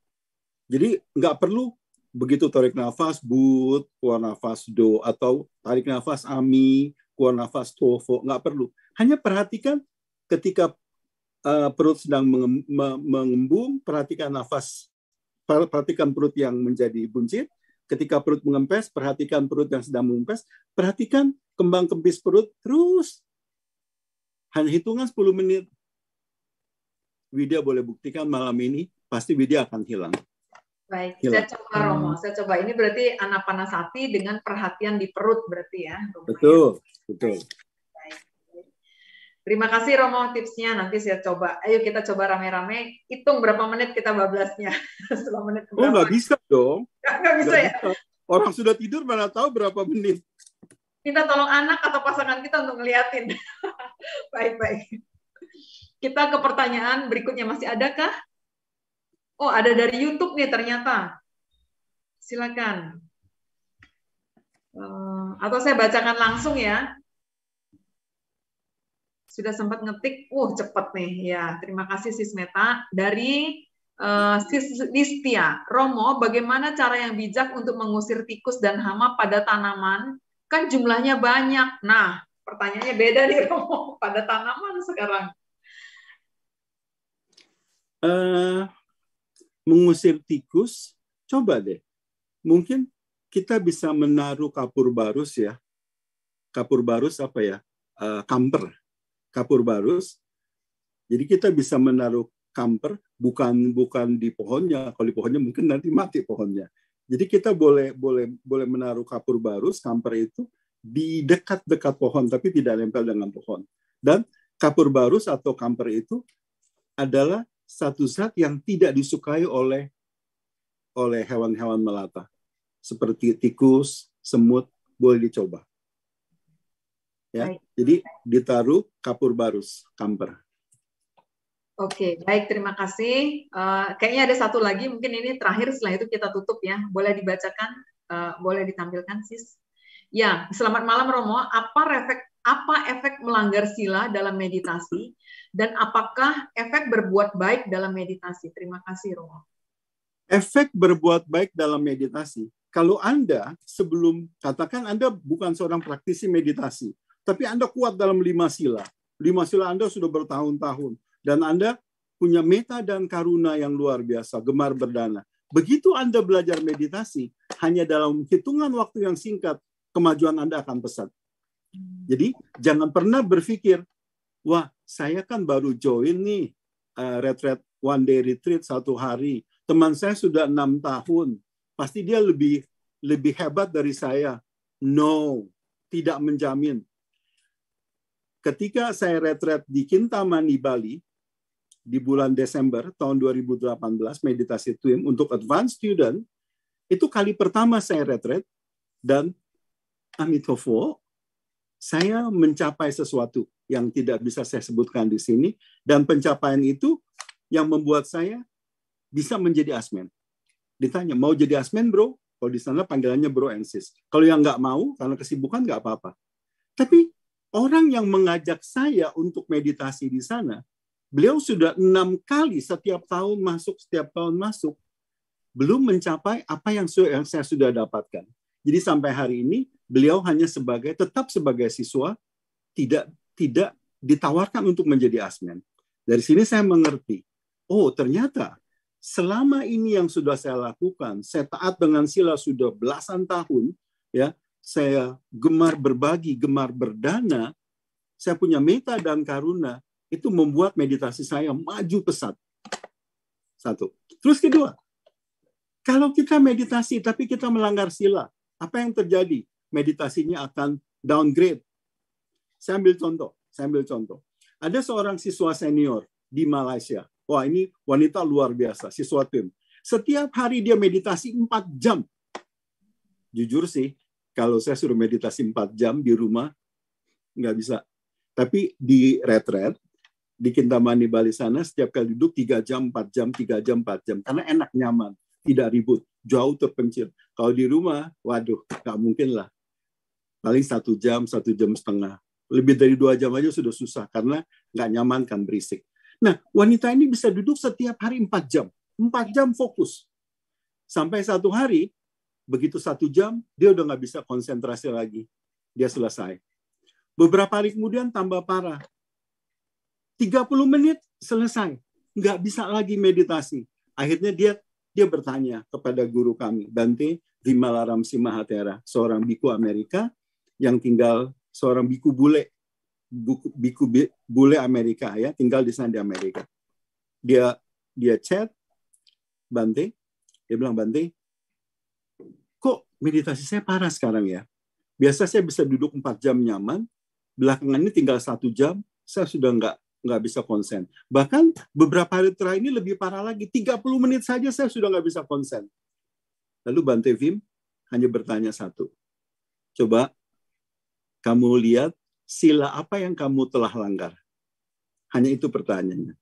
Jadi nggak perlu begitu tarik nafas but, keluar nafas do, atau tarik nafas ami, keluar nafas tofo, nggak perlu. Hanya perhatikan ketika uh, perut sedang mengembung, perhatikan nafas, perhatikan perut yang menjadi buncit. Ketika perut mengempes, perhatikan perut yang sedang mengempes. Perhatikan kembang kempis perut terus. Hanya hitungan 10 menit. Widya boleh buktikan malam ini, pasti Widya akan hilang.
Baik, hilang. saya coba Romo. Hmm. Saya coba ini berarti anak panas hati dengan perhatian di perut berarti ya. Rumah
ya. Betul, betul.
Terima kasih Romo tipsnya. Nanti saya coba. Ayo kita coba rame-rame. Hitung berapa menit kita bablasnya. Setelah menit berapa. Oh
nggak bisa dong.
Nggak bisa gak ya.
Bisa. Orang sudah tidur mana tahu berapa menit.
Minta tolong anak atau pasangan kita untuk ngeliatin. Baik-baik. kita ke pertanyaan berikutnya masih ada kah? Oh ada dari YouTube nih ternyata. Silakan. Eh, atau saya bacakan langsung ya sudah sempat ngetik, uh cepet nih ya. Terima kasih Sis Meta dari uh, Sis Listia. Romo, bagaimana cara yang bijak untuk mengusir tikus dan hama pada tanaman? Kan jumlahnya banyak. Nah, pertanyaannya beda nih Romo pada tanaman sekarang.
Uh, mengusir tikus, coba deh. Mungkin kita bisa menaruh kapur barus ya. Kapur barus apa ya? Uh, kamper kapur barus. Jadi kita bisa menaruh kamper bukan bukan di pohonnya. Kalau di pohonnya mungkin nanti mati pohonnya. Jadi kita boleh boleh boleh menaruh kapur barus kamper itu di dekat-dekat pohon tapi tidak nempel dengan pohon. Dan kapur barus atau kamper itu adalah satu zat yang tidak disukai oleh oleh hewan-hewan melata seperti tikus, semut boleh dicoba. Ya, baik. jadi ditaruh kapur barus, kamper.
Oke, baik terima kasih. Uh, kayaknya ada satu lagi, mungkin ini terakhir setelah itu kita tutup ya. Boleh dibacakan, uh, boleh ditampilkan, sis. Ya, selamat malam Romo. Apa efek apa efek melanggar sila dalam meditasi dan apakah efek berbuat baik dalam meditasi? Terima kasih Romo.
Efek berbuat baik dalam meditasi. Kalau Anda sebelum katakan Anda bukan seorang praktisi meditasi, tapi Anda kuat dalam lima sila. Lima sila Anda sudah bertahun-tahun. Dan Anda punya meta dan karuna yang luar biasa, gemar berdana. Begitu Anda belajar meditasi, hanya dalam hitungan waktu yang singkat, kemajuan Anda akan pesat. Jadi jangan pernah berpikir, wah saya kan baru join nih uh, eh, retreat one day retreat satu hari. Teman saya sudah enam tahun, pasti dia lebih lebih hebat dari saya. No, tidak menjamin ketika saya retret di Kintamani Bali di bulan Desember tahun 2018 meditasi twin untuk advanced student itu kali pertama saya retret dan amitofo saya mencapai sesuatu yang tidak bisa saya sebutkan di sini dan pencapaian itu yang membuat saya bisa menjadi asmen. Ditanya mau jadi asmen bro? Kalau di sana panggilannya bro and sis. Kalau yang nggak mau karena kesibukan nggak apa-apa. Tapi orang yang mengajak saya untuk meditasi di sana, beliau sudah enam kali setiap tahun masuk, setiap tahun masuk, belum mencapai apa yang, saya sudah dapatkan. Jadi sampai hari ini beliau hanya sebagai tetap sebagai siswa, tidak tidak ditawarkan untuk menjadi asmen. Dari sini saya mengerti, oh ternyata selama ini yang sudah saya lakukan, saya taat dengan sila sudah belasan tahun, ya saya gemar berbagi, gemar berdana, saya punya meta dan karuna, itu membuat meditasi saya maju pesat. Satu. Terus kedua, kalau kita meditasi tapi kita melanggar sila, apa yang terjadi? Meditasinya akan downgrade. Saya ambil contoh, saya ambil contoh. Ada seorang siswa senior di Malaysia. Wah, ini wanita luar biasa, siswa tim. Setiap hari dia meditasi 4 jam. Jujur sih, kalau saya suruh meditasi 4 jam di rumah, nggak bisa. Tapi di retret, di Kintamani Bali sana, setiap kali duduk 3 jam, 4 jam, 3 jam, 4 jam. Karena enak, nyaman, tidak ribut, jauh terpencil. Kalau di rumah, waduh, nggak mungkin lah. Paling satu jam, satu jam setengah. Lebih dari dua jam aja sudah susah, karena nggak nyaman kan berisik. Nah, wanita ini bisa duduk setiap hari 4 jam. 4 jam fokus. Sampai satu hari, Begitu satu jam, dia udah nggak bisa konsentrasi lagi. Dia selesai. Beberapa hari kemudian tambah parah. 30 menit selesai. Nggak bisa lagi meditasi. Akhirnya dia dia bertanya kepada guru kami, Dante Vimalaram Simahatera, seorang biku Amerika yang tinggal, seorang biku bule, buku, biku bule Amerika ya, tinggal di sana di Amerika. Dia dia chat Bante, dia bilang Bante, kok meditasi saya parah sekarang ya? Biasa saya bisa duduk 4 jam nyaman, belakangan ini tinggal satu jam, saya sudah nggak nggak bisa konsen. Bahkan beberapa hari terakhir ini lebih parah lagi, 30 menit saja saya sudah nggak bisa konsen. Lalu Bante Vim hanya bertanya satu. Coba kamu lihat sila apa yang kamu telah langgar. Hanya itu pertanyaannya.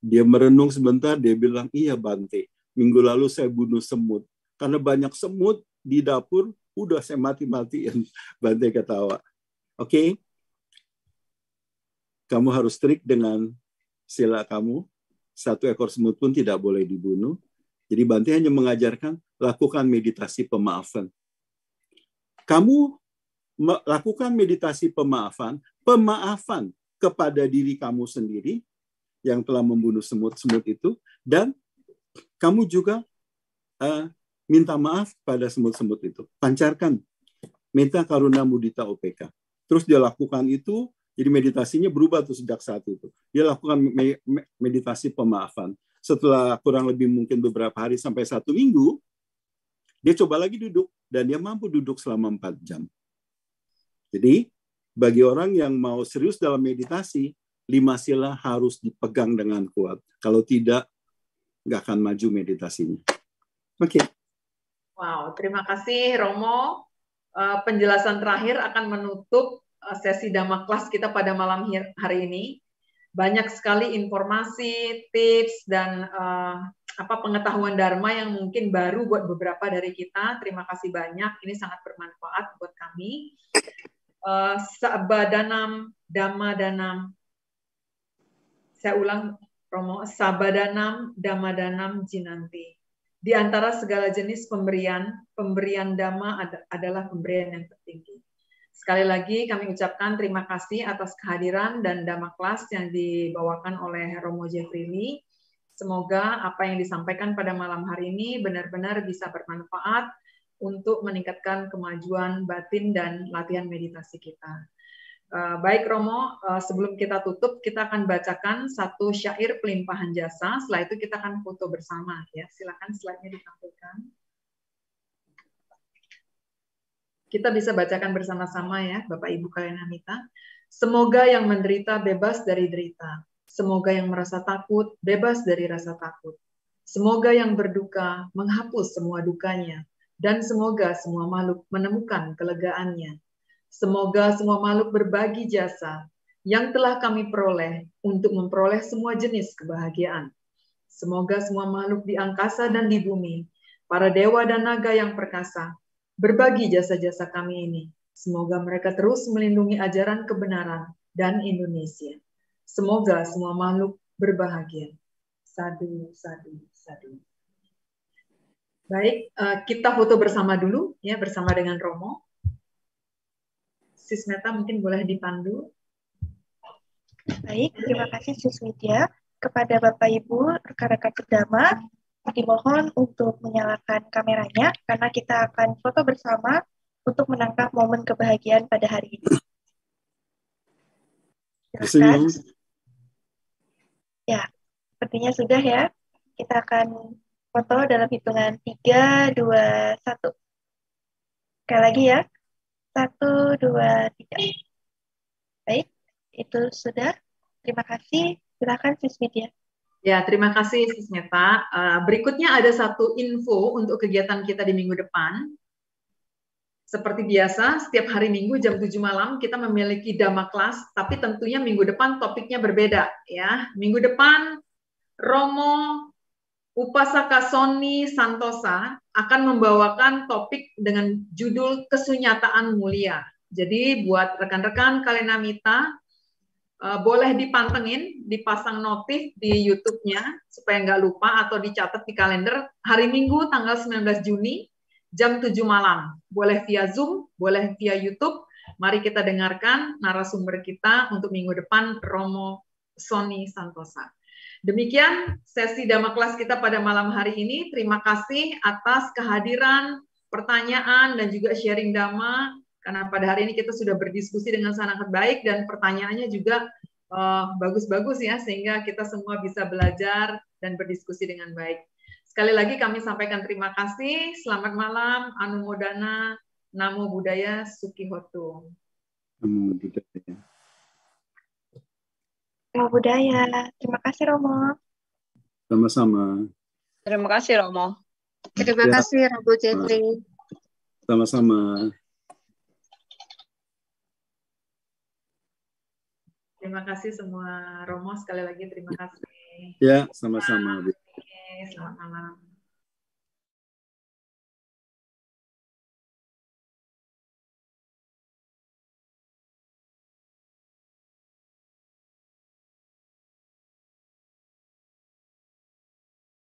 Dia merenung sebentar, dia bilang, iya Bante, minggu lalu saya bunuh semut. Karena banyak semut, di dapur udah saya mati-matiin bantai ketawa. Oke. Okay? Kamu harus trik dengan sila kamu. Satu ekor semut pun tidak boleh dibunuh. Jadi Bantai hanya mengajarkan lakukan meditasi pemaafan. Kamu lakukan meditasi pemaafan, pemaafan kepada diri kamu sendiri yang telah membunuh semut-semut itu dan kamu juga uh, Minta maaf pada semut-semut itu. Pancarkan. Minta karuna mudita OPK. Terus dia lakukan itu, jadi meditasinya berubah tuh sejak saat itu. Dia lakukan me meditasi pemaafan. Setelah kurang lebih mungkin beberapa hari sampai satu minggu, dia coba lagi duduk dan dia mampu duduk selama empat jam. Jadi bagi orang yang mau serius dalam meditasi, lima sila harus dipegang dengan kuat. Kalau tidak, nggak akan maju meditasinya. Oke. Okay.
Wow, terima kasih Romo. Eh, penjelasan terakhir akan menutup eh, sesi dama kelas kita pada malam hari ini. Banyak sekali informasi, tips, dan eh, apa pengetahuan Dharma yang mungkin baru buat beberapa dari kita. Terima kasih banyak. Ini sangat bermanfaat buat kami. Uh, sabadanam, damadanam. Saya ulang, Romo. Sabadanam, damadanam, jinanti di antara segala jenis pemberian, pemberian dhamma adalah pemberian yang tertinggi. Sekali lagi kami ucapkan terima kasih atas kehadiran dan dhamma kelas yang dibawakan oleh Romo Jeffrey Semoga apa yang disampaikan pada malam hari ini benar-benar bisa bermanfaat untuk meningkatkan kemajuan batin dan latihan meditasi kita. Eh, baik Romo, eh, sebelum kita tutup, kita akan bacakan satu syair pelimpahan jasa. Setelah itu kita akan foto bersama. Ya, silakan slide-nya ditampilkan. Kita bisa bacakan bersama-sama ya, Bapak Ibu kalian Hamita. Semoga yang menderita bebas dari derita. Semoga yang merasa takut bebas dari rasa takut. Semoga yang berduka menghapus semua dukanya. Dan semoga semua makhluk menemukan kelegaannya Semoga semua makhluk berbagi jasa yang telah kami peroleh untuk memperoleh semua jenis kebahagiaan. Semoga semua makhluk di angkasa dan di bumi, para dewa dan naga yang perkasa, berbagi jasa-jasa kami ini. Semoga mereka terus melindungi ajaran kebenaran dan Indonesia. Semoga semua makhluk berbahagia. Sadu, sadu, sadu. Baik, eh, kita foto bersama dulu ya bersama dengan Romo. Sismeta mungkin boleh dipandu. Baik, terima kasih Sis Widya. Kepada Bapak Ibu, rekan-rekan terdama, dimohon untuk menyalakan kameranya karena kita akan foto bersama untuk menangkap momen kebahagiaan pada hari ini. Silakan. Ya, sepertinya sudah ya. Kita
akan foto dalam hitungan 3, 2, 1. Sekali lagi ya, satu, dua, tiga. Baik,
itu sudah. Terima kasih. Silakan Sismedia. Ya, terima kasih Sismeta. Eh, berikutnya ada satu info untuk kegiatan kita di minggu depan. Seperti biasa, setiap hari Minggu jam 7 malam kita memiliki damaklas kelas, tapi tentunya minggu depan topiknya berbeda ya. Minggu depan Romo Upasaka Sony Santosa akan membawakan topik dengan judul Kesunyataan Mulia. Jadi buat rekan-rekan Kalenamita, eh, boleh dipantengin, dipasang notif di YouTube-nya supaya nggak lupa atau dicatat di kalender hari Minggu tanggal 19 Juni jam 7 malam. Boleh via Zoom, boleh via YouTube. Mari kita dengarkan narasumber kita untuk minggu depan, Romo Sony Santosa. Demikian sesi dama kelas kita pada malam hari ini. Terima kasih atas kehadiran, pertanyaan, dan juga sharing dama. Karena pada hari ini kita sudah berdiskusi dengan sangat baik dan pertanyaannya juga eh, bagus-bagus uh, ya, sehingga kita semua bisa belajar dan berdiskusi dengan baik. Sekali lagi kami sampaikan terima kasih. Selamat malam, Anumodana, Namo Buddhaya, Sukihoto.
Namo Buddhaya
ilmu budaya. Terima kasih Romo.
Sama-sama.
Terima kasih Romo. Terima ya. kasih Romo Jeffrey.
Sama-sama.
Terima kasih semua Romo sekali lagi terima kasih.
Ya, sama-sama.
selamat malam.